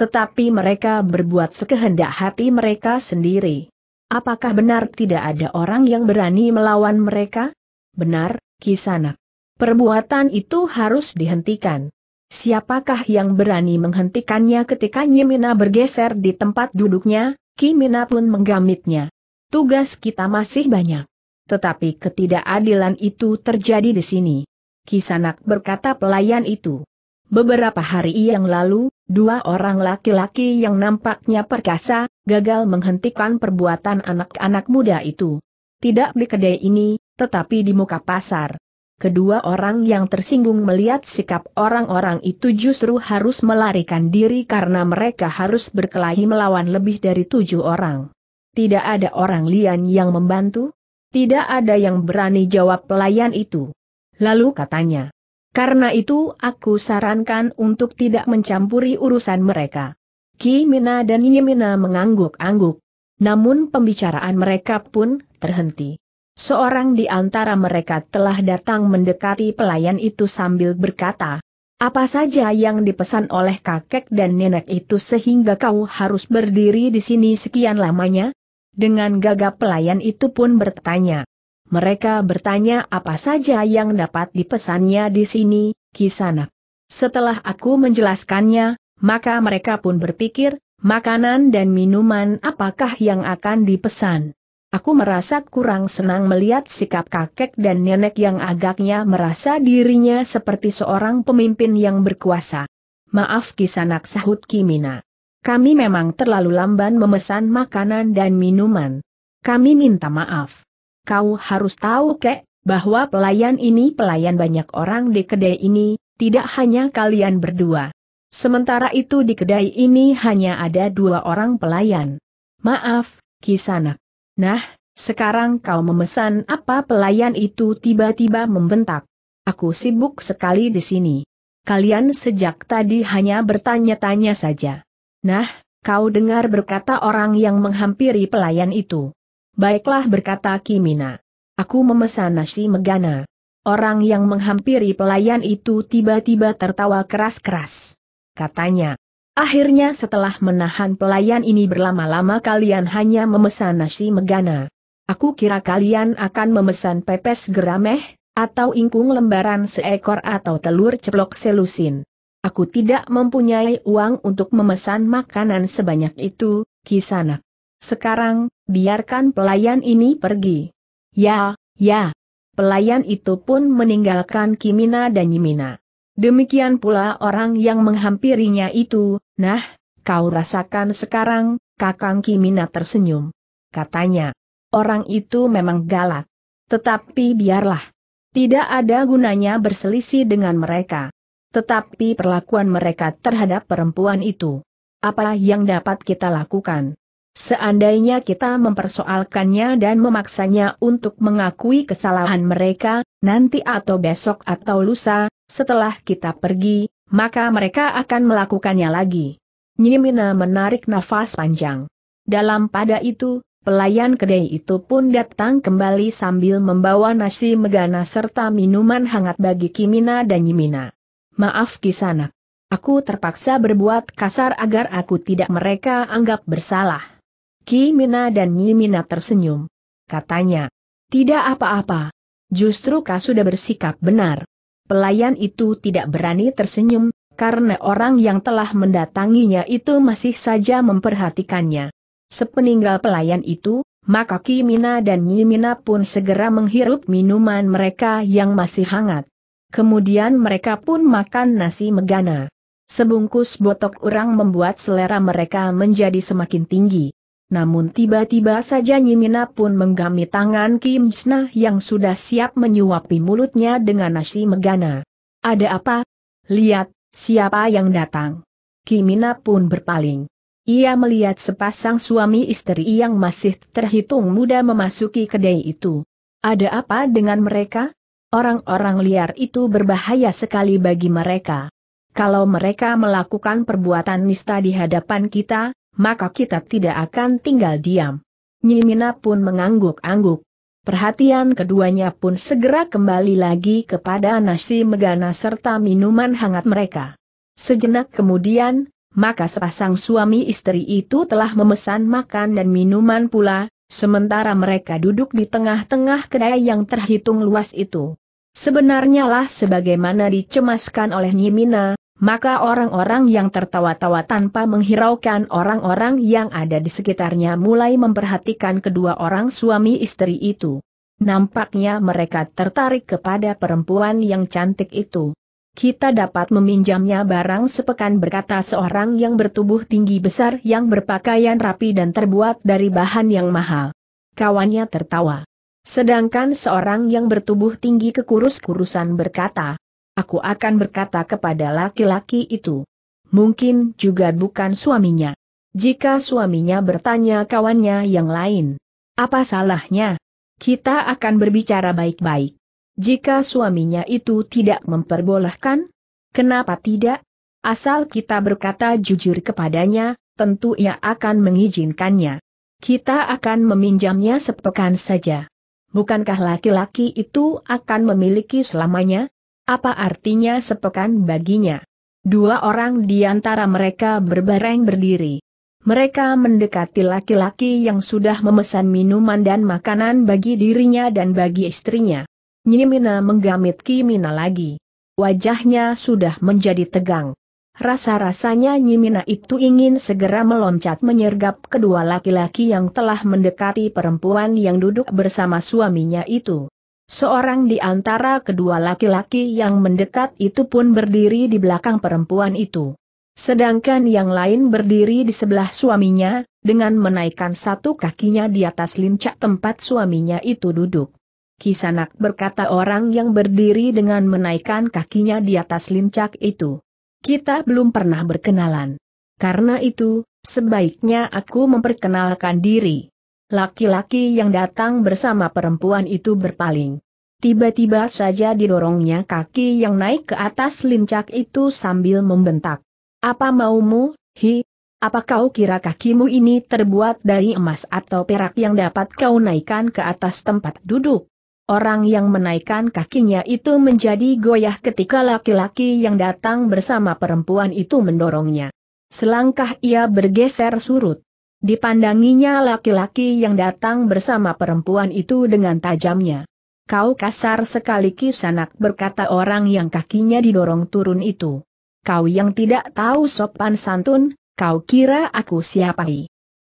Tetapi mereka berbuat sekehendak hati mereka sendiri. Apakah benar tidak ada orang yang berani melawan mereka? Benar, Kisanak. Perbuatan itu harus dihentikan. Siapakah yang berani menghentikannya ketika Nyimina bergeser di tempat duduknya, Kimina pun menggamitnya. Tugas kita masih banyak. Tetapi ketidakadilan itu terjadi di sini. Kisanak berkata pelayan itu. Beberapa hari yang lalu, Dua orang laki-laki yang nampaknya perkasa, gagal menghentikan perbuatan anak-anak muda itu. Tidak di kedai ini, tetapi di muka pasar. Kedua orang yang tersinggung melihat sikap orang-orang itu justru harus melarikan diri karena mereka harus berkelahi melawan lebih dari tujuh orang. Tidak ada orang lian yang membantu? Tidak ada yang berani jawab pelayan itu. Lalu katanya, karena itu aku sarankan untuk tidak mencampuri urusan mereka. Ki Mina dan Yimina mengangguk-angguk. Namun pembicaraan mereka pun terhenti. Seorang di antara mereka telah datang mendekati pelayan itu sambil berkata, Apa saja yang dipesan oleh kakek dan nenek itu sehingga kau harus berdiri di sini sekian lamanya? Dengan gagap pelayan itu pun bertanya, mereka bertanya apa saja yang dapat dipesannya di sini, Kisanak. Setelah aku menjelaskannya, maka mereka pun berpikir, makanan dan minuman apakah yang akan dipesan. Aku merasa kurang senang melihat sikap kakek dan nenek yang agaknya merasa dirinya seperti seorang pemimpin yang berkuasa. Maaf Kisanak sahut Kimina. Kami memang terlalu lamban memesan makanan dan minuman. Kami minta maaf. Kau harus tahu kek, bahwa pelayan ini pelayan banyak orang di kedai ini, tidak hanya kalian berdua. Sementara itu di kedai ini hanya ada dua orang pelayan. Maaf, Kisanak. Nah, sekarang kau memesan apa pelayan itu tiba-tiba membentak. Aku sibuk sekali di sini. Kalian sejak tadi hanya bertanya-tanya saja. Nah, kau dengar berkata orang yang menghampiri pelayan itu. Baiklah berkata Kimina. Aku memesan nasi megana. Orang yang menghampiri pelayan itu tiba-tiba tertawa keras-keras. Katanya, akhirnya setelah menahan pelayan ini berlama-lama kalian hanya memesan nasi megana. Aku kira kalian akan memesan pepes gerameh, atau ingkung lembaran seekor atau telur ceplok selusin. Aku tidak mempunyai uang untuk memesan makanan sebanyak itu, Kisanak. Sekarang, biarkan pelayan ini pergi. Ya, ya. Pelayan itu pun meninggalkan Kimina dan Yimina. Demikian pula orang yang menghampirinya itu, nah, kau rasakan sekarang, kakang Kimina tersenyum. Katanya, orang itu memang galak. Tetapi biarlah. Tidak ada gunanya berselisih dengan mereka. Tetapi perlakuan mereka terhadap perempuan itu. Apa yang dapat kita lakukan? Seandainya kita mempersoalkannya dan memaksanya untuk mengakui kesalahan mereka, nanti atau besok atau lusa, setelah kita pergi, maka mereka akan melakukannya lagi. Nyimina menarik nafas panjang. Dalam pada itu, pelayan kedai itu pun datang kembali sambil membawa nasi megana serta minuman hangat bagi Kimina dan Nyimina. Maaf kisanak. Aku terpaksa berbuat kasar agar aku tidak mereka anggap bersalah. Kimina dan Nyimina tersenyum. Katanya, tidak apa-apa. Justru kau sudah bersikap benar. Pelayan itu tidak berani tersenyum, karena orang yang telah mendatanginya itu masih saja memperhatikannya. Sepeninggal pelayan itu, maka Kimina dan Nyimina pun segera menghirup minuman mereka yang masih hangat. Kemudian mereka pun makan nasi megana. Sebungkus botok urang membuat selera mereka menjadi semakin tinggi. Namun tiba-tiba saja Nyimina pun menggami tangan Kim Snah yang sudah siap menyuapi mulutnya dengan nasi megana. Ada apa? Lihat, siapa yang datang? Kimina pun berpaling. Ia melihat sepasang suami istri yang masih terhitung muda memasuki kedai itu. Ada apa dengan mereka? Orang-orang liar itu berbahaya sekali bagi mereka. Kalau mereka melakukan perbuatan nista di hadapan kita, maka kita tidak akan tinggal diam. Nyimina pun mengangguk-angguk. Perhatian keduanya pun segera kembali lagi kepada nasi megana serta minuman hangat mereka. Sejenak kemudian, maka sepasang suami istri itu telah memesan makan dan minuman pula, sementara mereka duduk di tengah-tengah kedai yang terhitung luas itu. Sebenarnya lah sebagaimana dicemaskan oleh Nyimina, maka orang-orang yang tertawa-tawa tanpa menghiraukan orang-orang yang ada di sekitarnya mulai memperhatikan kedua orang suami istri itu. Nampaknya mereka tertarik kepada perempuan yang cantik itu. Kita dapat meminjamnya barang sepekan berkata seorang yang bertubuh tinggi besar yang berpakaian rapi dan terbuat dari bahan yang mahal. Kawannya tertawa. Sedangkan seorang yang bertubuh tinggi kekurus-kurusan berkata, aku akan berkata kepada laki-laki itu. Mungkin juga bukan suaminya. Jika suaminya bertanya kawannya yang lain, apa salahnya? Kita akan berbicara baik-baik. Jika suaminya itu tidak memperbolehkan, kenapa tidak? Asal kita berkata jujur kepadanya, tentu ia akan mengizinkannya. Kita akan meminjamnya sepekan saja. Bukankah laki-laki itu akan memiliki selamanya? Apa artinya sepekan baginya? Dua orang di antara mereka berbareng berdiri. Mereka mendekati laki-laki yang sudah memesan minuman dan makanan bagi dirinya dan bagi istrinya. Nyimina menggamit Kimina lagi. Wajahnya sudah menjadi tegang. Rasa-rasanya Nyimina itu ingin segera meloncat menyergap kedua laki-laki yang telah mendekati perempuan yang duduk bersama suaminya itu. Seorang di antara kedua laki-laki yang mendekat itu pun berdiri di belakang perempuan itu. Sedangkan yang lain berdiri di sebelah suaminya, dengan menaikkan satu kakinya di atas lincak tempat suaminya itu duduk. Kisanak berkata orang yang berdiri dengan menaikkan kakinya di atas lincak itu. Kita belum pernah berkenalan. Karena itu, sebaiknya aku memperkenalkan diri. Laki-laki yang datang bersama perempuan itu berpaling. Tiba-tiba saja didorongnya kaki yang naik ke atas lincak itu sambil membentak. Apa maumu, hi? Apa kau kira kakimu ini terbuat dari emas atau perak yang dapat kau naikkan ke atas tempat duduk? Orang yang menaikkan kakinya itu menjadi goyah ketika laki-laki yang datang bersama perempuan itu mendorongnya. Selangkah ia bergeser surut. Dipandanginya laki-laki yang datang bersama perempuan itu dengan tajamnya. Kau kasar sekali kisanak berkata orang yang kakinya didorong turun itu. Kau yang tidak tahu sopan santun, kau kira aku siapa?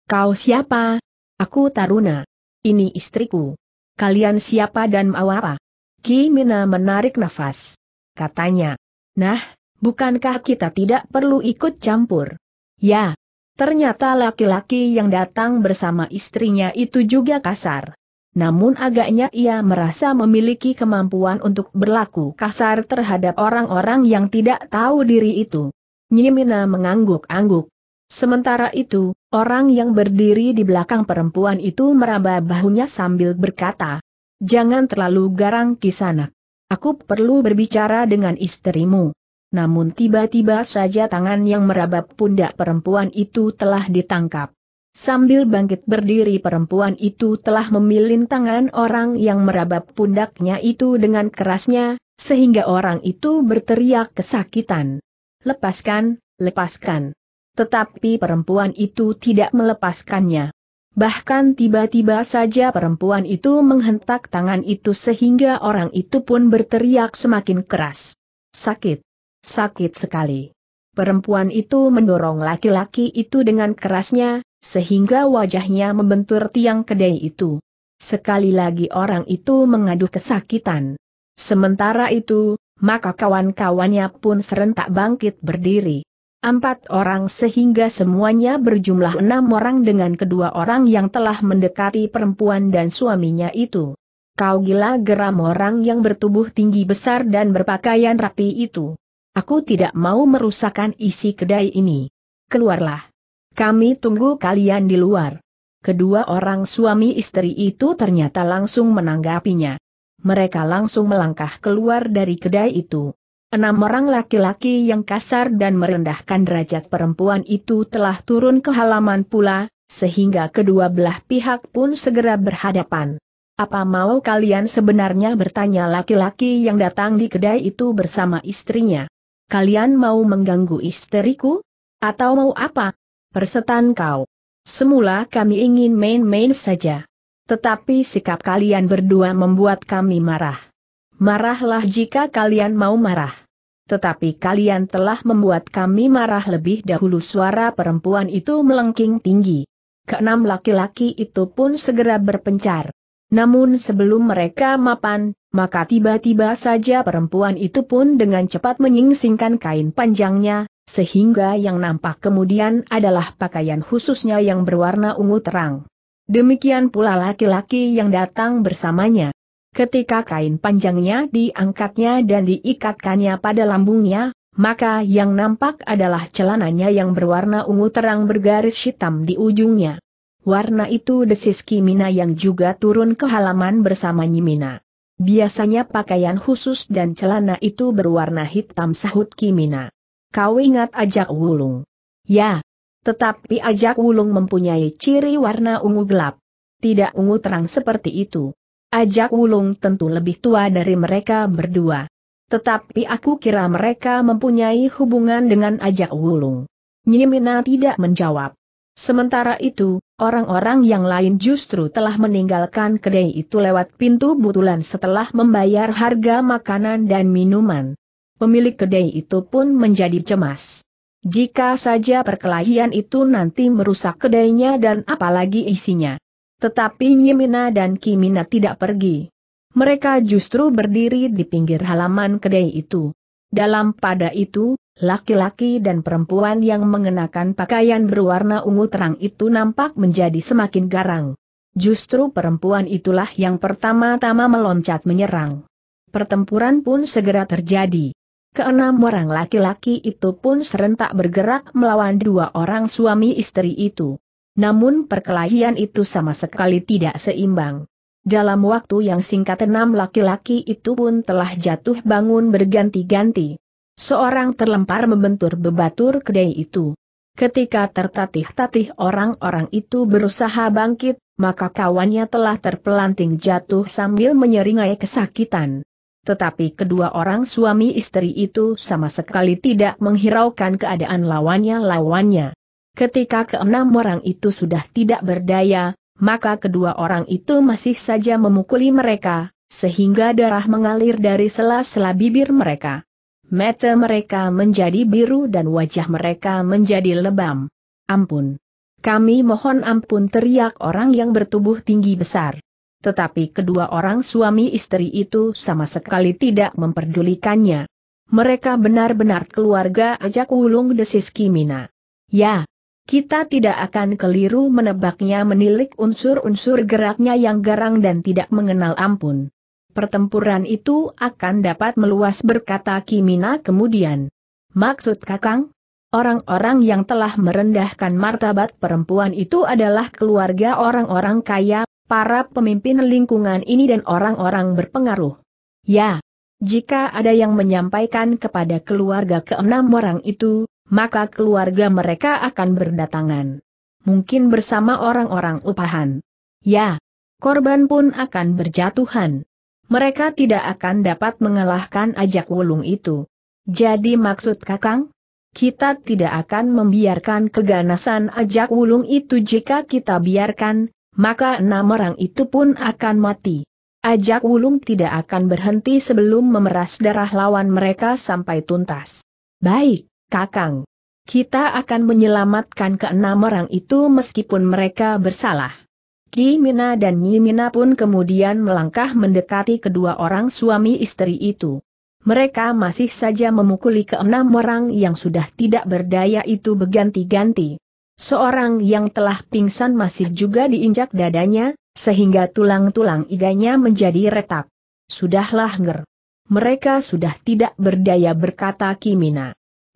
Kau siapa? Aku Taruna. Ini istriku. Kalian siapa dan mau apa? Mina menarik nafas. Katanya. Nah, bukankah kita tidak perlu ikut campur? Ya, Ternyata laki-laki yang datang bersama istrinya itu juga kasar. Namun agaknya ia merasa memiliki kemampuan untuk berlaku kasar terhadap orang-orang yang tidak tahu diri itu. Nyimina mengangguk-angguk. Sementara itu, orang yang berdiri di belakang perempuan itu meraba bahunya sambil berkata, Jangan terlalu garang kisanak. Aku perlu berbicara dengan istrimu namun tiba-tiba saja tangan yang merabap pundak perempuan itu telah ditangkap. Sambil bangkit berdiri perempuan itu telah memilin tangan orang yang merabap pundaknya itu dengan kerasnya, sehingga orang itu berteriak kesakitan. Lepaskan, lepaskan. Tetapi perempuan itu tidak melepaskannya. Bahkan tiba-tiba saja perempuan itu menghentak tangan itu sehingga orang itu pun berteriak semakin keras. Sakit. Sakit sekali. Perempuan itu mendorong laki-laki itu dengan kerasnya, sehingga wajahnya membentur tiang kedai itu. Sekali lagi orang itu mengaduh kesakitan. Sementara itu, maka kawan-kawannya pun serentak bangkit berdiri. Empat orang sehingga semuanya berjumlah enam orang dengan kedua orang yang telah mendekati perempuan dan suaminya itu. Kau gila geram orang yang bertubuh tinggi besar dan berpakaian rapi itu. Aku tidak mau merusakkan isi kedai ini. Keluarlah. Kami tunggu kalian di luar. Kedua orang suami istri itu ternyata langsung menanggapinya. Mereka langsung melangkah keluar dari kedai itu. Enam orang laki-laki yang kasar dan merendahkan derajat perempuan itu telah turun ke halaman pula, sehingga kedua belah pihak pun segera berhadapan. Apa mau kalian sebenarnya bertanya laki-laki yang datang di kedai itu bersama istrinya? Kalian mau mengganggu isteriku? Atau mau apa? Persetan kau. Semula kami ingin main-main saja. Tetapi sikap kalian berdua membuat kami marah. Marahlah jika kalian mau marah. Tetapi kalian telah membuat kami marah lebih dahulu suara perempuan itu melengking tinggi. Keenam laki-laki itu pun segera berpencar. Namun sebelum mereka mapan, maka tiba-tiba saja perempuan itu pun dengan cepat menyingsingkan kain panjangnya, sehingga yang nampak kemudian adalah pakaian khususnya yang berwarna ungu terang. Demikian pula laki-laki yang datang bersamanya. Ketika kain panjangnya diangkatnya dan diikatkannya pada lambungnya, maka yang nampak adalah celananya yang berwarna ungu terang bergaris hitam di ujungnya. Warna itu desis Kimina yang juga turun ke halaman bersama Nyimina. Biasanya pakaian khusus dan celana itu berwarna hitam sahut Kimina. Kau ingat ajak wulung? Ya. Tetapi ajak wulung mempunyai ciri warna ungu gelap. Tidak ungu terang seperti itu. Ajak wulung tentu lebih tua dari mereka berdua. Tetapi aku kira mereka mempunyai hubungan dengan ajak wulung. Nyimina tidak menjawab. Sementara itu, orang-orang yang lain justru telah meninggalkan kedai itu lewat pintu butulan setelah membayar harga makanan dan minuman. Pemilik kedai itu pun menjadi cemas. Jika saja perkelahian itu nanti merusak kedainya dan apalagi isinya. Tetapi Nyimina dan Kimina tidak pergi. Mereka justru berdiri di pinggir halaman kedai itu. Dalam pada itu, laki-laki dan perempuan yang mengenakan pakaian berwarna ungu terang itu nampak menjadi semakin garang. Justru perempuan itulah yang pertama-tama meloncat menyerang. Pertempuran pun segera terjadi. Keenam orang laki-laki itu pun serentak bergerak melawan dua orang suami istri itu. Namun perkelahian itu sama sekali tidak seimbang. Dalam waktu yang singkat enam laki-laki itu pun telah jatuh bangun berganti-ganti. Seorang terlempar membentur bebatur kedai itu. Ketika tertatih-tatih orang-orang itu berusaha bangkit, maka kawannya telah terpelanting jatuh sambil menyeringai kesakitan. Tetapi kedua orang suami istri itu sama sekali tidak menghiraukan keadaan lawannya-lawannya. Ketika keenam orang itu sudah tidak berdaya, maka kedua orang itu masih saja memukuli mereka, sehingga darah mengalir dari sela-sela bibir mereka. Mata mereka menjadi biru dan wajah mereka menjadi lebam. Ampun. Kami mohon ampun teriak orang yang bertubuh tinggi besar. Tetapi kedua orang suami istri itu sama sekali tidak memperdulikannya. Mereka benar-benar keluarga ajak ulung desis Kimina. Ya, kita tidak akan keliru menebaknya menilik unsur-unsur geraknya yang garang dan tidak mengenal ampun. Pertempuran itu akan dapat meluas berkata Kimina kemudian. Maksud Kakang? Orang-orang yang telah merendahkan martabat perempuan itu adalah keluarga orang-orang kaya, para pemimpin lingkungan ini dan orang-orang berpengaruh. Ya, jika ada yang menyampaikan kepada keluarga keenam orang itu, maka keluarga mereka akan berdatangan. Mungkin bersama orang-orang upahan. Ya, korban pun akan berjatuhan. Mereka tidak akan dapat mengalahkan ajak wulung itu. Jadi maksud kakang? Kita tidak akan membiarkan keganasan ajak wulung itu jika kita biarkan, maka enam orang itu pun akan mati. Ajak wulung tidak akan berhenti sebelum memeras darah lawan mereka sampai tuntas. Baik. Kakang. Kita akan menyelamatkan keenam orang itu meskipun mereka bersalah. Ki Mina dan Nyi Mina pun kemudian melangkah mendekati kedua orang suami istri itu. Mereka masih saja memukuli keenam orang yang sudah tidak berdaya itu berganti-ganti. Seorang yang telah pingsan masih juga diinjak dadanya, sehingga tulang-tulang iganya menjadi retak. Sudahlah nger. Mereka sudah tidak berdaya berkata Kimina.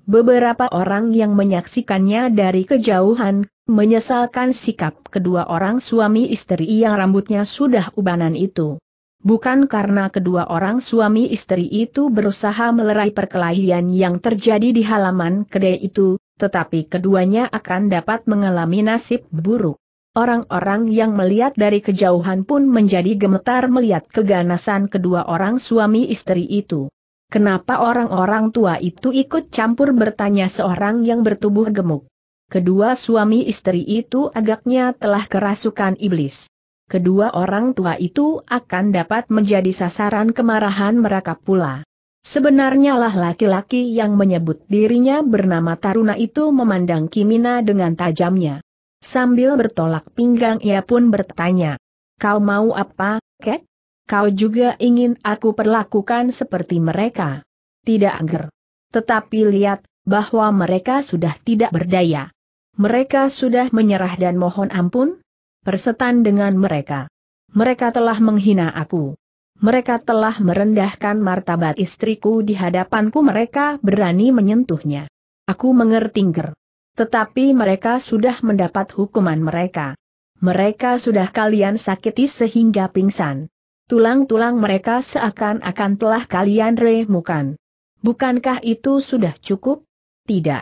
Beberapa orang yang menyaksikannya dari kejauhan, menyesalkan sikap kedua orang suami istri yang rambutnya sudah ubanan itu. Bukan karena kedua orang suami istri itu berusaha melerai perkelahian yang terjadi di halaman kedai itu, tetapi keduanya akan dapat mengalami nasib buruk. Orang-orang yang melihat dari kejauhan pun menjadi gemetar melihat keganasan kedua orang suami istri itu. Kenapa orang-orang tua itu ikut campur bertanya seorang yang bertubuh gemuk. Kedua suami istri itu agaknya telah kerasukan iblis. Kedua orang tua itu akan dapat menjadi sasaran kemarahan mereka pula. Sebenarnya lah laki-laki yang menyebut dirinya bernama Taruna itu memandang Kimina dengan tajamnya. Sambil bertolak pinggang ia pun bertanya, Kau mau apa, Kek? Kau juga ingin aku perlakukan seperti mereka. Tidak angger. Tetapi lihat, bahwa mereka sudah tidak berdaya. Mereka sudah menyerah dan mohon ampun? Persetan dengan mereka. Mereka telah menghina aku. Mereka telah merendahkan martabat istriku di hadapanku mereka berani menyentuhnya. Aku mengerti ngger. Tetapi mereka sudah mendapat hukuman mereka. Mereka sudah kalian sakiti sehingga pingsan. Tulang-tulang mereka seakan-akan telah kalian remukan. Bukankah itu sudah cukup? Tidak.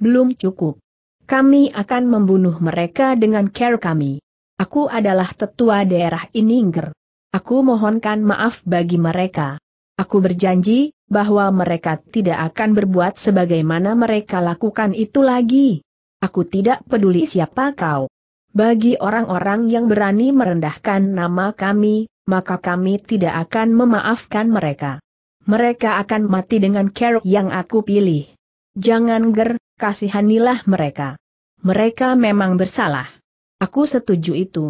Belum cukup. Kami akan membunuh mereka dengan care kami. Aku adalah tetua daerah Ininger. Aku mohonkan maaf bagi mereka. Aku berjanji, bahwa mereka tidak akan berbuat sebagaimana mereka lakukan itu lagi. Aku tidak peduli siapa kau. Bagi orang-orang yang berani merendahkan nama kami, maka kami tidak akan memaafkan mereka. Mereka akan mati dengan keruk yang aku pilih. Jangan ger, kasihanilah mereka. Mereka memang bersalah. Aku setuju itu.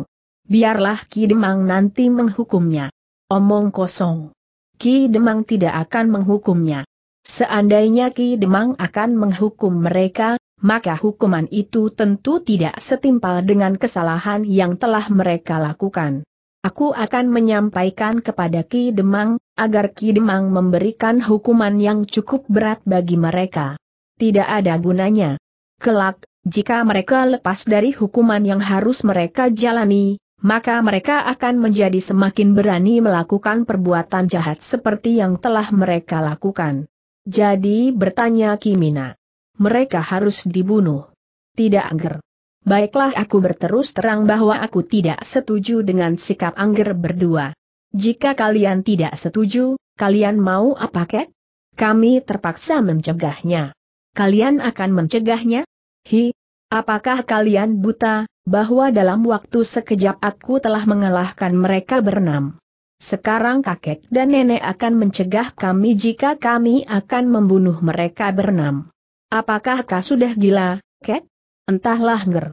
Biarlah Ki Demang nanti menghukumnya. Omong kosong. Ki Demang tidak akan menghukumnya. Seandainya Ki Demang akan menghukum mereka, maka hukuman itu tentu tidak setimpal dengan kesalahan yang telah mereka lakukan. Aku akan menyampaikan kepada Ki Demang, agar Ki Demang memberikan hukuman yang cukup berat bagi mereka. Tidak ada gunanya. Kelak, jika mereka lepas dari hukuman yang harus mereka jalani, maka mereka akan menjadi semakin berani melakukan perbuatan jahat seperti yang telah mereka lakukan. Jadi bertanya Kimina. Mereka harus dibunuh. Tidak anggar. Baiklah aku berterus terang bahwa aku tidak setuju dengan sikap Angger berdua. Jika kalian tidak setuju, kalian mau apa kek? Kami terpaksa mencegahnya. Kalian akan mencegahnya? Hi, apakah kalian buta, bahwa dalam waktu sekejap aku telah mengalahkan mereka berenam? Sekarang kakek dan nenek akan mencegah kami jika kami akan membunuh mereka berenam. Apakah kau sudah gila, Kek? Entahlah ger.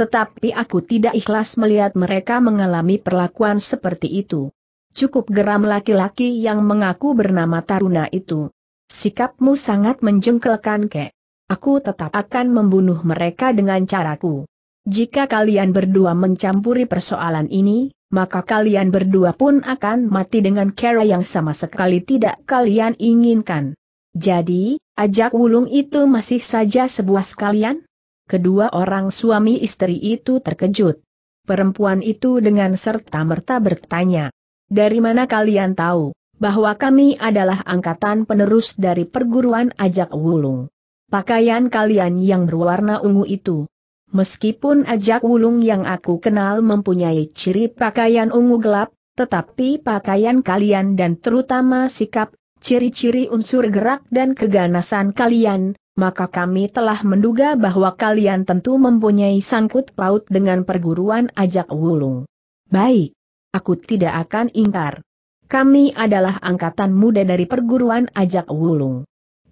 Tetapi aku tidak ikhlas melihat mereka mengalami perlakuan seperti itu. Cukup geram laki-laki yang mengaku bernama Taruna itu. Sikapmu sangat menjengkelkan kek. Aku tetap akan membunuh mereka dengan caraku. Jika kalian berdua mencampuri persoalan ini, maka kalian berdua pun akan mati dengan cara yang sama sekali tidak kalian inginkan. Jadi, ajak wulung itu masih saja sebuah sekalian? kedua orang suami istri itu terkejut. Perempuan itu dengan serta-merta bertanya, dari mana kalian tahu, bahwa kami adalah angkatan penerus dari perguruan ajak wulung? Pakaian kalian yang berwarna ungu itu. Meskipun ajak wulung yang aku kenal mempunyai ciri pakaian ungu gelap, tetapi pakaian kalian dan terutama sikap ciri-ciri unsur gerak dan keganasan kalian, maka kami telah menduga bahwa kalian tentu mempunyai sangkut paut dengan perguruan ajak wulung. Baik. Aku tidak akan ingkar. Kami adalah angkatan muda dari perguruan ajak wulung.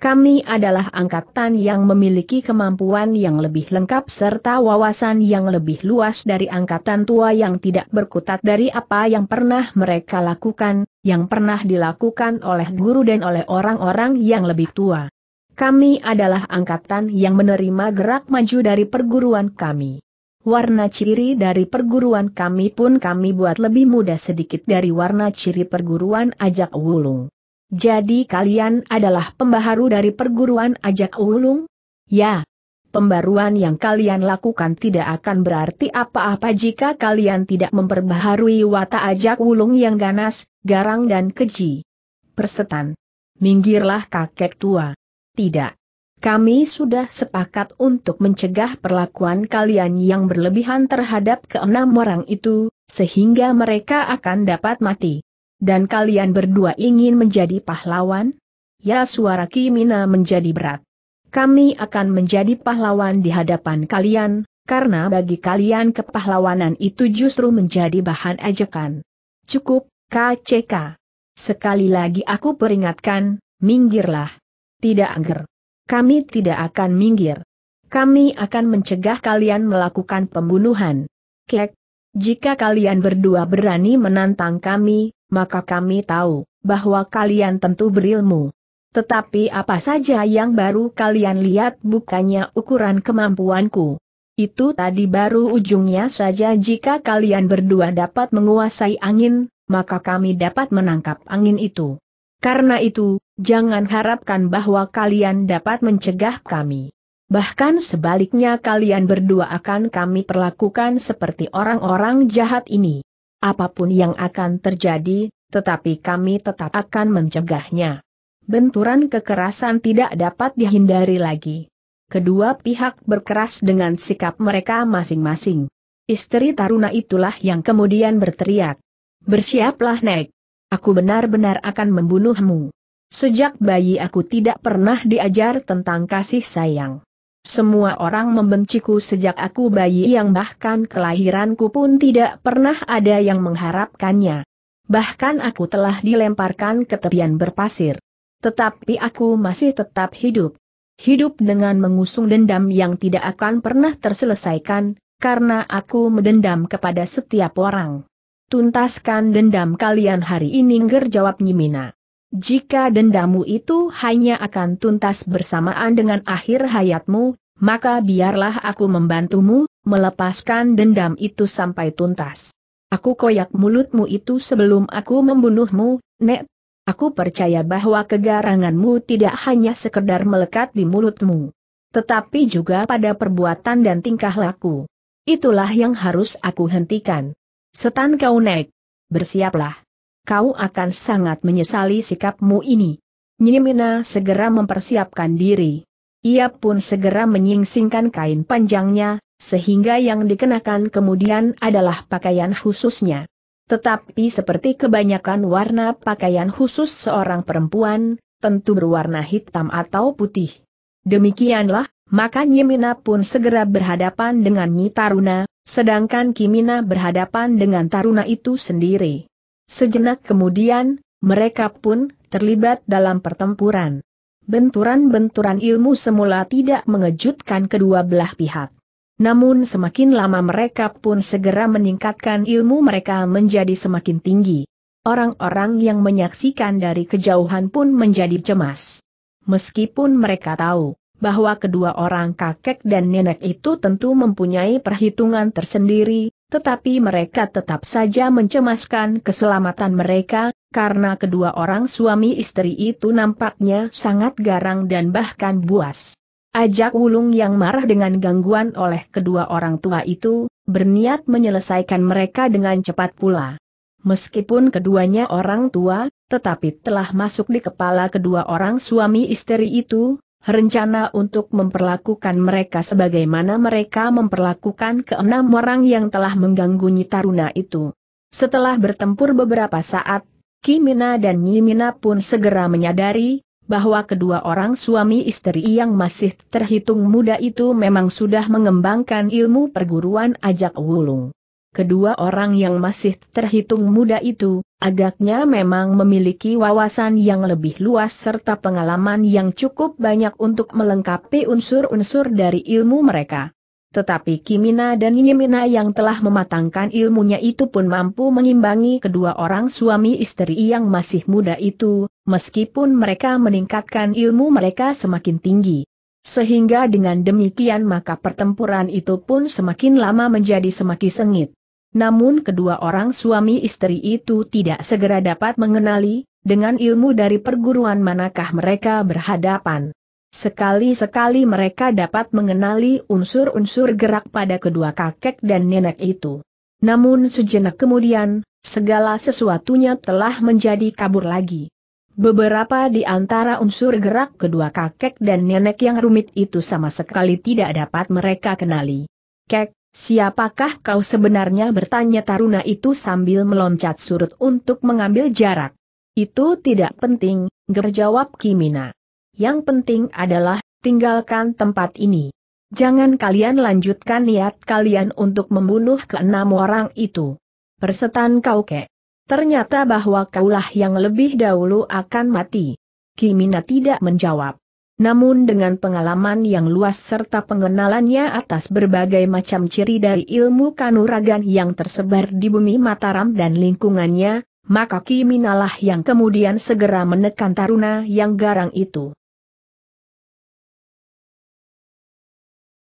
Kami adalah angkatan yang memiliki kemampuan yang lebih lengkap serta wawasan yang lebih luas dari angkatan tua yang tidak berkutat dari apa yang pernah mereka lakukan, yang pernah dilakukan oleh guru dan oleh orang-orang yang lebih tua. Kami adalah angkatan yang menerima gerak maju dari perguruan kami. Warna ciri dari perguruan kami pun kami buat lebih mudah sedikit dari warna ciri perguruan ajak wulung. Jadi kalian adalah pembaharu dari perguruan ajak ulung? Ya. Pembaruan yang kalian lakukan tidak akan berarti apa-apa jika kalian tidak memperbaharui watak ajak ulung yang ganas, garang dan keji. Persetan. Minggirlah kakek tua. Tidak. Kami sudah sepakat untuk mencegah perlakuan kalian yang berlebihan terhadap keenam orang itu, sehingga mereka akan dapat mati. Dan kalian berdua ingin menjadi pahlawan? Ya suara Kimina menjadi berat. Kami akan menjadi pahlawan di hadapan kalian, karena bagi kalian kepahlawanan itu justru menjadi bahan ajakan. Cukup, KCK. Sekali lagi aku peringatkan, minggirlah. Tidak angger. Kami tidak akan minggir. Kami akan mencegah kalian melakukan pembunuhan. Kek. Jika kalian berdua berani menantang kami, maka kami tahu bahwa kalian tentu berilmu. Tetapi apa saja yang baru kalian lihat bukannya ukuran kemampuanku. Itu tadi baru ujungnya saja jika kalian berdua dapat menguasai angin, maka kami dapat menangkap angin itu. Karena itu, jangan harapkan bahwa kalian dapat mencegah kami. Bahkan sebaliknya kalian berdua akan kami perlakukan seperti orang-orang jahat ini. Apapun yang akan terjadi, tetapi kami tetap akan mencegahnya. Benturan kekerasan tidak dapat dihindari lagi. Kedua pihak berkeras dengan sikap mereka masing-masing. Istri Taruna itulah yang kemudian berteriak. Bersiaplah Nek. Aku benar-benar akan membunuhmu. Sejak bayi aku tidak pernah diajar tentang kasih sayang. Semua orang membenciku sejak aku bayi yang bahkan kelahiranku pun tidak pernah ada yang mengharapkannya. Bahkan aku telah dilemparkan ke tepian berpasir. Tetapi aku masih tetap hidup. Hidup dengan mengusung dendam yang tidak akan pernah terselesaikan, karena aku mendendam kepada setiap orang. Tuntaskan dendam kalian hari ini nger jawab Nyimina. Jika dendamu itu hanya akan tuntas bersamaan dengan akhir hayatmu, maka biarlah aku membantumu, melepaskan dendam itu sampai tuntas. Aku koyak mulutmu itu sebelum aku membunuhmu, Nek. Aku percaya bahwa kegaranganmu tidak hanya sekedar melekat di mulutmu. Tetapi juga pada perbuatan dan tingkah laku. Itulah yang harus aku hentikan. Setan kau Nek. Bersiaplah kau akan sangat menyesali sikapmu ini. Nyimina segera mempersiapkan diri. Ia pun segera menyingsingkan kain panjangnya, sehingga yang dikenakan kemudian adalah pakaian khususnya. Tetapi seperti kebanyakan warna pakaian khusus seorang perempuan, tentu berwarna hitam atau putih. Demikianlah, maka Nyimina pun segera berhadapan dengan Nyi Taruna, sedangkan Kimina berhadapan dengan Taruna itu sendiri. Sejenak kemudian, mereka pun terlibat dalam pertempuran. Benturan-benturan ilmu semula tidak mengejutkan kedua belah pihak. Namun semakin lama mereka pun segera meningkatkan ilmu mereka menjadi semakin tinggi. Orang-orang yang menyaksikan dari kejauhan pun menjadi cemas. Meskipun mereka tahu bahwa kedua orang kakek dan nenek itu tentu mempunyai perhitungan tersendiri, tetapi mereka tetap saja mencemaskan keselamatan mereka, karena kedua orang suami istri itu nampaknya sangat garang dan bahkan buas. Ajak Wulung yang marah dengan gangguan oleh kedua orang tua itu, berniat menyelesaikan mereka dengan cepat pula. Meskipun keduanya orang tua, tetapi telah masuk di kepala kedua orang suami istri itu, rencana untuk memperlakukan mereka sebagaimana mereka memperlakukan keenam orang yang telah mengganggu Nyi Taruna itu. Setelah bertempur beberapa saat, Kimina dan Nyimina pun segera menyadari, bahwa kedua orang suami istri yang masih terhitung muda itu memang sudah mengembangkan ilmu perguruan ajak wulung kedua orang yang masih terhitung muda itu, agaknya memang memiliki wawasan yang lebih luas serta pengalaman yang cukup banyak untuk melengkapi unsur-unsur dari ilmu mereka. Tetapi Kimina dan Yimina yang telah mematangkan ilmunya itu pun mampu mengimbangi kedua orang suami istri yang masih muda itu, meskipun mereka meningkatkan ilmu mereka semakin tinggi. Sehingga dengan demikian maka pertempuran itu pun semakin lama menjadi semakin sengit. Namun kedua orang suami istri itu tidak segera dapat mengenali, dengan ilmu dari perguruan manakah mereka berhadapan. Sekali-sekali mereka dapat mengenali unsur-unsur gerak pada kedua kakek dan nenek itu. Namun sejenak kemudian, segala sesuatunya telah menjadi kabur lagi. Beberapa di antara unsur gerak kedua kakek dan nenek yang rumit itu sama sekali tidak dapat mereka kenali. Kek, Siapakah kau sebenarnya bertanya Taruna itu sambil meloncat surut untuk mengambil jarak. Itu tidak penting, gerjawab Kimina. Yang penting adalah, tinggalkan tempat ini. Jangan kalian lanjutkan niat kalian untuk membunuh keenam orang itu. Persetan kau kek. Ternyata bahwa kaulah yang lebih dahulu akan mati. Kimina tidak menjawab. Namun dengan pengalaman yang luas serta pengenalannya atas berbagai macam ciri dari ilmu kanuragan yang tersebar di bumi Mataram dan lingkungannya, maka Kiminalah yang kemudian segera menekan taruna yang garang itu.